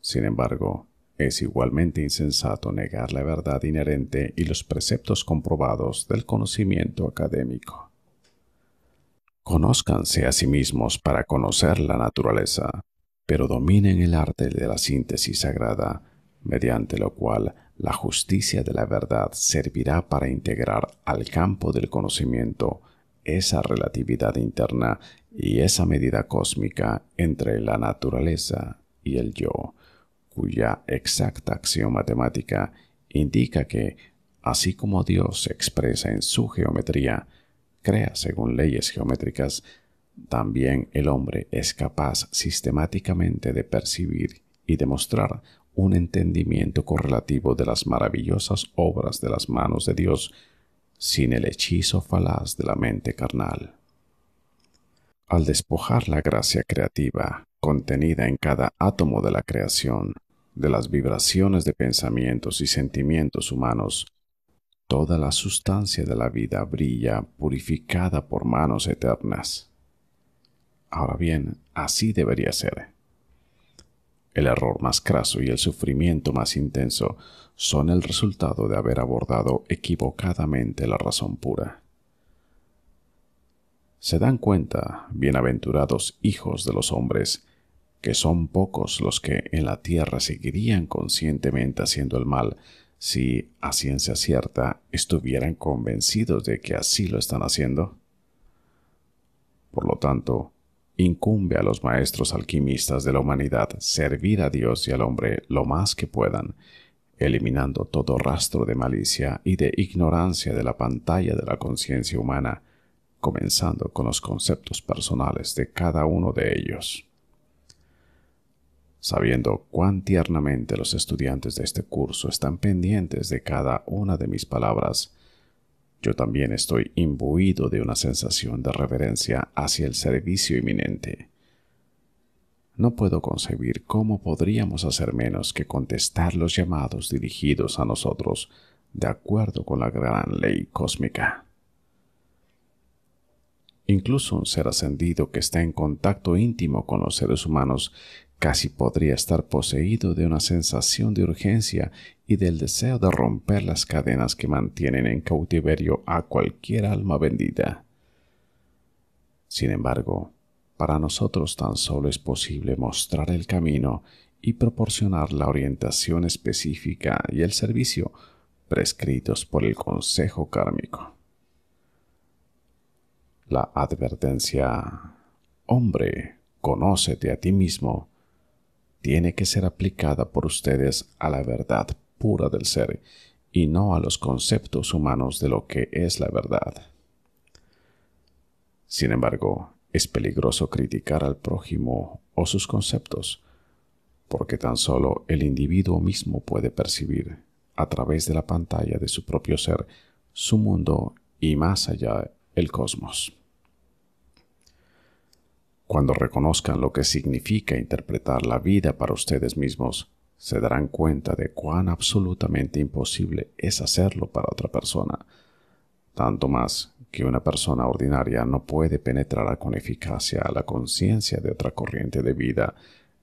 [SPEAKER 1] Sin embargo, es igualmente insensato negar la verdad inherente y los preceptos comprobados del conocimiento académico. Conózcanse a sí mismos para conocer la naturaleza, pero dominen el arte de la síntesis sagrada, mediante lo cual la justicia de la verdad servirá para integrar al campo del conocimiento esa relatividad interna y esa medida cósmica entre la naturaleza y el yo, cuya exacta acción matemática indica que, así como Dios se expresa en su geometría, crea según leyes geométricas, también el hombre es capaz sistemáticamente de percibir y demostrar un entendimiento correlativo de las maravillosas obras de las manos de Dios sin el hechizo falaz de la mente carnal. Al despojar la gracia creativa contenida en cada átomo de la creación, de las vibraciones de pensamientos y sentimientos humanos, toda la sustancia de la vida brilla purificada por manos eternas. Ahora bien, así debería ser. El error más craso y el sufrimiento más intenso son el resultado de haber abordado equivocadamente la razón pura. Se dan cuenta, bienaventurados hijos de los hombres, que son pocos los que en la tierra seguirían conscientemente haciendo el mal si, a ciencia cierta, estuvieran convencidos de que así lo están haciendo. Por lo tanto, incumbe a los maestros alquimistas de la humanidad servir a Dios y al hombre lo más que puedan, eliminando todo rastro de malicia y de ignorancia de la pantalla de la conciencia humana, comenzando con los conceptos personales de cada uno de ellos. Sabiendo cuán tiernamente los estudiantes de este curso están pendientes de cada una de mis palabras, yo también estoy imbuido de una sensación de reverencia hacia el servicio inminente. No puedo concebir cómo podríamos hacer menos que contestar los llamados dirigidos a nosotros de acuerdo con la gran ley cósmica. Incluso un ser ascendido que está en contacto íntimo con los seres humanos Casi podría estar poseído de una sensación de urgencia y del deseo de romper las cadenas que mantienen en cautiverio a cualquier alma bendita. Sin embargo, para nosotros tan solo es posible mostrar el camino y proporcionar la orientación específica y el servicio prescritos por el Consejo Kármico. La advertencia Hombre, conócete a ti mismo tiene que ser aplicada por ustedes a la verdad pura del ser y no a los conceptos humanos de lo que es la verdad. Sin embargo, es peligroso criticar al prójimo o sus conceptos, porque tan solo el individuo mismo puede percibir, a través de la pantalla de su propio ser, su mundo y más allá el cosmos. Cuando reconozcan lo que significa interpretar la vida para ustedes mismos, se darán cuenta de cuán absolutamente imposible es hacerlo para otra persona, tanto más que una persona ordinaria no puede penetrar con eficacia a la conciencia de otra corriente de vida,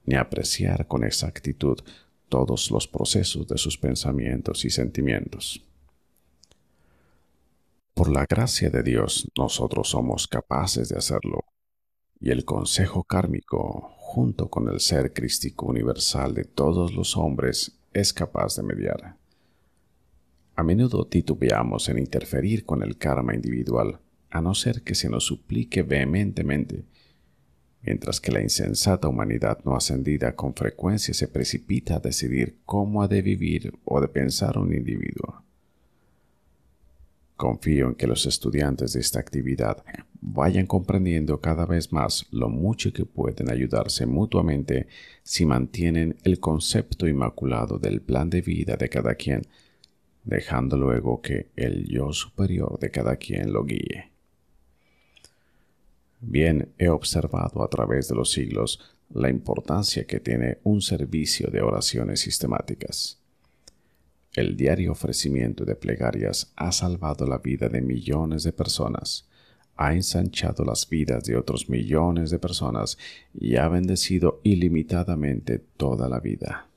[SPEAKER 1] ni apreciar con exactitud todos los procesos de sus pensamientos y sentimientos. Por la gracia de Dios nosotros somos capaces de hacerlo y el consejo kármico, junto con el ser crístico universal de todos los hombres, es capaz de mediar. A menudo titubeamos en interferir con el karma individual, a no ser que se nos suplique vehementemente, mientras que la insensata humanidad no ascendida con frecuencia se precipita a decidir cómo ha de vivir o de pensar un individuo. Confío en que los estudiantes de esta actividad vayan comprendiendo cada vez más lo mucho que pueden ayudarse mutuamente si mantienen el concepto inmaculado del plan de vida de cada quien, dejando luego que el yo superior de cada quien lo guíe. Bien, he observado a través de los siglos la importancia que tiene un servicio de oraciones sistemáticas. El diario ofrecimiento de plegarias ha salvado la vida de millones de personas, ha ensanchado las vidas de otros millones de personas y ha bendecido ilimitadamente toda la vida.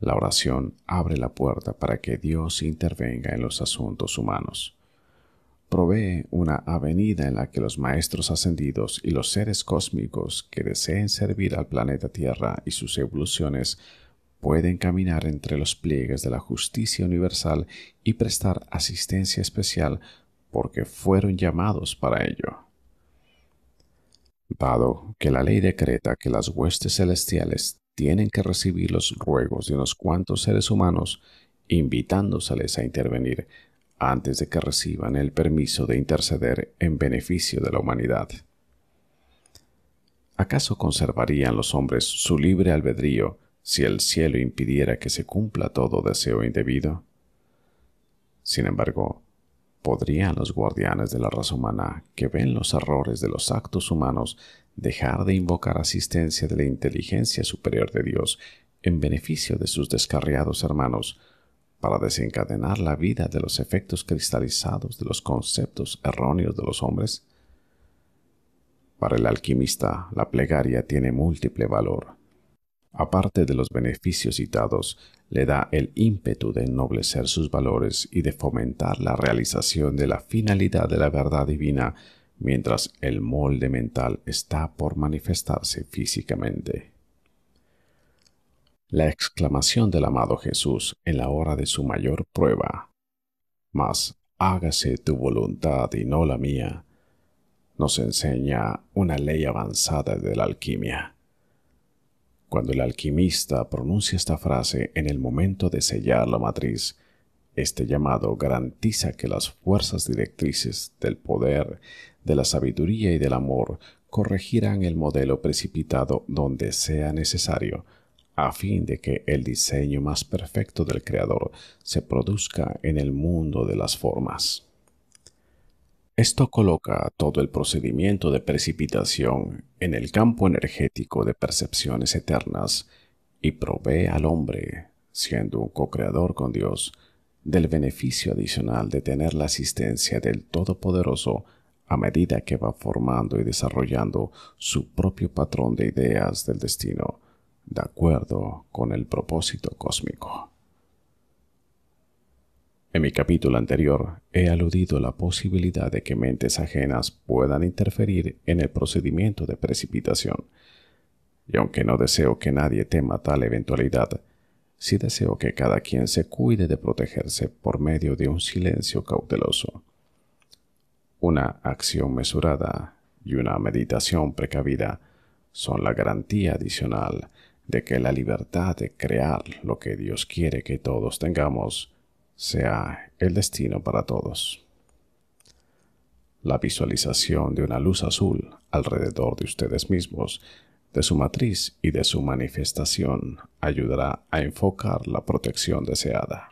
[SPEAKER 1] La oración abre la puerta para que Dios intervenga en los asuntos humanos. Provee una avenida en la que los maestros ascendidos y los seres cósmicos que deseen servir al planeta Tierra y sus evoluciones pueden caminar entre los pliegues de la justicia universal y prestar asistencia especial porque fueron llamados para ello. Dado que la ley decreta que las huestes celestiales tienen que recibir los ruegos de unos cuantos seres humanos, invitándoseles a intervenir antes de que reciban el permiso de interceder en beneficio de la humanidad. ¿Acaso conservarían los hombres su libre albedrío si el cielo impidiera que se cumpla todo deseo indebido. Sin embargo, ¿podrían los guardianes de la raza humana, que ven los errores de los actos humanos, dejar de invocar asistencia de la inteligencia superior de Dios en beneficio de sus descarriados hermanos, para desencadenar la vida de los efectos cristalizados de los conceptos erróneos de los hombres? Para el alquimista, la plegaria tiene múltiple valor aparte de los beneficios citados, le da el ímpetu de ennoblecer sus valores y de fomentar la realización de la finalidad de la verdad divina, mientras el molde mental está por manifestarse físicamente. La exclamación del amado Jesús en la hora de su mayor prueba, mas hágase tu voluntad y no la mía, nos enseña una ley avanzada de la alquimia. Cuando el alquimista pronuncia esta frase en el momento de sellar la matriz, este llamado garantiza que las fuerzas directrices del poder, de la sabiduría y del amor corregirán el modelo precipitado donde sea necesario, a fin de que el diseño más perfecto del Creador se produzca en el mundo de las formas. Esto coloca todo el procedimiento de precipitación en el campo energético de percepciones eternas y provee al hombre, siendo un co-creador con Dios, del beneficio adicional de tener la asistencia del Todopoderoso a medida que va formando y desarrollando su propio patrón de ideas del destino, de acuerdo con el propósito cósmico. En mi capítulo anterior he aludido la posibilidad de que mentes ajenas puedan interferir en el procedimiento de precipitación. Y aunque no deseo que nadie tema tal eventualidad, sí deseo que cada quien se cuide de protegerse por medio de un silencio cauteloso, una acción mesurada y una meditación precavida son la garantía adicional de que la libertad de crear lo que Dios quiere que todos tengamos sea el destino para todos. La visualización de una luz azul alrededor de ustedes mismos, de su matriz y de su manifestación ayudará a enfocar la protección deseada.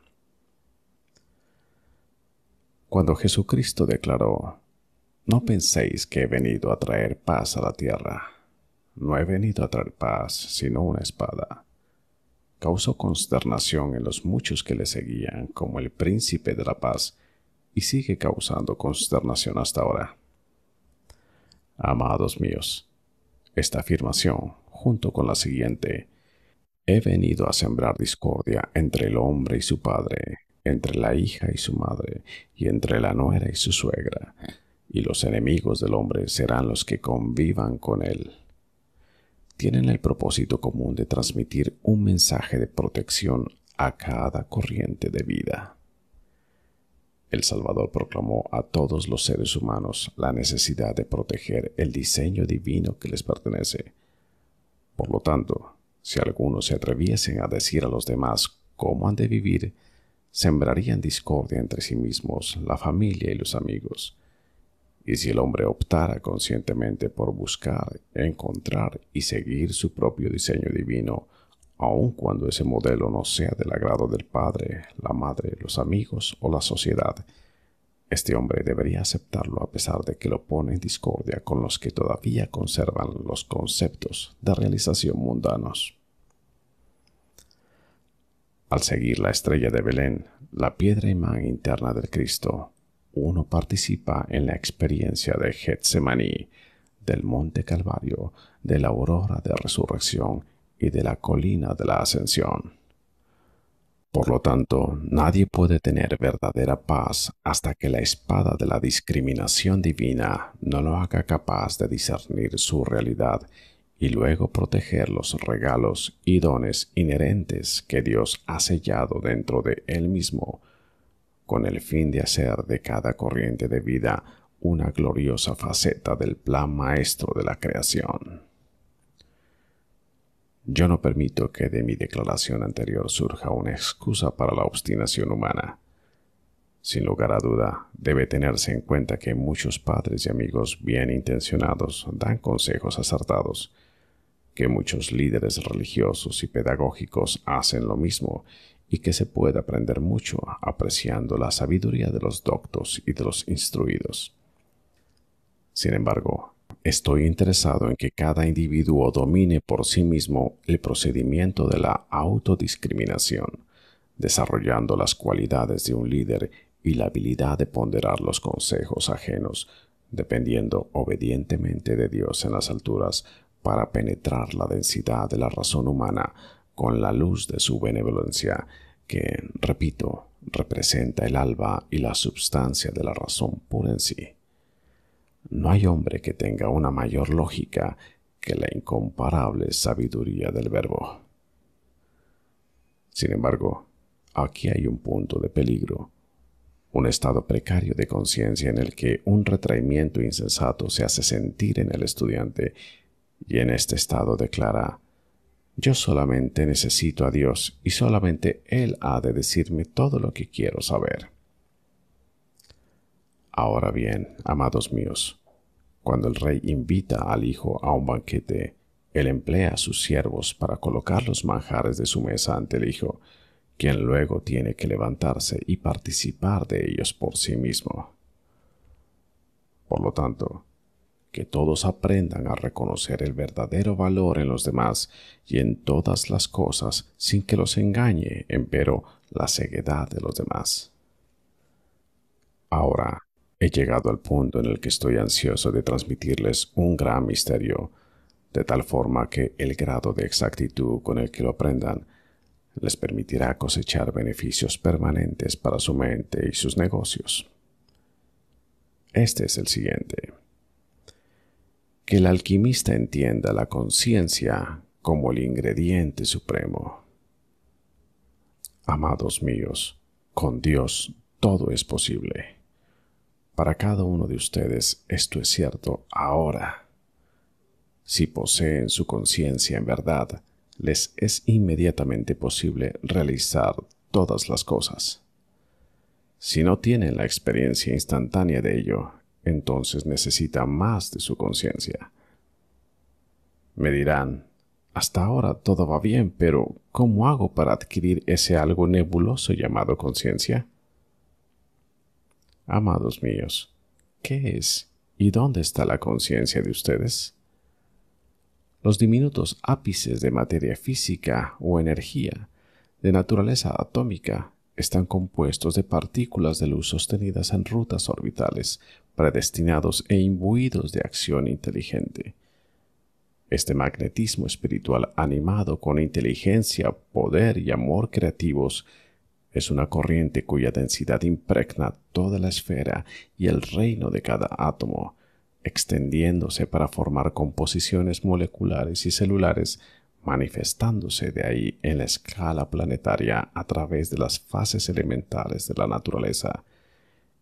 [SPEAKER 1] Cuando Jesucristo declaró, No penséis que he venido a traer paz a la tierra. No he venido a traer paz, sino una espada causó consternación en los muchos que le seguían como el príncipe de la paz y sigue causando consternación hasta ahora. Amados míos, esta afirmación, junto con la siguiente, he venido a sembrar discordia entre el hombre y su padre, entre la hija y su madre, y entre la nuera y su suegra, y los enemigos del hombre serán los que convivan con él tienen el propósito común de transmitir un mensaje de protección a cada corriente de vida. El Salvador proclamó a todos los seres humanos la necesidad de proteger el diseño divino que les pertenece. Por lo tanto, si algunos se atreviesen a decir a los demás cómo han de vivir, sembrarían discordia entre sí mismos, la familia y los amigos, y si el hombre optara conscientemente por buscar, encontrar y seguir su propio diseño divino, aun cuando ese modelo no sea del agrado del padre, la madre, los amigos o la sociedad, este hombre debería aceptarlo a pesar de que lo pone en discordia con los que todavía conservan los conceptos de realización mundanos. Al seguir la estrella de Belén, la piedra imán interna del Cristo, uno participa en la experiencia de Getsemaní, del monte Calvario, de la aurora de resurrección y de la colina de la ascensión. Por lo tanto, nadie puede tener verdadera paz hasta que la espada de la discriminación divina no lo haga capaz de discernir su realidad y luego proteger los regalos y dones inherentes que Dios ha sellado dentro de él mismo con el fin de hacer de cada corriente de vida una gloriosa faceta del plan maestro de la creación. Yo no permito que de mi declaración anterior surja una excusa para la obstinación humana. Sin lugar a duda, debe tenerse en cuenta que muchos padres y amigos bien intencionados dan consejos acertados, que muchos líderes religiosos y pedagógicos hacen lo mismo y que se puede aprender mucho apreciando la sabiduría de los doctos y de los instruidos. Sin embargo, estoy interesado en que cada individuo domine por sí mismo el procedimiento de la autodiscriminación, desarrollando las cualidades de un líder y la habilidad de ponderar los consejos ajenos, dependiendo obedientemente de Dios en las alturas para penetrar la densidad de la razón humana con la luz de su benevolencia, que, repito, representa el alba y la substancia de la razón pura en sí. No hay hombre que tenga una mayor lógica que la incomparable sabiduría del verbo. Sin embargo, aquí hay un punto de peligro, un estado precario de conciencia en el que un retraimiento insensato se hace sentir en el estudiante y en este estado declara yo solamente necesito a Dios y solamente Él ha de decirme todo lo que quiero saber. Ahora bien, amados míos, cuando el rey invita al hijo a un banquete, él emplea a sus siervos para colocar los manjares de su mesa ante el hijo, quien luego tiene que levantarse y participar de ellos por sí mismo. Por lo tanto, que todos aprendan a reconocer el verdadero valor en los demás y en todas las cosas sin que los engañe, empero, la ceguedad de los demás. Ahora, he llegado al punto en el que estoy ansioso de transmitirles un gran misterio, de tal forma que el grado de exactitud con el que lo aprendan les permitirá cosechar beneficios permanentes para su mente y sus negocios. Este es el siguiente que el alquimista entienda la conciencia como el ingrediente supremo. Amados míos, con Dios todo es posible. Para cada uno de ustedes esto es cierto ahora. Si poseen su conciencia en verdad, les es inmediatamente posible realizar todas las cosas. Si no tienen la experiencia instantánea de ello, entonces necesita más de su conciencia. Me dirán, hasta ahora todo va bien, pero ¿cómo hago para adquirir ese algo nebuloso llamado conciencia? Amados míos, ¿qué es y dónde está la conciencia de ustedes? Los diminutos ápices de materia física o energía de naturaleza atómica están compuestos de partículas de luz sostenidas en rutas orbitales predestinados e imbuidos de acción inteligente. Este magnetismo espiritual animado con inteligencia, poder y amor creativos es una corriente cuya densidad impregna toda la esfera y el reino de cada átomo, extendiéndose para formar composiciones moleculares y celulares, manifestándose de ahí en la escala planetaria a través de las fases elementales de la naturaleza,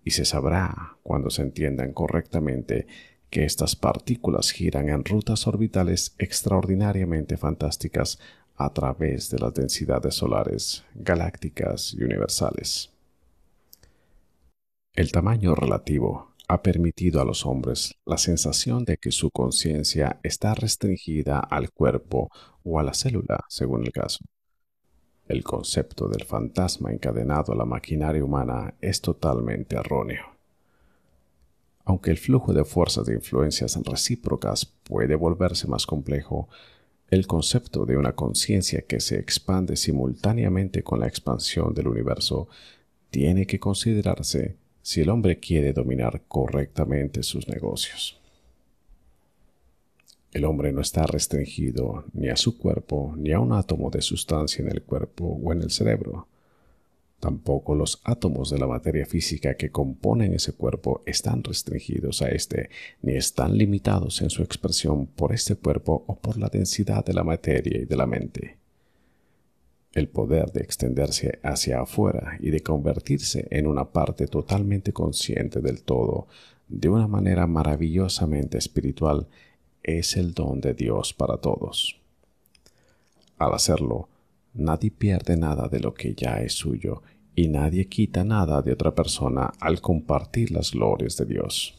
[SPEAKER 1] y se sabrá, cuando se entiendan correctamente, que estas partículas giran en rutas orbitales extraordinariamente fantásticas a través de las densidades solares, galácticas y universales. El tamaño relativo ha permitido a los hombres la sensación de que su conciencia está restringida al cuerpo o a la célula, según el caso. El concepto del fantasma encadenado a la maquinaria humana es totalmente erróneo. Aunque el flujo de fuerzas de influencias recíprocas puede volverse más complejo, el concepto de una conciencia que se expande simultáneamente con la expansión del universo tiene que considerarse si el hombre quiere dominar correctamente sus negocios. El hombre no está restringido ni a su cuerpo, ni a un átomo de sustancia en el cuerpo o en el cerebro. Tampoco los átomos de la materia física que componen ese cuerpo están restringidos a este, ni están limitados en su expresión por este cuerpo o por la densidad de la materia y de la mente. El poder de extenderse hacia afuera y de convertirse en una parte totalmente consciente del todo, de una manera maravillosamente espiritual, es el don de Dios para todos. Al hacerlo, nadie pierde nada de lo que ya es suyo y nadie quita nada de otra persona al compartir las glorias de Dios.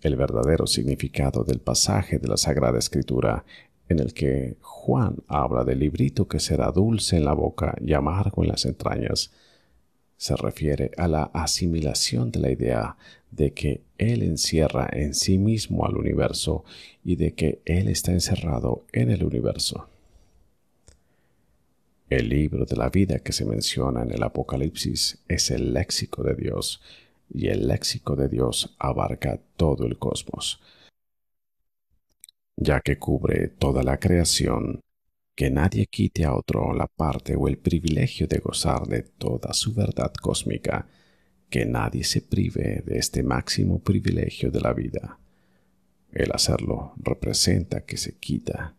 [SPEAKER 1] El verdadero significado del pasaje de la Sagrada Escritura en el que Juan habla del librito que será dulce en la boca y amargo en las entrañas, se refiere a la asimilación de la idea de que Él encierra en sí mismo al universo y de que Él está encerrado en el universo. El libro de la vida que se menciona en el Apocalipsis es el léxico de Dios, y el léxico de Dios abarca todo el cosmos, ya que cubre toda la creación, que nadie quite a otro la parte o el privilegio de gozar de toda su verdad cósmica, que nadie se prive de este máximo privilegio de la vida. El hacerlo representa que se quita,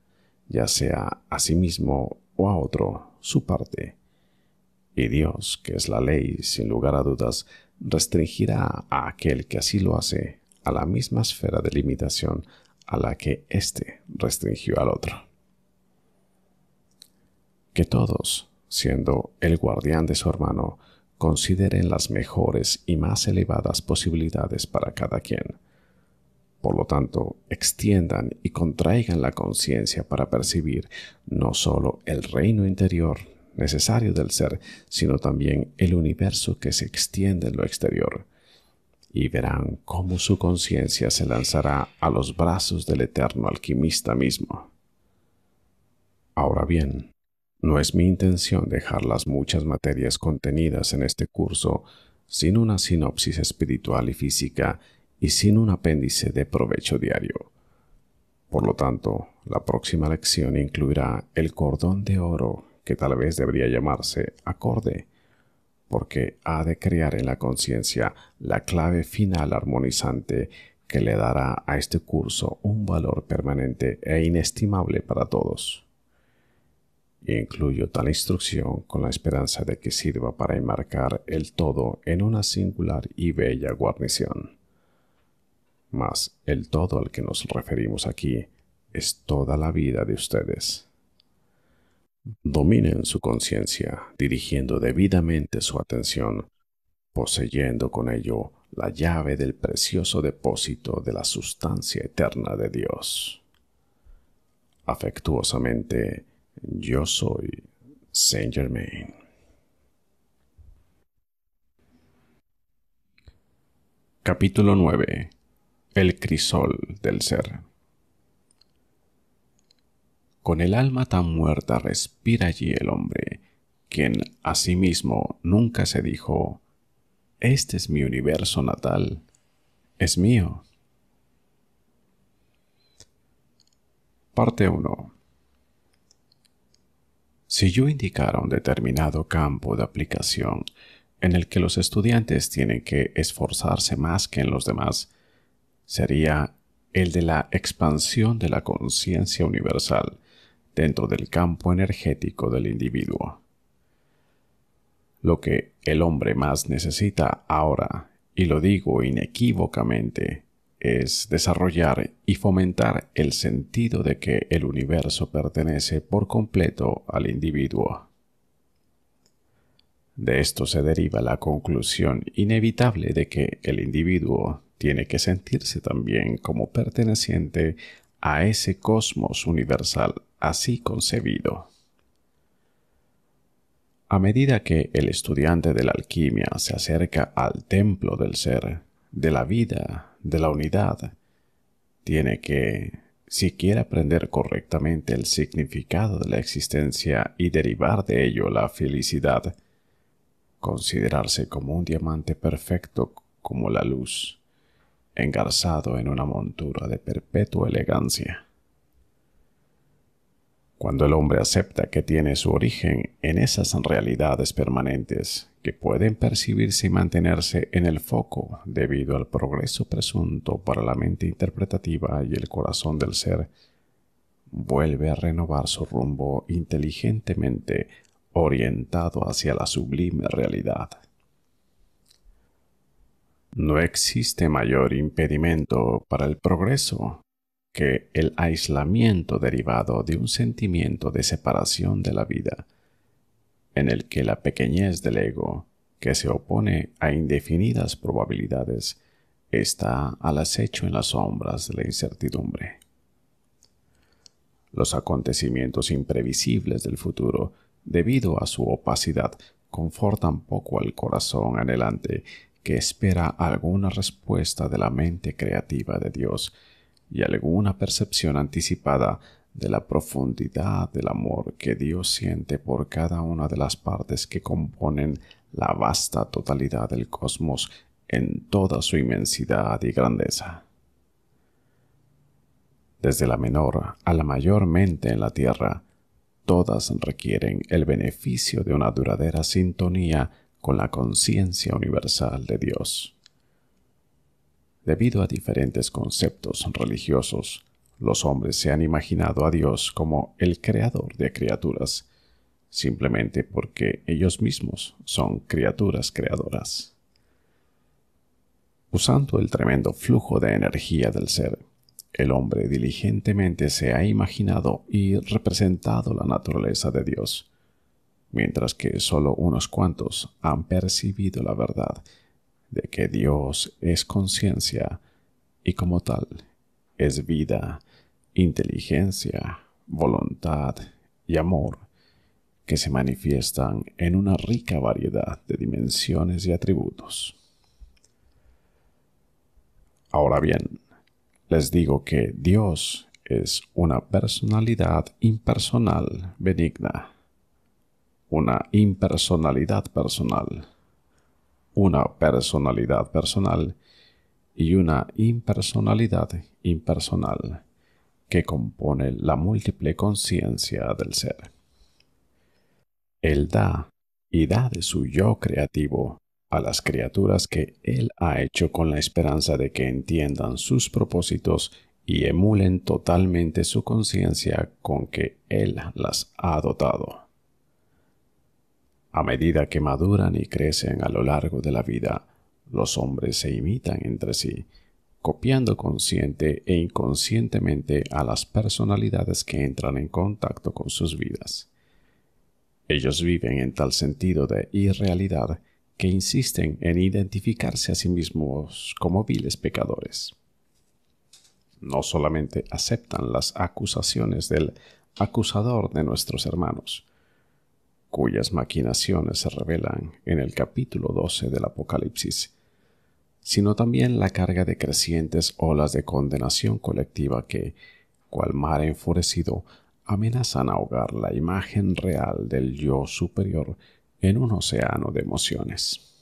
[SPEAKER 1] ya sea a sí mismo o a otro, su parte. Y Dios, que es la ley, sin lugar a dudas, restringirá a aquel que así lo hace a la misma esfera de limitación a la que éste restringió al otro. Que todos, siendo el guardián de su hermano, consideren las mejores y más elevadas posibilidades para cada quien. Por lo tanto, extiendan y contraigan la conciencia para percibir no sólo el reino interior necesario del ser, sino también el universo que se extiende en lo exterior. Y verán cómo su conciencia se lanzará a los brazos del eterno alquimista mismo. Ahora bien, no es mi intención dejar las muchas materias contenidas en este curso sin una sinopsis espiritual y física y sin un apéndice de provecho diario. Por lo tanto, la próxima lección incluirá el cordón de oro, que tal vez debería llamarse acorde, porque ha de crear en la conciencia la clave final armonizante que le dará a este curso un valor permanente e inestimable para todos incluyo tal instrucción con la esperanza de que sirva para enmarcar el todo en una singular y bella guarnición. Mas el todo al que nos referimos aquí es toda la vida de ustedes. Dominen su conciencia, dirigiendo debidamente su atención, poseyendo con ello la llave del precioso depósito de la sustancia eterna de Dios. Afectuosamente, yo soy Saint Germain. Capítulo 9. El crisol del ser. Con el alma tan muerta respira allí el hombre, quien a sí mismo nunca se dijo, este es mi universo natal, es mío. Parte 1. Si yo indicara un determinado campo de aplicación en el que los estudiantes tienen que esforzarse más que en los demás, sería el de la expansión de la conciencia universal dentro del campo energético del individuo. Lo que el hombre más necesita ahora, y lo digo inequívocamente, es desarrollar y fomentar el sentido de que el universo pertenece por completo al individuo. De esto se deriva la conclusión inevitable de que el individuo tiene que sentirse también como perteneciente a ese cosmos universal así concebido. A medida que el estudiante de la alquimia se acerca al templo del ser, de la vida, de la unidad tiene que, si quiere aprender correctamente el significado de la existencia y derivar de ello la felicidad, considerarse como un diamante perfecto como la luz, engarzado en una montura de perpetua elegancia. Cuando el hombre acepta que tiene su origen en esas realidades permanentes que pueden percibirse y mantenerse en el foco debido al progreso presunto para la mente interpretativa y el corazón del ser, vuelve a renovar su rumbo inteligentemente orientado hacia la sublime realidad. No existe mayor impedimento para el progreso que el aislamiento derivado de un sentimiento de separación de la vida, en el que la pequeñez del ego, que se opone a indefinidas probabilidades, está al acecho en las sombras de la incertidumbre. Los acontecimientos imprevisibles del futuro, debido a su opacidad, confortan poco al corazón anhelante que espera alguna respuesta de la mente creativa de Dios y alguna percepción anticipada de la profundidad del amor que Dios siente por cada una de las partes que componen la vasta totalidad del cosmos en toda su inmensidad y grandeza. Desde la menor a la mayor mente en la Tierra, todas requieren el beneficio de una duradera sintonía con la conciencia universal de Dios. Debido a diferentes conceptos religiosos, los hombres se han imaginado a Dios como el creador de criaturas, simplemente porque ellos mismos son criaturas creadoras. Usando el tremendo flujo de energía del ser, el hombre diligentemente se ha imaginado y representado la naturaleza de Dios, mientras que solo unos cuantos han percibido la verdad de que Dios es conciencia y como tal es vida inteligencia, voluntad y amor que se manifiestan en una rica variedad de dimensiones y atributos. Ahora bien, les digo que Dios es una personalidad impersonal benigna, una impersonalidad personal, una personalidad personal y una impersonalidad impersonal que compone la múltiple conciencia del ser. Él da y da de su yo creativo a las criaturas que Él ha hecho con la esperanza de que entiendan sus propósitos y emulen totalmente su conciencia con que Él las ha dotado. A medida que maduran y crecen a lo largo de la vida, los hombres se imitan entre sí copiando consciente e inconscientemente a las personalidades que entran en contacto con sus vidas. Ellos viven en tal sentido de irrealidad que insisten en identificarse a sí mismos como viles pecadores. No solamente aceptan las acusaciones del acusador de nuestros hermanos, cuyas maquinaciones se revelan en el capítulo 12 del Apocalipsis, sino también la carga de crecientes olas de condenación colectiva que, cual mar enfurecido, amenazan ahogar la imagen real del yo superior en un océano de emociones.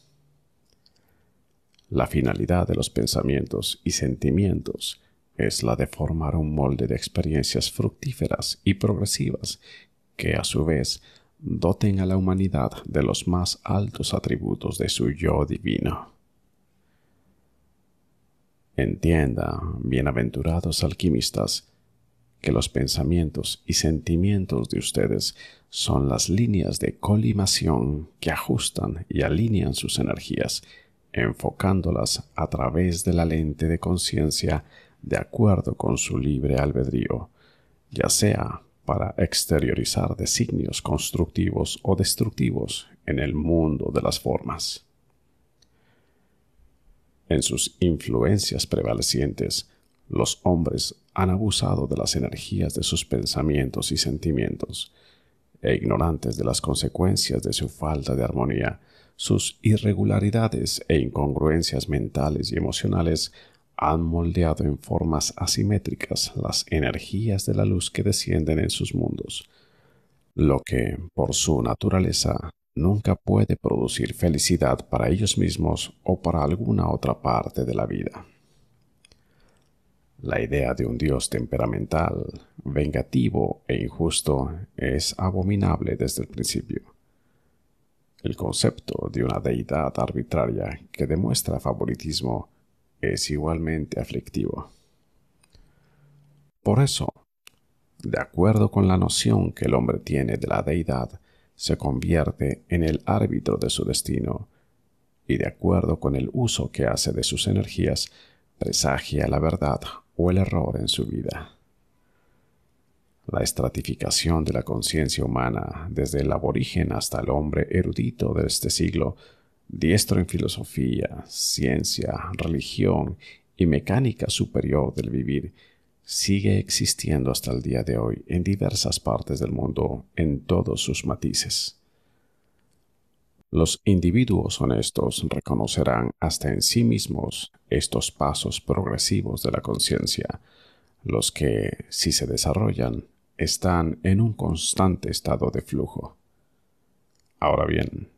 [SPEAKER 1] La finalidad de los pensamientos y sentimientos es la de formar un molde de experiencias fructíferas y progresivas que a su vez doten a la humanidad de los más altos atributos de su yo divino. Entienda, bienaventurados alquimistas, que los pensamientos y sentimientos de ustedes son las líneas de colimación que ajustan y alinean sus energías, enfocándolas a través de la lente de conciencia de acuerdo con su libre albedrío, ya sea para exteriorizar designios constructivos o destructivos en el mundo de las formas. En sus influencias prevalecientes, los hombres han abusado de las energías de sus pensamientos y sentimientos, e ignorantes de las consecuencias de su falta de armonía, sus irregularidades e incongruencias mentales y emocionales han moldeado en formas asimétricas las energías de la luz que descienden en sus mundos, lo que, por su naturaleza, nunca puede producir felicidad para ellos mismos o para alguna otra parte de la vida. La idea de un Dios temperamental, vengativo e injusto es abominable desde el principio. El concepto de una deidad arbitraria que demuestra favoritismo es igualmente aflictivo. Por eso, de acuerdo con la noción que el hombre tiene de la deidad, se convierte en el árbitro de su destino y de acuerdo con el uso que hace de sus energías, presagia la verdad o el error en su vida. La estratificación de la conciencia humana, desde el aborigen hasta el hombre erudito de este siglo, diestro en filosofía, ciencia, religión y mecánica superior del vivir, sigue existiendo hasta el día de hoy en diversas partes del mundo en todos sus matices. Los individuos honestos reconocerán hasta en sí mismos estos pasos progresivos de la conciencia, los que, si se desarrollan, están en un constante estado de flujo. Ahora bien,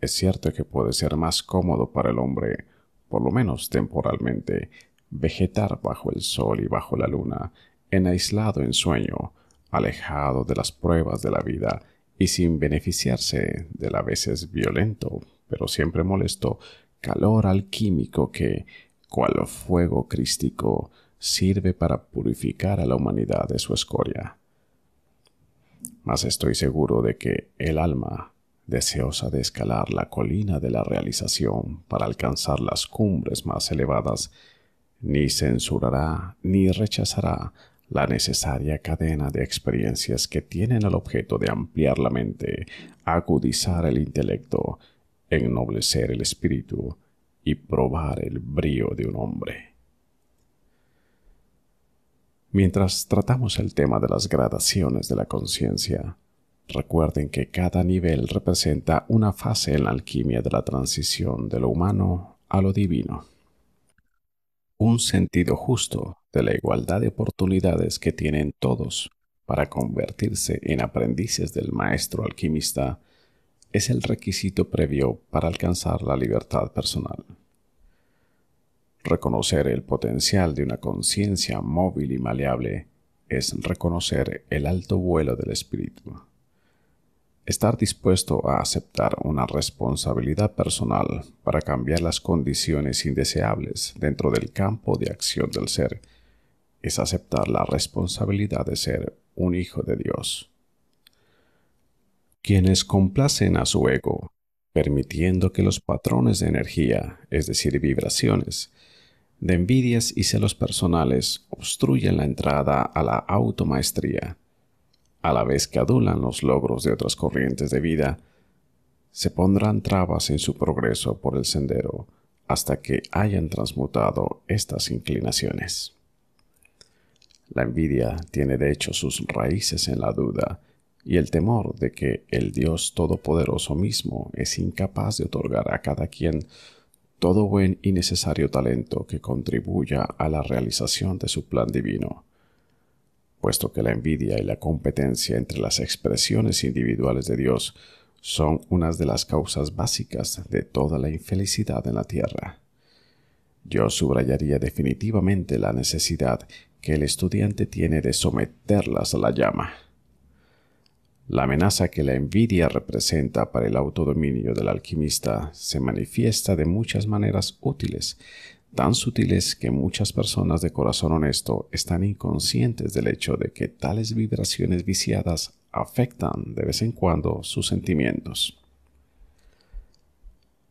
[SPEAKER 1] es cierto que puede ser más cómodo para el hombre, por lo menos temporalmente, vegetar bajo el sol y bajo la luna, en aislado sueño, alejado de las pruebas de la vida y sin beneficiarse del a veces violento, pero siempre molesto, calor alquímico que, cual fuego crístico, sirve para purificar a la humanidad de su escoria. Mas estoy seguro de que el alma, deseosa de escalar la colina de la realización para alcanzar las cumbres más elevadas, ni censurará ni rechazará la necesaria cadena de experiencias que tienen el objeto de ampliar la mente, agudizar el intelecto, ennoblecer el espíritu y probar el brío de un hombre. Mientras tratamos el tema de las gradaciones de la conciencia, recuerden que cada nivel representa una fase en la alquimia de la transición de lo humano a lo divino un sentido justo de la igualdad de oportunidades que tienen todos para convertirse en aprendices del maestro alquimista es el requisito previo para alcanzar la libertad personal. Reconocer el potencial de una conciencia móvil y maleable es reconocer el alto vuelo del espíritu. Estar dispuesto a aceptar una responsabilidad personal para cambiar las condiciones indeseables dentro del campo de acción del ser es aceptar la responsabilidad de ser un hijo de Dios. Quienes complacen a su ego, permitiendo que los patrones de energía, es decir, vibraciones, de envidias y celos personales obstruyan la entrada a la automaestría, a la vez que adulan los logros de otras corrientes de vida, se pondrán trabas en su progreso por el sendero hasta que hayan transmutado estas inclinaciones. La envidia tiene de hecho sus raíces en la duda y el temor de que el Dios Todopoderoso mismo es incapaz de otorgar a cada quien todo buen y necesario talento que contribuya a la realización de su plan divino puesto que la envidia y la competencia entre las expresiones individuales de Dios son unas de las causas básicas de toda la infelicidad en la tierra. Yo subrayaría definitivamente la necesidad que el estudiante tiene de someterlas a la llama. La amenaza que la envidia representa para el autodominio del alquimista se manifiesta de muchas maneras útiles tan sutiles que muchas personas de corazón honesto están inconscientes del hecho de que tales vibraciones viciadas afectan de vez en cuando sus sentimientos.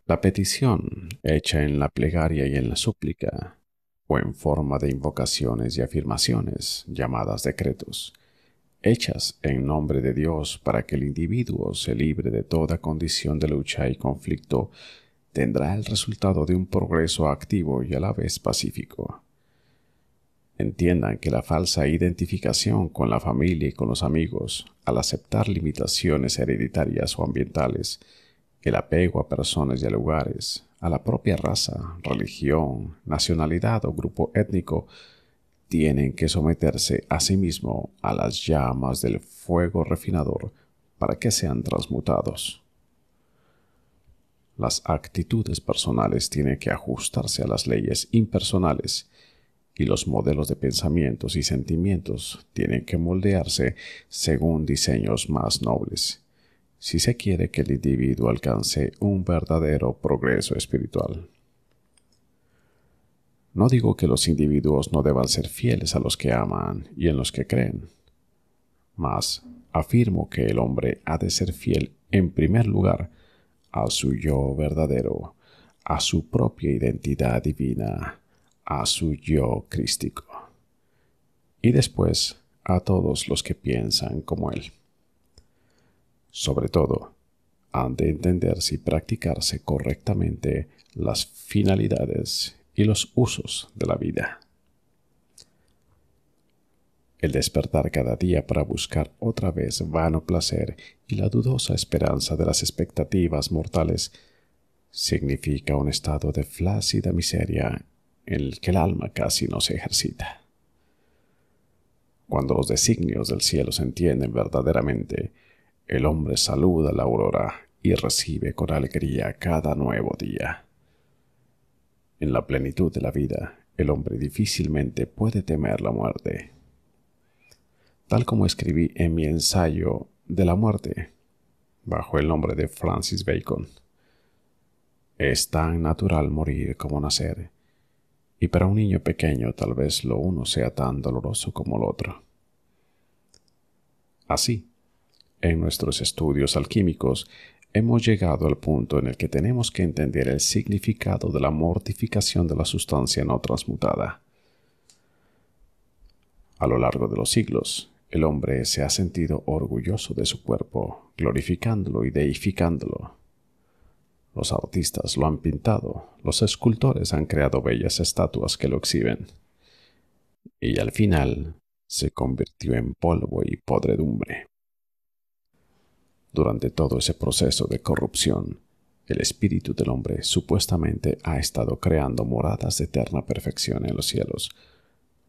[SPEAKER 1] La petición, hecha en la plegaria y en la súplica, o en forma de invocaciones y afirmaciones, llamadas decretos, hechas en nombre de Dios para que el individuo se libre de toda condición de lucha y conflicto, tendrá el resultado de un progreso activo y a la vez pacífico. Entiendan que la falsa identificación con la familia y con los amigos, al aceptar limitaciones hereditarias o ambientales, el apego a personas y a lugares, a la propia raza, religión, nacionalidad o grupo étnico, tienen que someterse a sí mismo a las llamas del fuego refinador para que sean transmutados las actitudes personales tienen que ajustarse a las leyes impersonales y los modelos de pensamientos y sentimientos tienen que moldearse según diseños más nobles, si se quiere que el individuo alcance un verdadero progreso espiritual. No digo que los individuos no deban ser fieles a los que aman y en los que creen, mas afirmo que el hombre ha de ser fiel en primer lugar a su yo verdadero, a su propia identidad divina, a su yo crístico, y después a todos los que piensan como Él. Sobre todo, han de entenderse y practicarse correctamente las finalidades y los usos de la vida el despertar cada día para buscar otra vez vano placer y la dudosa esperanza de las expectativas mortales significa un estado de flácida miseria en el que el alma casi no se ejercita. Cuando los designios del cielo se entienden verdaderamente, el hombre saluda la aurora y recibe con alegría cada nuevo día. En la plenitud de la vida, el hombre difícilmente puede temer la muerte tal como escribí en mi ensayo de la muerte, bajo el nombre de Francis Bacon. Es tan natural morir como nacer, y para un niño pequeño tal vez lo uno sea tan doloroso como lo otro. Así, en nuestros estudios alquímicos hemos llegado al punto en el que tenemos que entender el significado de la mortificación de la sustancia no transmutada. A lo largo de los siglos, el hombre se ha sentido orgulloso de su cuerpo, glorificándolo y deificándolo. Los artistas lo han pintado, los escultores han creado bellas estatuas que lo exhiben. Y al final se convirtió en polvo y podredumbre. Durante todo ese proceso de corrupción, el espíritu del hombre supuestamente ha estado creando moradas de eterna perfección en los cielos,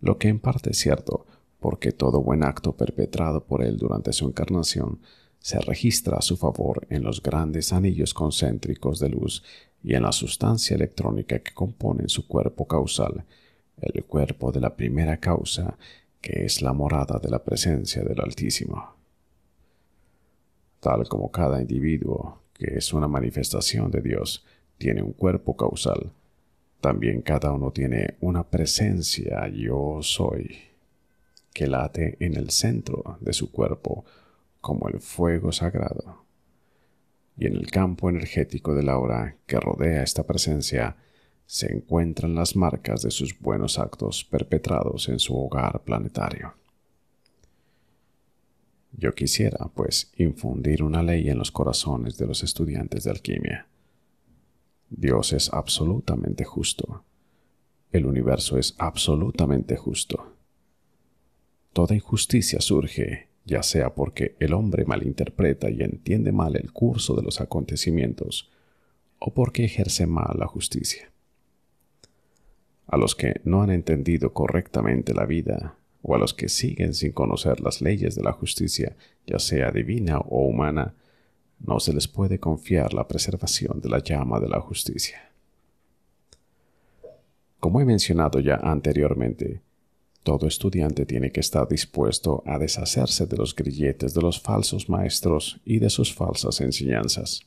[SPEAKER 1] lo que en parte es cierto, porque todo buen acto perpetrado por él durante su encarnación se registra a su favor en los grandes anillos concéntricos de luz y en la sustancia electrónica que compone su cuerpo causal, el cuerpo de la primera causa, que es la morada de la presencia del Altísimo. Tal como cada individuo, que es una manifestación de Dios, tiene un cuerpo causal, también cada uno tiene una presencia yo soy que late en el centro de su cuerpo como el fuego sagrado. Y en el campo energético de la aura que rodea esta presencia se encuentran las marcas de sus buenos actos perpetrados en su hogar planetario. Yo quisiera, pues, infundir una ley en los corazones de los estudiantes de alquimia. Dios es absolutamente justo. El universo es absolutamente justo. Toda injusticia surge, ya sea porque el hombre malinterpreta y entiende mal el curso de los acontecimientos, o porque ejerce mal la justicia. A los que no han entendido correctamente la vida, o a los que siguen sin conocer las leyes de la justicia, ya sea divina o humana, no se les puede confiar la preservación de la llama de la justicia. Como he mencionado ya anteriormente, todo estudiante tiene que estar dispuesto a deshacerse de los grilletes de los falsos maestros y de sus falsas enseñanzas.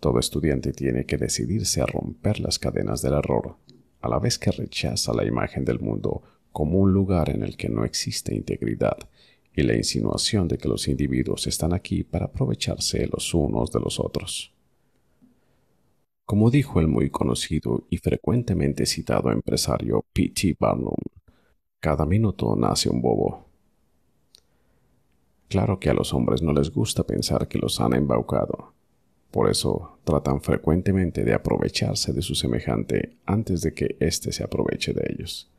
[SPEAKER 1] Todo estudiante tiene que decidirse a romper las cadenas del error, a la vez que rechaza la imagen del mundo como un lugar en el que no existe integridad y la insinuación de que los individuos están aquí para aprovecharse los unos de los otros. Como dijo el muy conocido y frecuentemente citado empresario P.T. Barnum, cada minuto nace un bobo. Claro que a los hombres no les gusta pensar que los han embaucado. Por eso tratan frecuentemente de aprovecharse de su semejante antes de que éste se aproveche de ellos.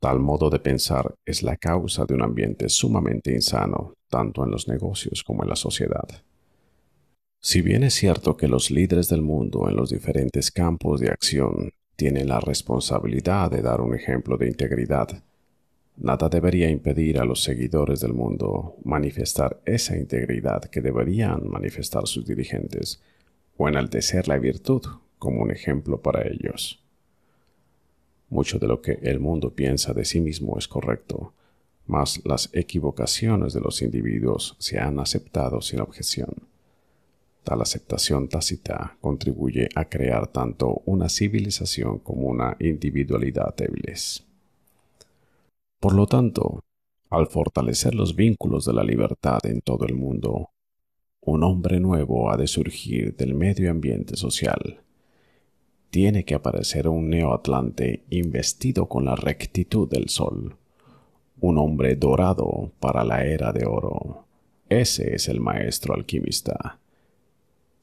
[SPEAKER 1] Tal modo de pensar es la causa de un ambiente sumamente insano, tanto en los negocios como en la sociedad. Si bien es cierto que los líderes del mundo en los diferentes campos de acción tiene la responsabilidad de dar un ejemplo de integridad. Nada debería impedir a los seguidores del mundo manifestar esa integridad que deberían manifestar sus dirigentes o enaltecer la virtud como un ejemplo para ellos. Mucho de lo que el mundo piensa de sí mismo es correcto, mas las equivocaciones de los individuos se han aceptado sin objeción la aceptación tácita contribuye a crear tanto una civilización como una individualidad débiles. Por lo tanto, al fortalecer los vínculos de la libertad en todo el mundo, un hombre nuevo ha de surgir del medio ambiente social. Tiene que aparecer un neoatlante investido con la rectitud del sol, un hombre dorado para la era de oro. Ese es el maestro alquimista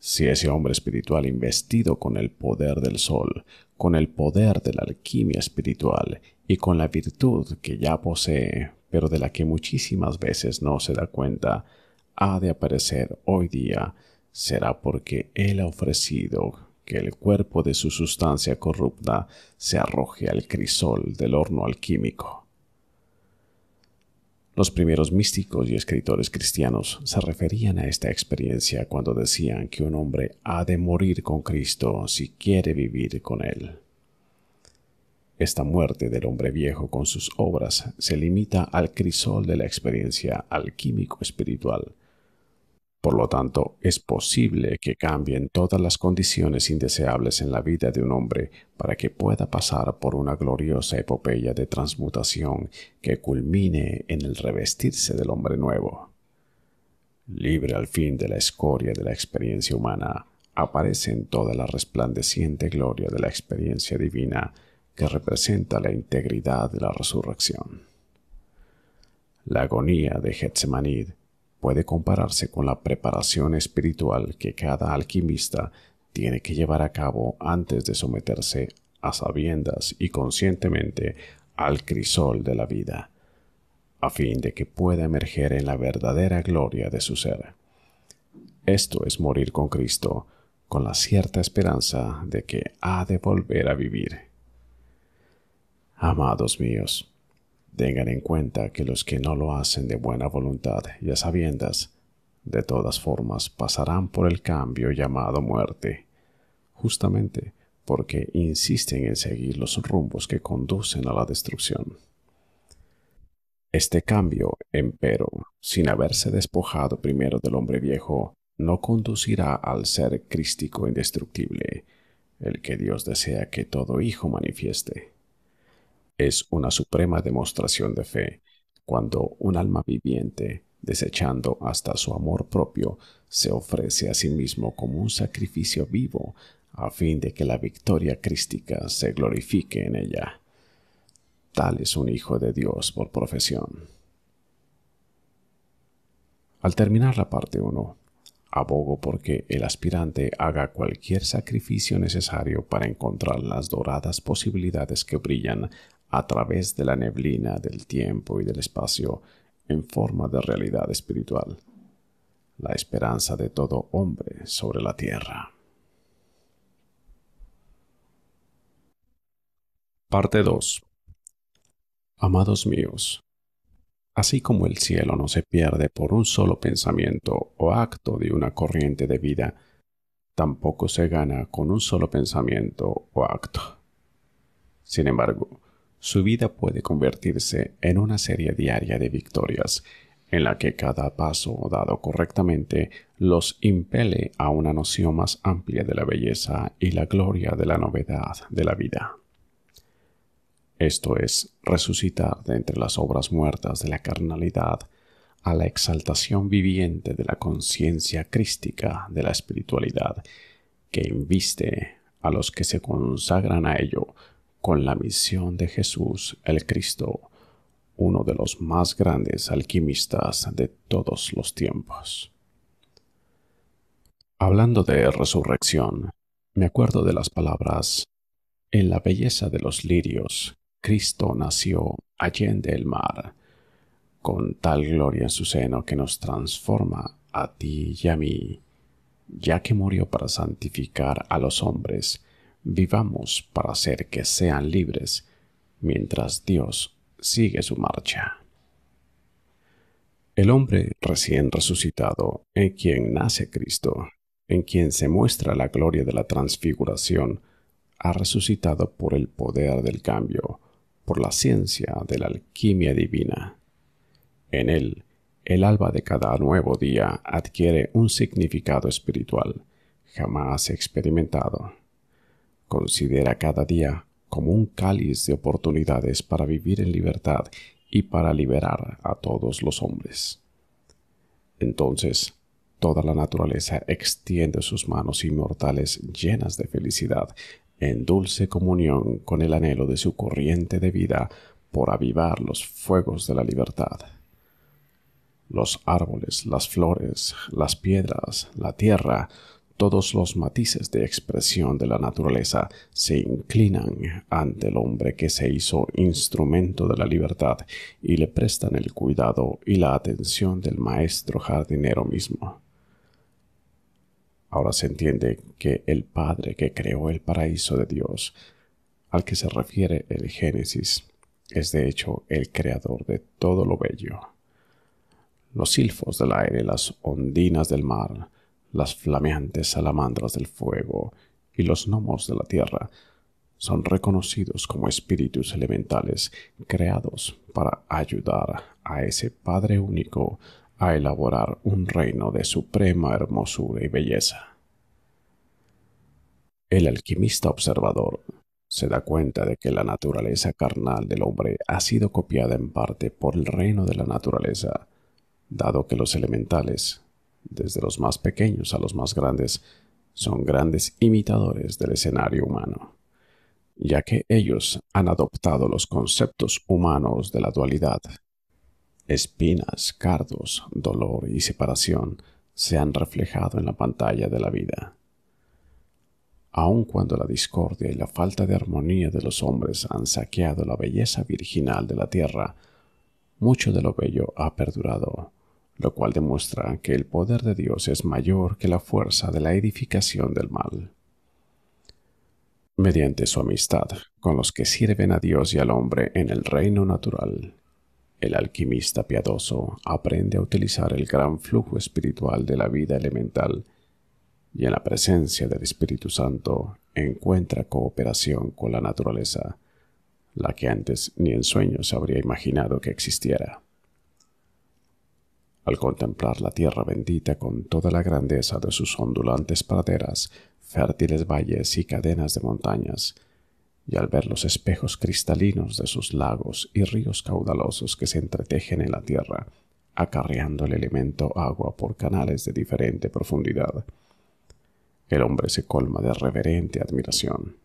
[SPEAKER 1] si ese hombre espiritual investido con el poder del sol, con el poder de la alquimia espiritual y con la virtud que ya posee, pero de la que muchísimas veces no se da cuenta, ha de aparecer hoy día, será porque él ha ofrecido que el cuerpo de su sustancia corrupta se arroje al crisol del horno alquímico. Los primeros místicos y escritores cristianos se referían a esta experiencia cuando decían que un hombre ha de morir con Cristo si quiere vivir con Él. Esta muerte del hombre viejo con sus obras se limita al crisol de la experiencia alquímico espiritual por lo tanto, es posible que cambien todas las condiciones indeseables en la vida de un hombre para que pueda pasar por una gloriosa epopeya de transmutación que culmine en el revestirse del hombre nuevo. Libre al fin de la escoria de la experiencia humana, aparece en toda la resplandeciente gloria de la experiencia divina que representa la integridad de la resurrección. La agonía de Getsemanid puede compararse con la preparación espiritual que cada alquimista tiene que llevar a cabo antes de someterse a sabiendas y conscientemente al crisol de la vida, a fin de que pueda emerger en la verdadera gloria de su ser. Esto es morir con Cristo, con la cierta esperanza de que ha de volver a vivir. Amados míos, Tengan en cuenta que los que no lo hacen de buena voluntad y a sabiendas, de todas formas pasarán por el cambio llamado muerte, justamente porque insisten en seguir los rumbos que conducen a la destrucción. Este cambio, empero, sin haberse despojado primero del hombre viejo, no conducirá al ser crístico indestructible, el que Dios desea que todo hijo manifieste es una suprema demostración de fe cuando un alma viviente, desechando hasta su amor propio, se ofrece a sí mismo como un sacrificio vivo a fin de que la victoria crística se glorifique en ella. Tal es un hijo de Dios por profesión. Al terminar la parte 1, abogo porque el aspirante haga cualquier sacrificio necesario para encontrar las doradas posibilidades que brillan a través de la neblina del tiempo y del espacio en forma de realidad espiritual, la esperanza de todo hombre sobre la tierra. Parte 2 Amados míos, así como el cielo no se pierde por un solo pensamiento o acto de una corriente de vida, tampoco se gana con un solo pensamiento o acto. Sin embargo, su vida puede convertirse en una serie diaria de victorias, en la que cada paso dado correctamente los impele a una noción más amplia de la belleza y la gloria de la novedad de la vida. Esto es resucitar de entre las obras muertas de la carnalidad a la exaltación viviente de la conciencia crística de la espiritualidad, que inviste a los que se consagran a ello con la misión de Jesús el Cristo, uno de los más grandes alquimistas de todos los tiempos. Hablando de resurrección, me acuerdo de las palabras, en la belleza de los lirios, Cristo nació allende el mar, con tal gloria en su seno que nos transforma a ti y a mí, ya que murió para santificar a los hombres, vivamos para hacer que sean libres mientras Dios sigue su marcha. El hombre recién resucitado, en quien nace Cristo, en quien se muestra la gloria de la transfiguración, ha resucitado por el poder del cambio, por la ciencia de la alquimia divina. En él, el alba de cada nuevo día adquiere un significado espiritual jamás experimentado. Considera cada día como un cáliz de oportunidades para vivir en libertad y para liberar a todos los hombres. Entonces, toda la naturaleza extiende sus manos inmortales llenas de felicidad, en dulce comunión con el anhelo de su corriente de vida por avivar los fuegos de la libertad. Los árboles, las flores, las piedras, la tierra, todos los matices de expresión de la naturaleza se inclinan ante el hombre que se hizo instrumento de la libertad y le prestan el cuidado y la atención del maestro jardinero mismo. Ahora se entiende que el Padre que creó el paraíso de Dios, al que se refiere el Génesis, es de hecho el creador de todo lo bello. Los silfos del aire, las ondinas del mar, las flameantes salamandras del fuego y los gnomos de la tierra son reconocidos como espíritus elementales creados para ayudar a ese Padre único a elaborar un reino de suprema hermosura y belleza. El alquimista observador se da cuenta de que la naturaleza carnal del hombre ha sido copiada en parte por el reino de la naturaleza, dado que los elementales desde los más pequeños a los más grandes, son grandes imitadores del escenario humano, ya que ellos han adoptado los conceptos humanos de la dualidad. Espinas, cardos, dolor y separación se han reflejado en la pantalla de la vida. Aun cuando la discordia y la falta de armonía de los hombres han saqueado la belleza virginal de la tierra, mucho de lo bello ha perdurado lo cual demuestra que el poder de Dios es mayor que la fuerza de la edificación del mal. Mediante su amistad con los que sirven a Dios y al hombre en el reino natural, el alquimista piadoso aprende a utilizar el gran flujo espiritual de la vida elemental y en la presencia del Espíritu Santo encuentra cooperación con la naturaleza, la que antes ni en sueños habría imaginado que existiera al contemplar la tierra bendita con toda la grandeza de sus ondulantes praderas, fértiles valles y cadenas de montañas, y al ver los espejos cristalinos de sus lagos y ríos caudalosos que se entretejen en la tierra, acarreando el elemento agua por canales de diferente profundidad. El hombre se colma de reverente admiración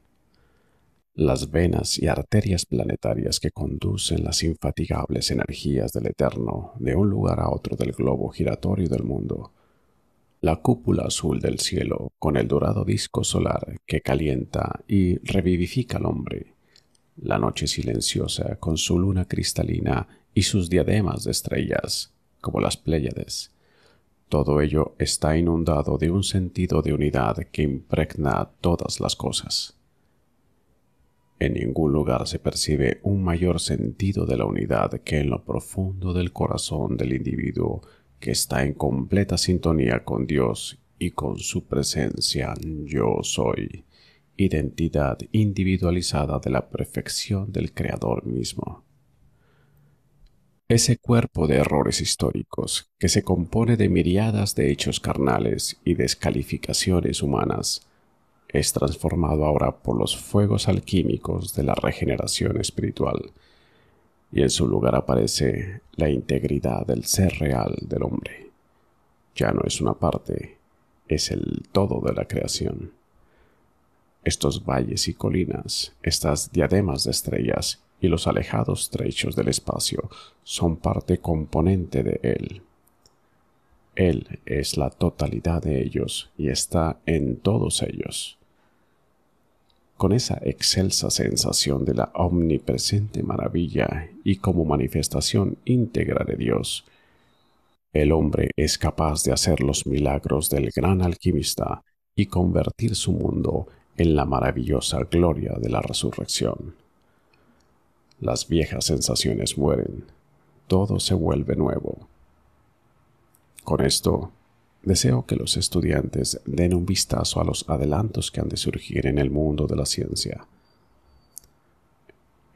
[SPEAKER 1] las venas y arterias planetarias que conducen las infatigables energías del Eterno de un lugar a otro del globo giratorio del mundo. La cúpula azul del cielo con el dorado disco solar que calienta y revivifica al hombre. La noche silenciosa con su luna cristalina y sus diademas de estrellas, como las Pléyades. Todo ello está inundado de un sentido de unidad que impregna todas las cosas. En ningún lugar se percibe un mayor sentido de la unidad que en lo profundo del corazón del individuo que está en completa sintonía con Dios y con su presencia yo soy, identidad individualizada de la perfección del Creador mismo. Ese cuerpo de errores históricos, que se compone de miriadas de hechos carnales y descalificaciones humanas, es transformado ahora por los fuegos alquímicos de la regeneración espiritual, y en su lugar aparece la integridad del ser real del hombre. Ya no es una parte, es el todo de la creación. Estos valles y colinas, estas diademas de estrellas y los alejados trechos del espacio son parte componente de él. Él es la totalidad de ellos y está en todos ellos con esa excelsa sensación de la omnipresente maravilla y como manifestación íntegra de Dios. El hombre es capaz de hacer los milagros del gran alquimista y convertir su mundo en la maravillosa gloria de la resurrección. Las viejas sensaciones mueren, todo se vuelve nuevo. Con esto, Deseo que los estudiantes den un vistazo a los adelantos que han de surgir en el mundo de la ciencia.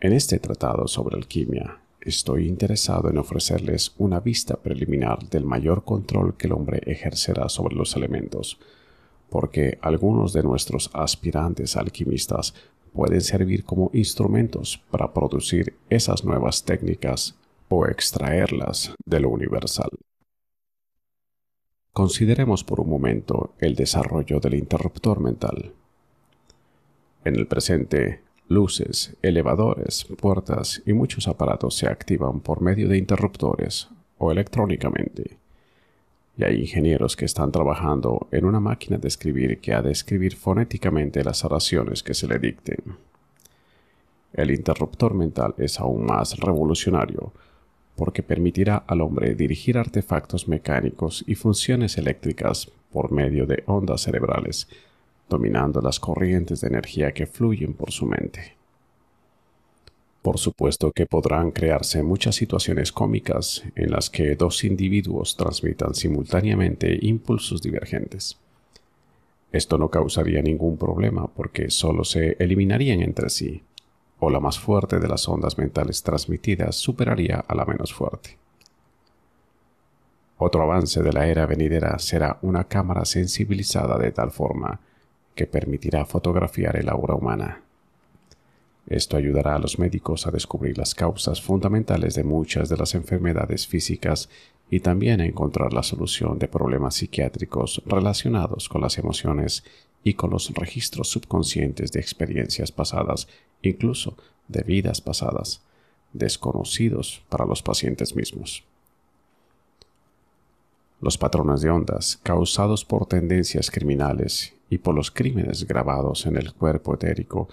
[SPEAKER 1] En este tratado sobre alquimia, estoy interesado en ofrecerles una vista preliminar del mayor control que el hombre ejercerá sobre los elementos, porque algunos de nuestros aspirantes alquimistas pueden servir como instrumentos para producir esas nuevas técnicas o extraerlas de lo universal. Consideremos por un momento el desarrollo del interruptor mental. En el presente, luces, elevadores, puertas y muchos aparatos se activan por medio de interruptores o electrónicamente. Y hay ingenieros que están trabajando en una máquina de escribir que ha de escribir fonéticamente las oraciones que se le dicten. El interruptor mental es aún más revolucionario porque permitirá al hombre dirigir artefactos mecánicos y funciones eléctricas por medio de ondas cerebrales, dominando las corrientes de energía que fluyen por su mente. Por supuesto que podrán crearse muchas situaciones cómicas en las que dos individuos transmitan simultáneamente impulsos divergentes. Esto no causaría ningún problema porque solo se eliminarían entre sí, la más fuerte de las ondas mentales transmitidas superaría a la menos fuerte. Otro avance de la era venidera será una cámara sensibilizada de tal forma que permitirá fotografiar el aura humana. Esto ayudará a los médicos a descubrir las causas fundamentales de muchas de las enfermedades físicas y también a encontrar la solución de problemas psiquiátricos relacionados con las emociones y con los registros subconscientes de experiencias pasadas incluso de vidas pasadas, desconocidos para los pacientes mismos. Los patrones de ondas causados por tendencias criminales y por los crímenes grabados en el cuerpo etérico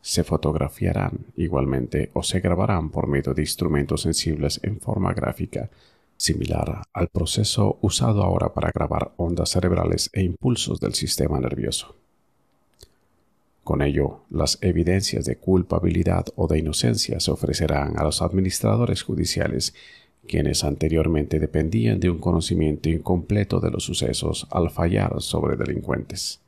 [SPEAKER 1] se fotografiarán igualmente o se grabarán por medio de instrumentos sensibles en forma gráfica, similar al proceso usado ahora para grabar ondas cerebrales e impulsos del sistema nervioso. Con ello, las evidencias de culpabilidad o de inocencia se ofrecerán a los administradores judiciales, quienes anteriormente dependían de un conocimiento incompleto de los sucesos al fallar sobre delincuentes.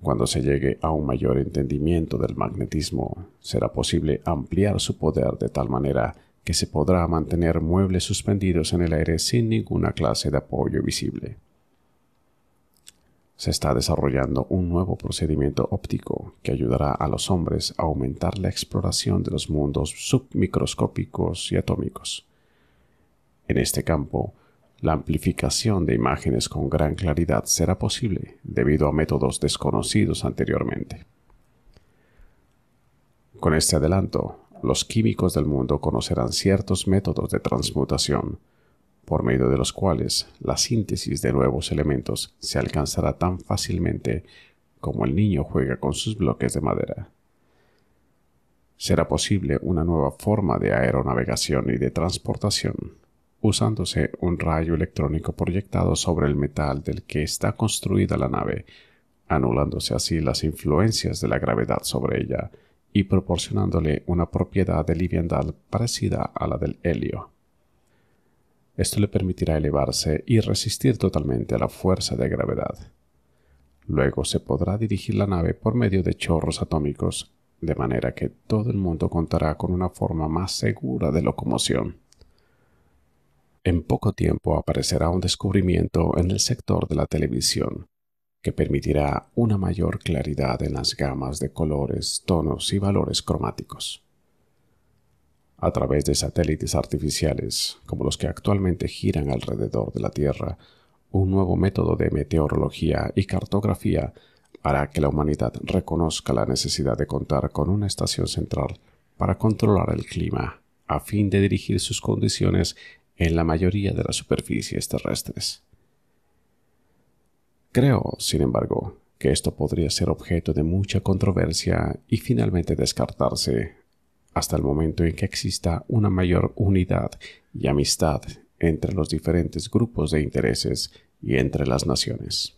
[SPEAKER 1] Cuando se llegue a un mayor entendimiento del magnetismo, será posible ampliar su poder de tal manera que se podrá mantener muebles suspendidos en el aire sin ninguna clase de apoyo visible se está desarrollando un nuevo procedimiento óptico que ayudará a los hombres a aumentar la exploración de los mundos submicroscópicos y atómicos. En este campo, la amplificación de imágenes con gran claridad será posible debido a métodos desconocidos anteriormente. Con este adelanto, los químicos del mundo conocerán ciertos métodos de transmutación por medio de los cuales la síntesis de nuevos elementos se alcanzará tan fácilmente como el niño juega con sus bloques de madera. Será posible una nueva forma de aeronavegación y de transportación, usándose un rayo electrónico proyectado sobre el metal del que está construida la nave, anulándose así las influencias de la gravedad sobre ella y proporcionándole una propiedad de liviandad parecida a la del helio. Esto le permitirá elevarse y resistir totalmente a la fuerza de gravedad. Luego se podrá dirigir la nave por medio de chorros atómicos, de manera que todo el mundo contará con una forma más segura de locomoción. En poco tiempo aparecerá un descubrimiento en el sector de la televisión, que permitirá una mayor claridad en las gamas de colores, tonos y valores cromáticos a través de satélites artificiales, como los que actualmente giran alrededor de la Tierra, un nuevo método de meteorología y cartografía hará que la humanidad reconozca la necesidad de contar con una estación central para controlar el clima, a fin de dirigir sus condiciones en la mayoría de las superficies terrestres. Creo, sin embargo, que esto podría ser objeto de mucha controversia y finalmente descartarse hasta el momento en que exista una mayor unidad y amistad entre los diferentes grupos de intereses y entre las naciones.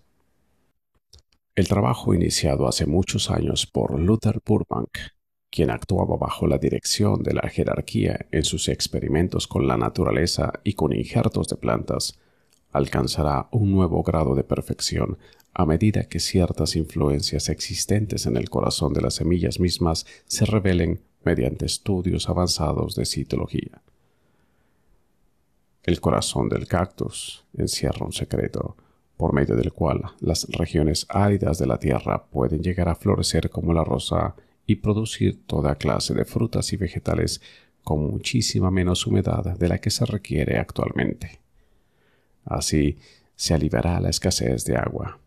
[SPEAKER 1] El trabajo iniciado hace muchos años por Luther Burbank, quien actuaba bajo la dirección de la jerarquía en sus experimentos con la naturaleza y con injertos de plantas, alcanzará un nuevo grado de perfección a medida que ciertas influencias existentes en el corazón de las semillas mismas se revelen mediante estudios avanzados de citología. El corazón del cactus encierra un secreto, por medio del cual las regiones áridas de la tierra pueden llegar a florecer como la rosa y producir toda clase de frutas y vegetales con muchísima menos humedad de la que se requiere actualmente. Así se aliviará la escasez de agua.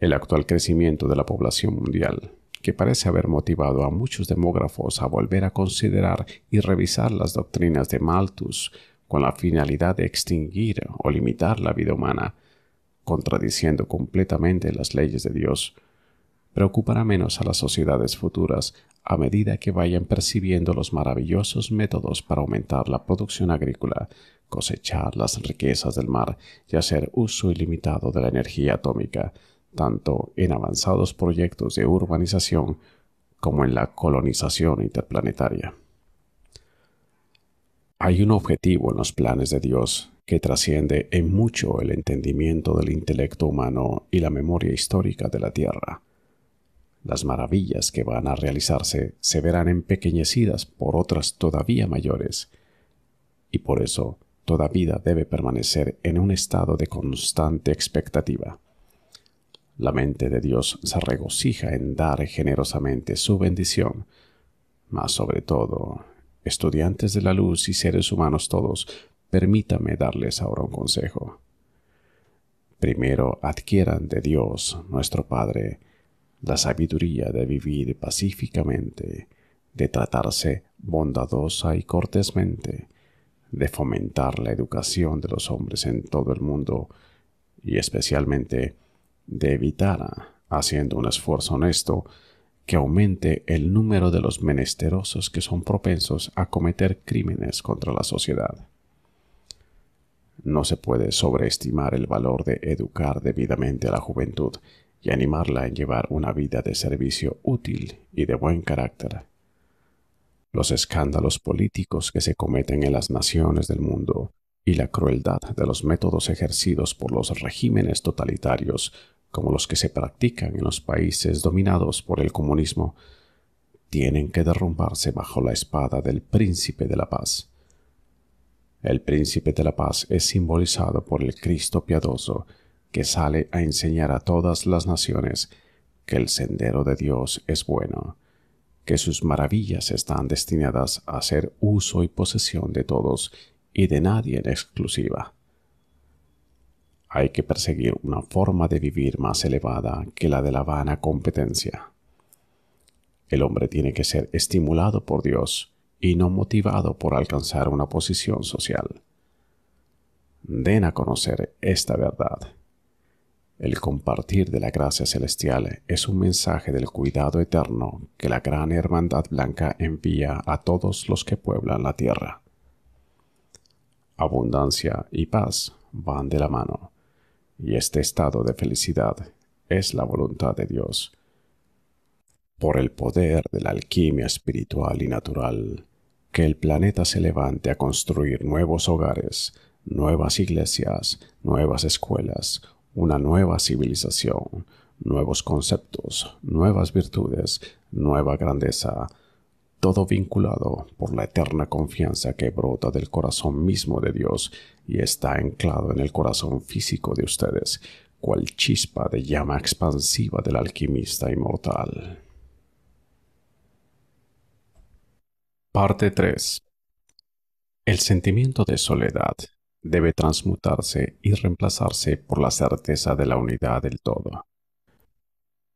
[SPEAKER 1] El actual crecimiento de la población mundial que parece haber motivado a muchos demógrafos a volver a considerar y revisar las doctrinas de Malthus con la finalidad de extinguir o limitar la vida humana, contradiciendo completamente las leyes de Dios. Preocupará menos a las sociedades futuras a medida que vayan percibiendo los maravillosos métodos para aumentar la producción agrícola, cosechar las riquezas del mar y hacer uso ilimitado de la energía atómica, tanto en avanzados proyectos de urbanización como en la colonización interplanetaria. Hay un objetivo en los planes de Dios que trasciende en mucho el entendimiento del intelecto humano y la memoria histórica de la Tierra. Las maravillas que van a realizarse se verán empequeñecidas por otras todavía mayores, y por eso toda vida debe permanecer en un estado de constante expectativa. La mente de Dios se regocija en dar generosamente su bendición, mas sobre todo, estudiantes de la luz y seres humanos todos, permítame darles ahora un consejo. Primero adquieran de Dios, nuestro Padre, la sabiduría de vivir pacíficamente, de tratarse bondadosa y cortésmente, de fomentar la educación de los hombres en todo el mundo y especialmente de evitar, haciendo un esfuerzo honesto, que aumente el número de los menesterosos que son propensos a cometer crímenes contra la sociedad. No se puede sobreestimar el valor de educar debidamente a la juventud y animarla en llevar una vida de servicio útil y de buen carácter. Los escándalos políticos que se cometen en las naciones del mundo y la crueldad de los métodos ejercidos por los regímenes totalitarios como los que se practican en los países dominados por el comunismo, tienen que derrumbarse bajo la espada del príncipe de la paz. El príncipe de la paz es simbolizado por el Cristo piadoso que sale a enseñar a todas las naciones que el sendero de Dios es bueno, que sus maravillas están destinadas a ser uso y posesión de todos y de nadie en exclusiva. Hay que perseguir una forma de vivir más elevada que la de la vana competencia. El hombre tiene que ser estimulado por Dios y no motivado por alcanzar una posición social. Den a conocer esta verdad. El compartir de la gracia celestial es un mensaje del cuidado eterno que la gran hermandad blanca envía a todos los que pueblan la tierra. Abundancia y paz van de la mano y este estado de felicidad es la voluntad de Dios. Por el poder de la alquimia espiritual y natural, que el planeta se levante a construir nuevos hogares, nuevas iglesias, nuevas escuelas, una nueva civilización, nuevos conceptos, nuevas virtudes, nueva grandeza, todo vinculado por la eterna confianza que brota del corazón mismo de Dios y está anclado en el corazón físico de ustedes, cual chispa de llama expansiva del alquimista inmortal. Parte 3. El sentimiento de soledad debe transmutarse y reemplazarse por la certeza de la unidad del todo.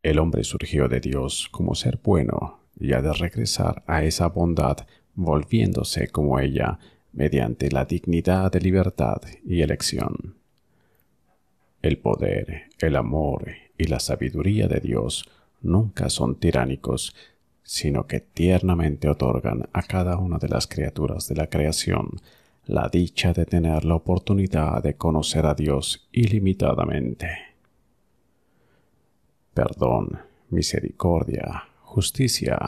[SPEAKER 1] El hombre surgió de Dios como ser bueno y ha de regresar a esa bondad volviéndose como ella mediante la dignidad de libertad y elección. El poder, el amor y la sabiduría de Dios nunca son tiránicos, sino que tiernamente otorgan a cada una de las criaturas de la creación la dicha de tener la oportunidad de conocer a Dios ilimitadamente. Perdón, misericordia, justicia,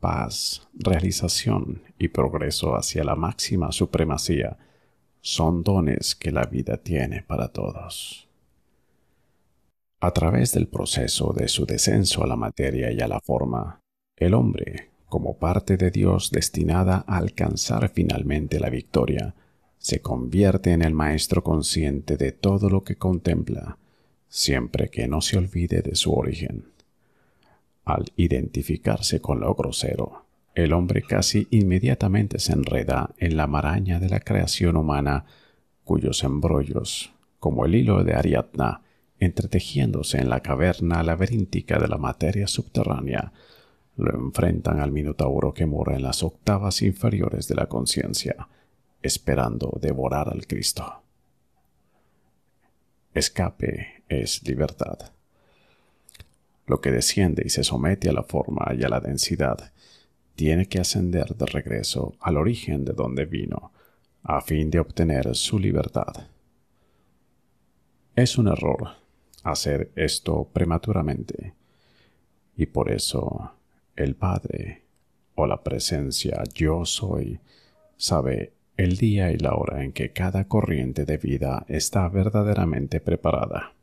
[SPEAKER 1] paz, realización y progreso hacia la máxima supremacía son dones que la vida tiene para todos. A través del proceso de su descenso a la materia y a la forma, el hombre, como parte de Dios destinada a alcanzar finalmente la victoria, se convierte en el maestro consciente de todo lo que contempla, siempre que no se olvide de su origen. Al identificarse con lo grosero, el hombre casi inmediatamente se enreda en la maraña de la creación humana, cuyos embrollos, como el hilo de Ariadna, entretejiéndose en la caverna laberíntica de la materia subterránea, lo enfrentan al minotauro que mora en las octavas inferiores de la conciencia, esperando devorar al Cristo. Escape es libertad. Lo que desciende y se somete a la forma y a la densidad tiene que ascender de regreso al origen de donde vino, a fin de obtener su libertad. Es un error hacer esto prematuramente, y por eso el Padre o la presencia yo soy sabe el día y la hora en que cada corriente de vida está verdaderamente preparada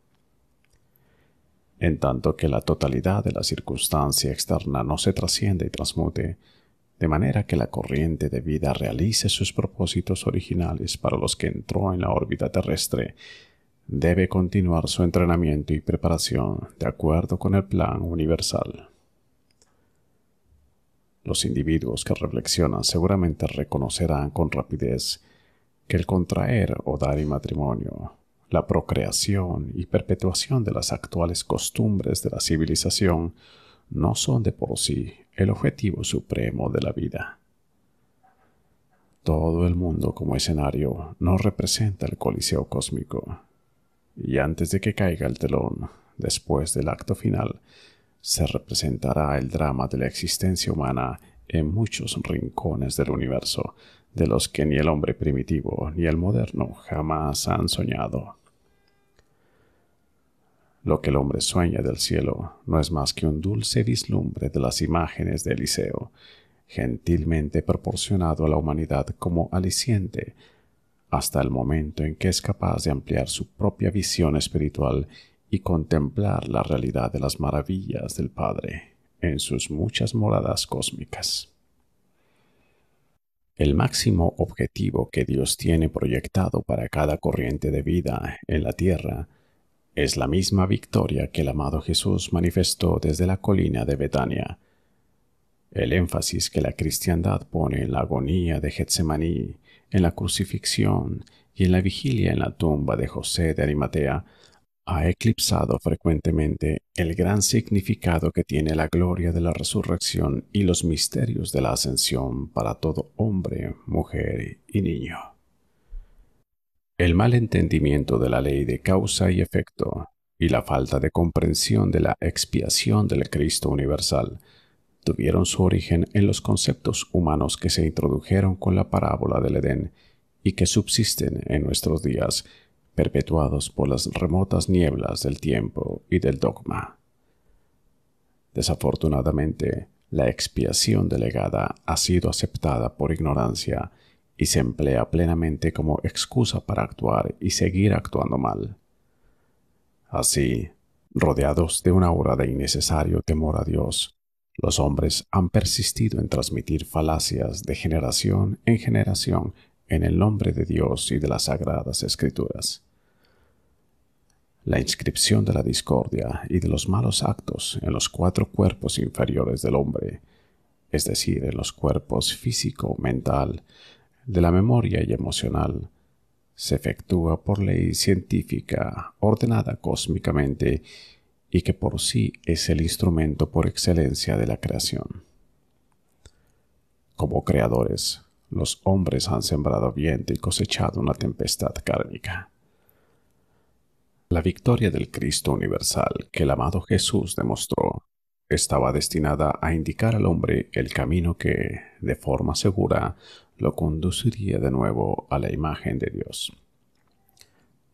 [SPEAKER 1] en tanto que la totalidad de la circunstancia externa no se trasciende y transmute, de manera que la corriente de vida realice sus propósitos originales para los que entró en la órbita terrestre, debe continuar su entrenamiento y preparación de acuerdo con el plan universal. Los individuos que reflexionan seguramente reconocerán con rapidez que el contraer o dar en matrimonio la procreación y perpetuación de las actuales costumbres de la civilización no son de por sí el objetivo supremo de la vida. Todo el mundo como escenario no representa el coliseo cósmico. Y antes de que caiga el telón, después del acto final, se representará el drama de la existencia humana en muchos rincones del universo, de los que ni el hombre primitivo ni el moderno jamás han soñado. Lo que el hombre sueña del cielo no es más que un dulce vislumbre de las imágenes de Eliseo, gentilmente proporcionado a la humanidad como aliciente, hasta el momento en que es capaz de ampliar su propia visión espiritual y contemplar la realidad de las maravillas del Padre en sus muchas moradas cósmicas. El máximo objetivo que Dios tiene proyectado para cada corriente de vida en la tierra es la misma victoria que el amado Jesús manifestó desde la colina de Betania. El énfasis que la cristiandad pone en la agonía de Getsemaní, en la crucifixión y en la vigilia en la tumba de José de Arimatea ha eclipsado frecuentemente el gran significado que tiene la gloria de la resurrección y los misterios de la ascensión para todo hombre, mujer y niño. El mal entendimiento de la ley de causa y efecto y la falta de comprensión de la expiación del Cristo universal tuvieron su origen en los conceptos humanos que se introdujeron con la parábola del Edén y que subsisten en nuestros días perpetuados por las remotas nieblas del tiempo y del dogma. Desafortunadamente, la expiación delegada ha sido aceptada por ignorancia y se emplea plenamente como excusa para actuar y seguir actuando mal. Así, rodeados de una aura de innecesario temor a Dios, los hombres han persistido en transmitir falacias de generación en generación en el nombre de Dios y de las sagradas escrituras la inscripción de la discordia y de los malos actos en los cuatro cuerpos inferiores del hombre, es decir, en los cuerpos físico, mental, de la memoria y emocional, se efectúa por ley científica ordenada cósmicamente y que por sí es el instrumento por excelencia de la creación. Como creadores, los hombres han sembrado viento y cosechado una tempestad kármica. La victoria del Cristo universal que el amado Jesús demostró estaba destinada a indicar al hombre el camino que, de forma segura, lo conduciría de nuevo a la imagen de Dios.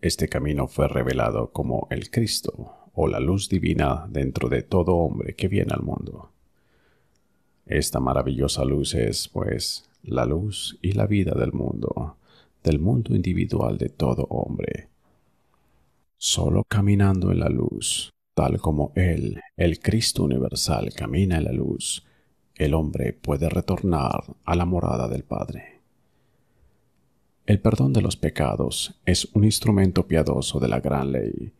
[SPEAKER 1] Este camino fue revelado como el Cristo o la luz divina dentro de todo hombre que viene al mundo. Esta maravillosa luz es, pues, la luz y la vida del mundo, del mundo individual de todo hombre, Solo caminando en la luz, tal como Él, el Cristo universal, camina en la luz, el hombre puede retornar a la morada del Padre. El perdón de los pecados es un instrumento piadoso de la gran ley,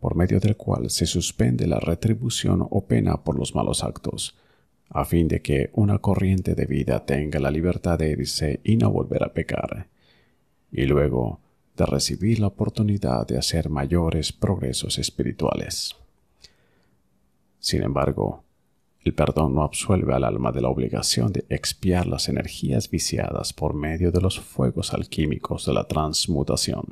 [SPEAKER 1] por medio del cual se suspende la retribución o pena por los malos actos, a fin de que una corriente de vida tenga la libertad de irse y no volver a pecar. Y luego, de recibir la oportunidad de hacer mayores progresos espirituales. Sin embargo, el perdón no absuelve al alma de la obligación de expiar las energías viciadas por medio de los fuegos alquímicos de la transmutación.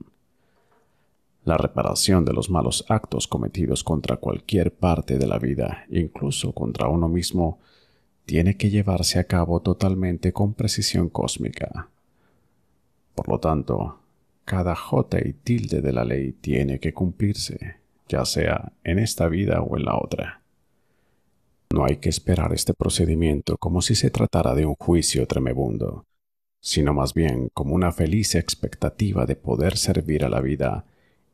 [SPEAKER 1] La reparación de los malos actos cometidos contra cualquier parte de la vida, incluso contra uno mismo, tiene que llevarse a cabo totalmente con precisión cósmica. Por lo tanto, cada jota y tilde de la ley tiene que cumplirse, ya sea en esta vida o en la otra. No hay que esperar este procedimiento como si se tratara de un juicio tremebundo, sino más bien como una feliz expectativa de poder servir a la vida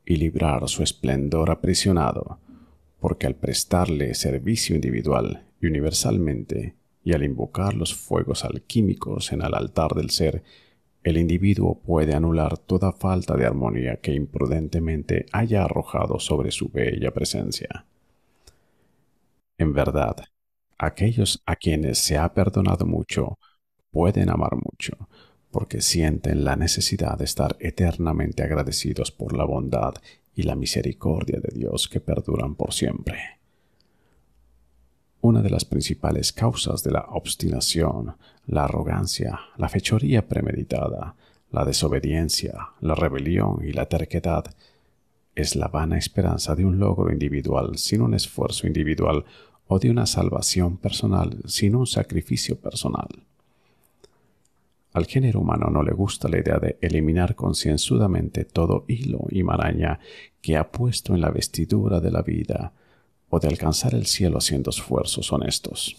[SPEAKER 1] y librar su esplendor aprisionado, porque al prestarle servicio individual y universalmente, y al invocar los fuegos alquímicos en el altar del ser el individuo puede anular toda falta de armonía que imprudentemente haya arrojado sobre su bella presencia. En verdad, aquellos a quienes se ha perdonado mucho pueden amar mucho, porque sienten la necesidad de estar eternamente agradecidos por la bondad y la misericordia de Dios que perduran por siempre. Una de las principales causas de la obstinación la arrogancia, la fechoría premeditada, la desobediencia, la rebelión y la terquedad es la vana esperanza de un logro individual sin un esfuerzo individual o de una salvación personal sin un sacrificio personal. Al género humano no le gusta la idea de eliminar concienzudamente todo hilo y maraña que ha puesto en la vestidura de la vida o de alcanzar el cielo haciendo esfuerzos honestos.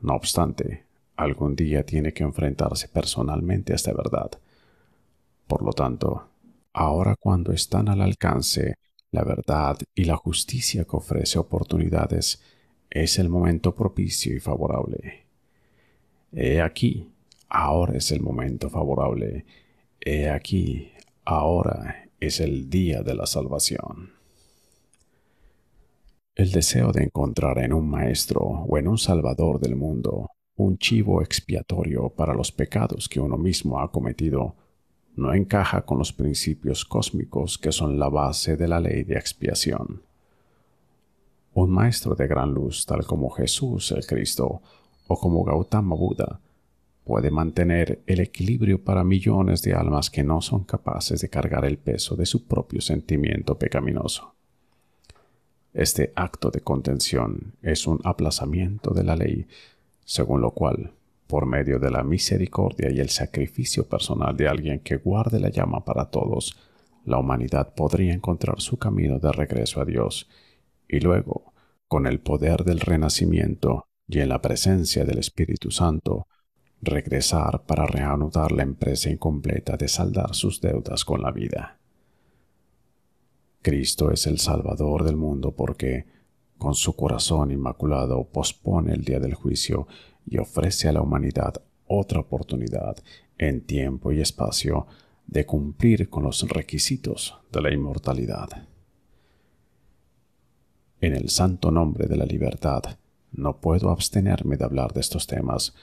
[SPEAKER 1] No obstante, algún día tiene que enfrentarse personalmente a esta verdad. Por lo tanto, ahora cuando están al alcance la verdad y la justicia que ofrece oportunidades, es el momento propicio y favorable. He aquí, ahora es el momento favorable. He aquí, ahora es el día de la salvación. El deseo de encontrar en un maestro o en un salvador del mundo un chivo expiatorio para los pecados que uno mismo ha cometido no encaja con los principios cósmicos que son la base de la ley de expiación. Un maestro de gran luz tal como Jesús el Cristo o como Gautama Buda puede mantener el equilibrio para millones de almas que no son capaces de cargar el peso de su propio sentimiento pecaminoso. Este acto de contención es un aplazamiento de la ley según lo cual, por medio de la misericordia y el sacrificio personal de alguien que guarde la llama para todos, la humanidad podría encontrar su camino de regreso a Dios, y luego, con el poder del renacimiento y en la presencia del Espíritu Santo, regresar para reanudar la empresa incompleta de saldar sus deudas con la vida. Cristo es el Salvador del mundo porque, con su corazón inmaculado, pospone el día del juicio y ofrece a la humanidad otra oportunidad en tiempo y espacio de cumplir con los requisitos de la inmortalidad. En el santo nombre de la libertad, no puedo abstenerme de hablar de estos temas,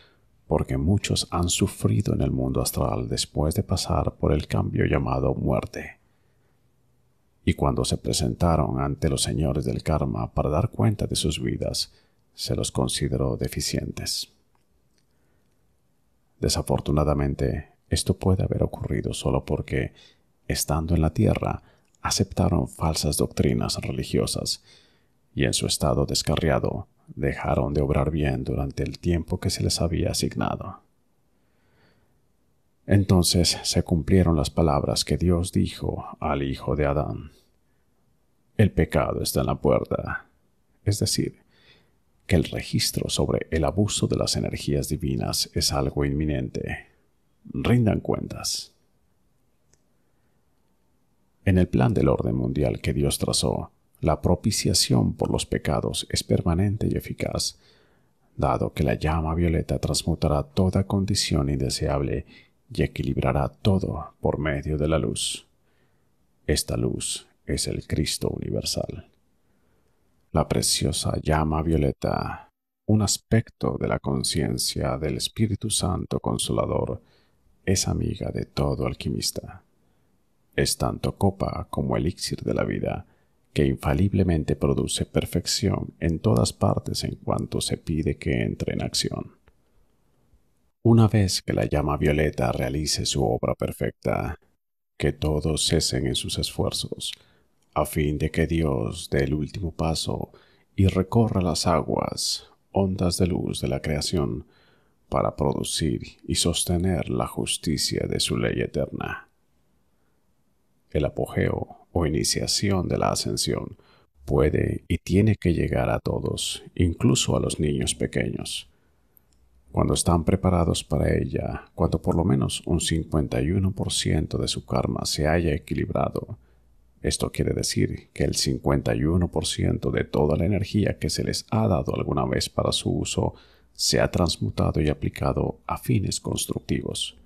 [SPEAKER 1] porque muchos han sufrido en el mundo astral después de pasar por el cambio llamado muerte y cuando se presentaron ante los señores del karma para dar cuenta de sus vidas, se los consideró deficientes. Desafortunadamente, esto puede haber ocurrido solo porque, estando en la tierra, aceptaron falsas doctrinas religiosas y en su estado descarriado dejaron de obrar bien durante el tiempo que se les había asignado. Entonces se cumplieron las palabras que Dios dijo al hijo de Adán. El pecado está en la puerta. Es decir, que el registro sobre el abuso de las energías divinas es algo inminente. Rindan cuentas. En el plan del orden mundial que Dios trazó, la propiciación por los pecados es permanente y eficaz, dado que la llama violeta transmutará toda condición indeseable y equilibrará todo por medio de la luz. Esta luz es el Cristo universal. La preciosa llama violeta, un aspecto de la conciencia del Espíritu Santo Consolador, es amiga de todo alquimista. Es tanto copa como elixir de la vida, que infaliblemente produce perfección en todas partes en cuanto se pide que entre en acción. Una vez que la llama violeta realice su obra perfecta, que todos cesen en sus esfuerzos, a fin de que Dios dé el último paso y recorra las aguas, ondas de luz de la creación, para producir y sostener la justicia de su ley eterna. El apogeo o iniciación de la ascensión puede y tiene que llegar a todos, incluso a los niños pequeños cuando están preparados para ella, cuando por lo menos un 51% de su karma se haya equilibrado. Esto quiere decir que el 51% de toda la energía que se les ha dado alguna vez para su uso se ha transmutado y aplicado a fines constructivos.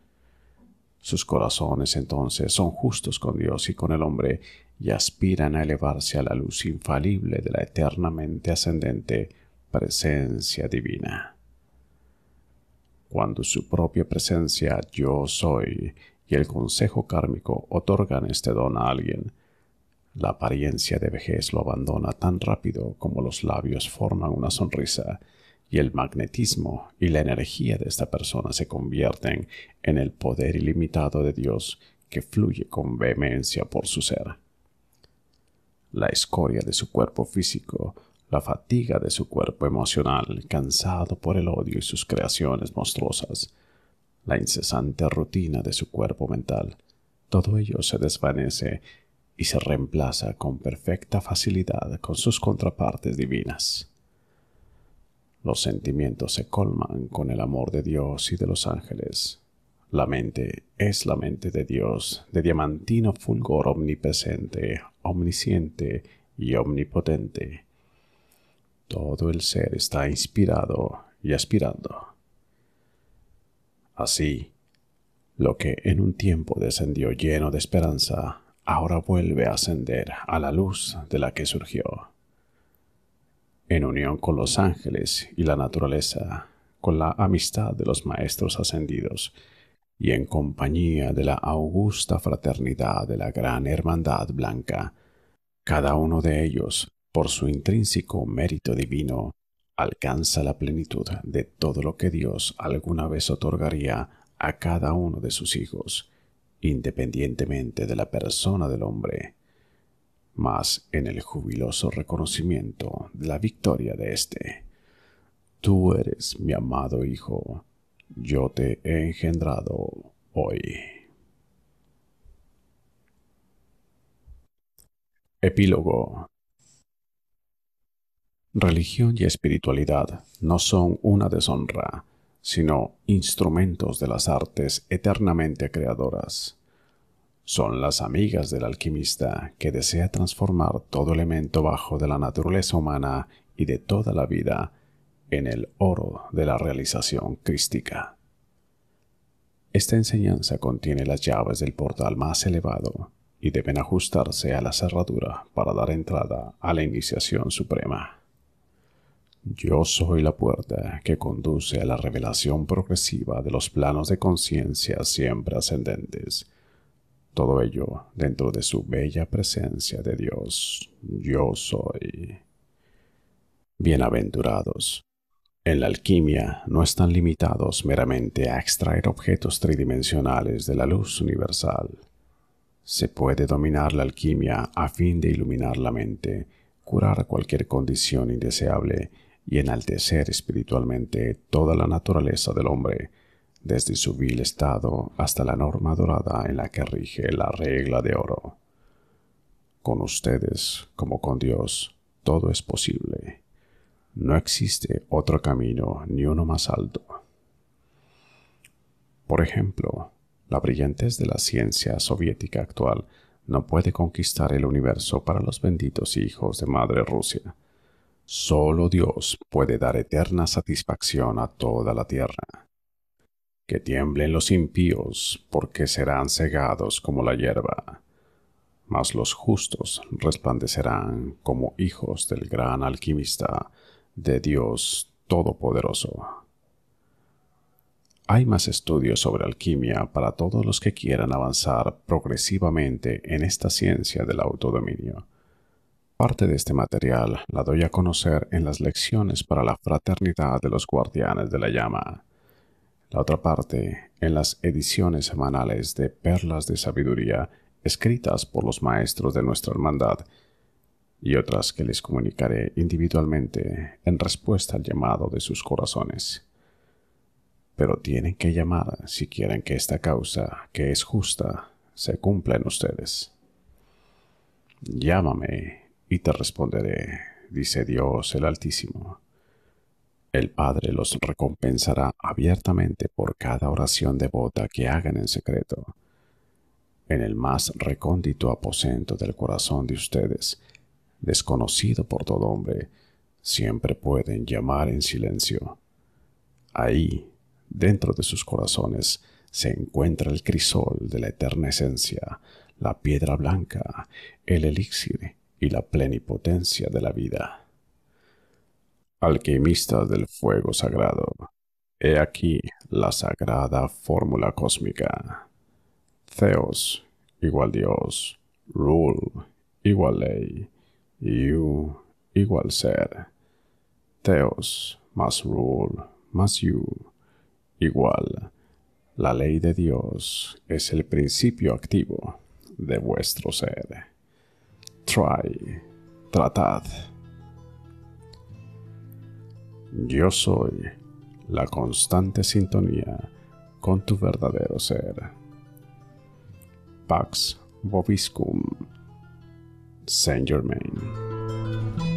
[SPEAKER 1] Sus corazones entonces son justos con Dios y con el hombre y aspiran a elevarse a la luz infalible de la eternamente ascendente presencia divina cuando su propia presencia yo soy y el consejo kármico otorgan este don a alguien. La apariencia de vejez lo abandona tan rápido como los labios forman una sonrisa y el magnetismo y la energía de esta persona se convierten en el poder ilimitado de Dios que fluye con vehemencia por su ser. La escoria de su cuerpo físico la fatiga de su cuerpo emocional, cansado por el odio y sus creaciones monstruosas, la incesante rutina de su cuerpo mental, todo ello se desvanece y se reemplaza con perfecta facilidad con sus contrapartes divinas. Los sentimientos se colman con el amor de Dios y de los ángeles. La mente es la mente de Dios, de diamantino fulgor omnipresente, omnisciente y omnipotente todo el ser está inspirado y aspirando. Así, lo que en un tiempo descendió lleno de esperanza, ahora vuelve a ascender a la luz de la que surgió. En unión con los ángeles y la naturaleza, con la amistad de los maestros ascendidos, y en compañía de la augusta fraternidad de la gran hermandad blanca, cada uno de ellos por su intrínseco mérito divino, alcanza la plenitud de todo lo que Dios alguna vez otorgaría a cada uno de sus hijos, independientemente de la persona del hombre, mas en el jubiloso reconocimiento de la victoria de éste. Tú eres mi amado Hijo, yo te he engendrado hoy. Epílogo Religión y espiritualidad no son una deshonra, sino instrumentos de las artes eternamente creadoras. Son las amigas del alquimista que desea transformar todo elemento bajo de la naturaleza humana y de toda la vida en el oro de la realización crística. Esta enseñanza contiene las llaves del portal más elevado y deben ajustarse a la cerradura para dar entrada a la iniciación suprema. Yo soy la puerta que conduce a la revelación progresiva de los planos de conciencia siempre ascendentes. Todo ello dentro de su bella presencia de Dios. Yo soy. Bienaventurados. En la alquimia no están limitados meramente a extraer objetos tridimensionales de la luz universal. Se puede dominar la alquimia a fin de iluminar la mente, curar cualquier condición indeseable, y enaltecer espiritualmente toda la naturaleza del hombre, desde su vil estado hasta la norma dorada en la que rige la regla de oro. Con ustedes, como con Dios, todo es posible. No existe otro camino ni uno más alto. Por ejemplo, la brillantez de la ciencia soviética actual no puede conquistar el universo para los benditos hijos de Madre Rusia Solo Dios puede dar eterna satisfacción a toda la tierra. Que tiemblen los impíos, porque serán cegados como la hierba, mas los justos resplandecerán como hijos del gran alquimista, de Dios Todopoderoso. Hay más estudios sobre alquimia para todos los que quieran avanzar progresivamente en esta ciencia del autodominio Parte de este material la doy a conocer en las lecciones para la fraternidad de los guardianes de la llama. La otra parte en las ediciones semanales de Perlas de Sabiduría escritas por los maestros de nuestra hermandad y otras que les comunicaré individualmente en respuesta al llamado de sus corazones. Pero tienen que llamar si quieren que esta causa, que es justa, se cumpla en ustedes. Llámame te responderé, dice Dios el Altísimo. El Padre los recompensará abiertamente por cada oración devota que hagan en secreto. En el más recóndito aposento del corazón de ustedes, desconocido por todo hombre, siempre pueden llamar en silencio. Ahí, dentro de sus corazones, se encuentra el crisol de la eterna esencia, la piedra blanca, el elixir y la plenipotencia de la vida. Alquimista del fuego sagrado, he aquí la sagrada fórmula cósmica. Theos igual Dios, Rule igual ley, You igual ser. Theos más Rule más You igual. La ley de Dios es el principio activo de vuestro ser. Try. Tratad. Yo soy la constante sintonía con tu verdadero ser. Pax Bobiscum. Saint Germain.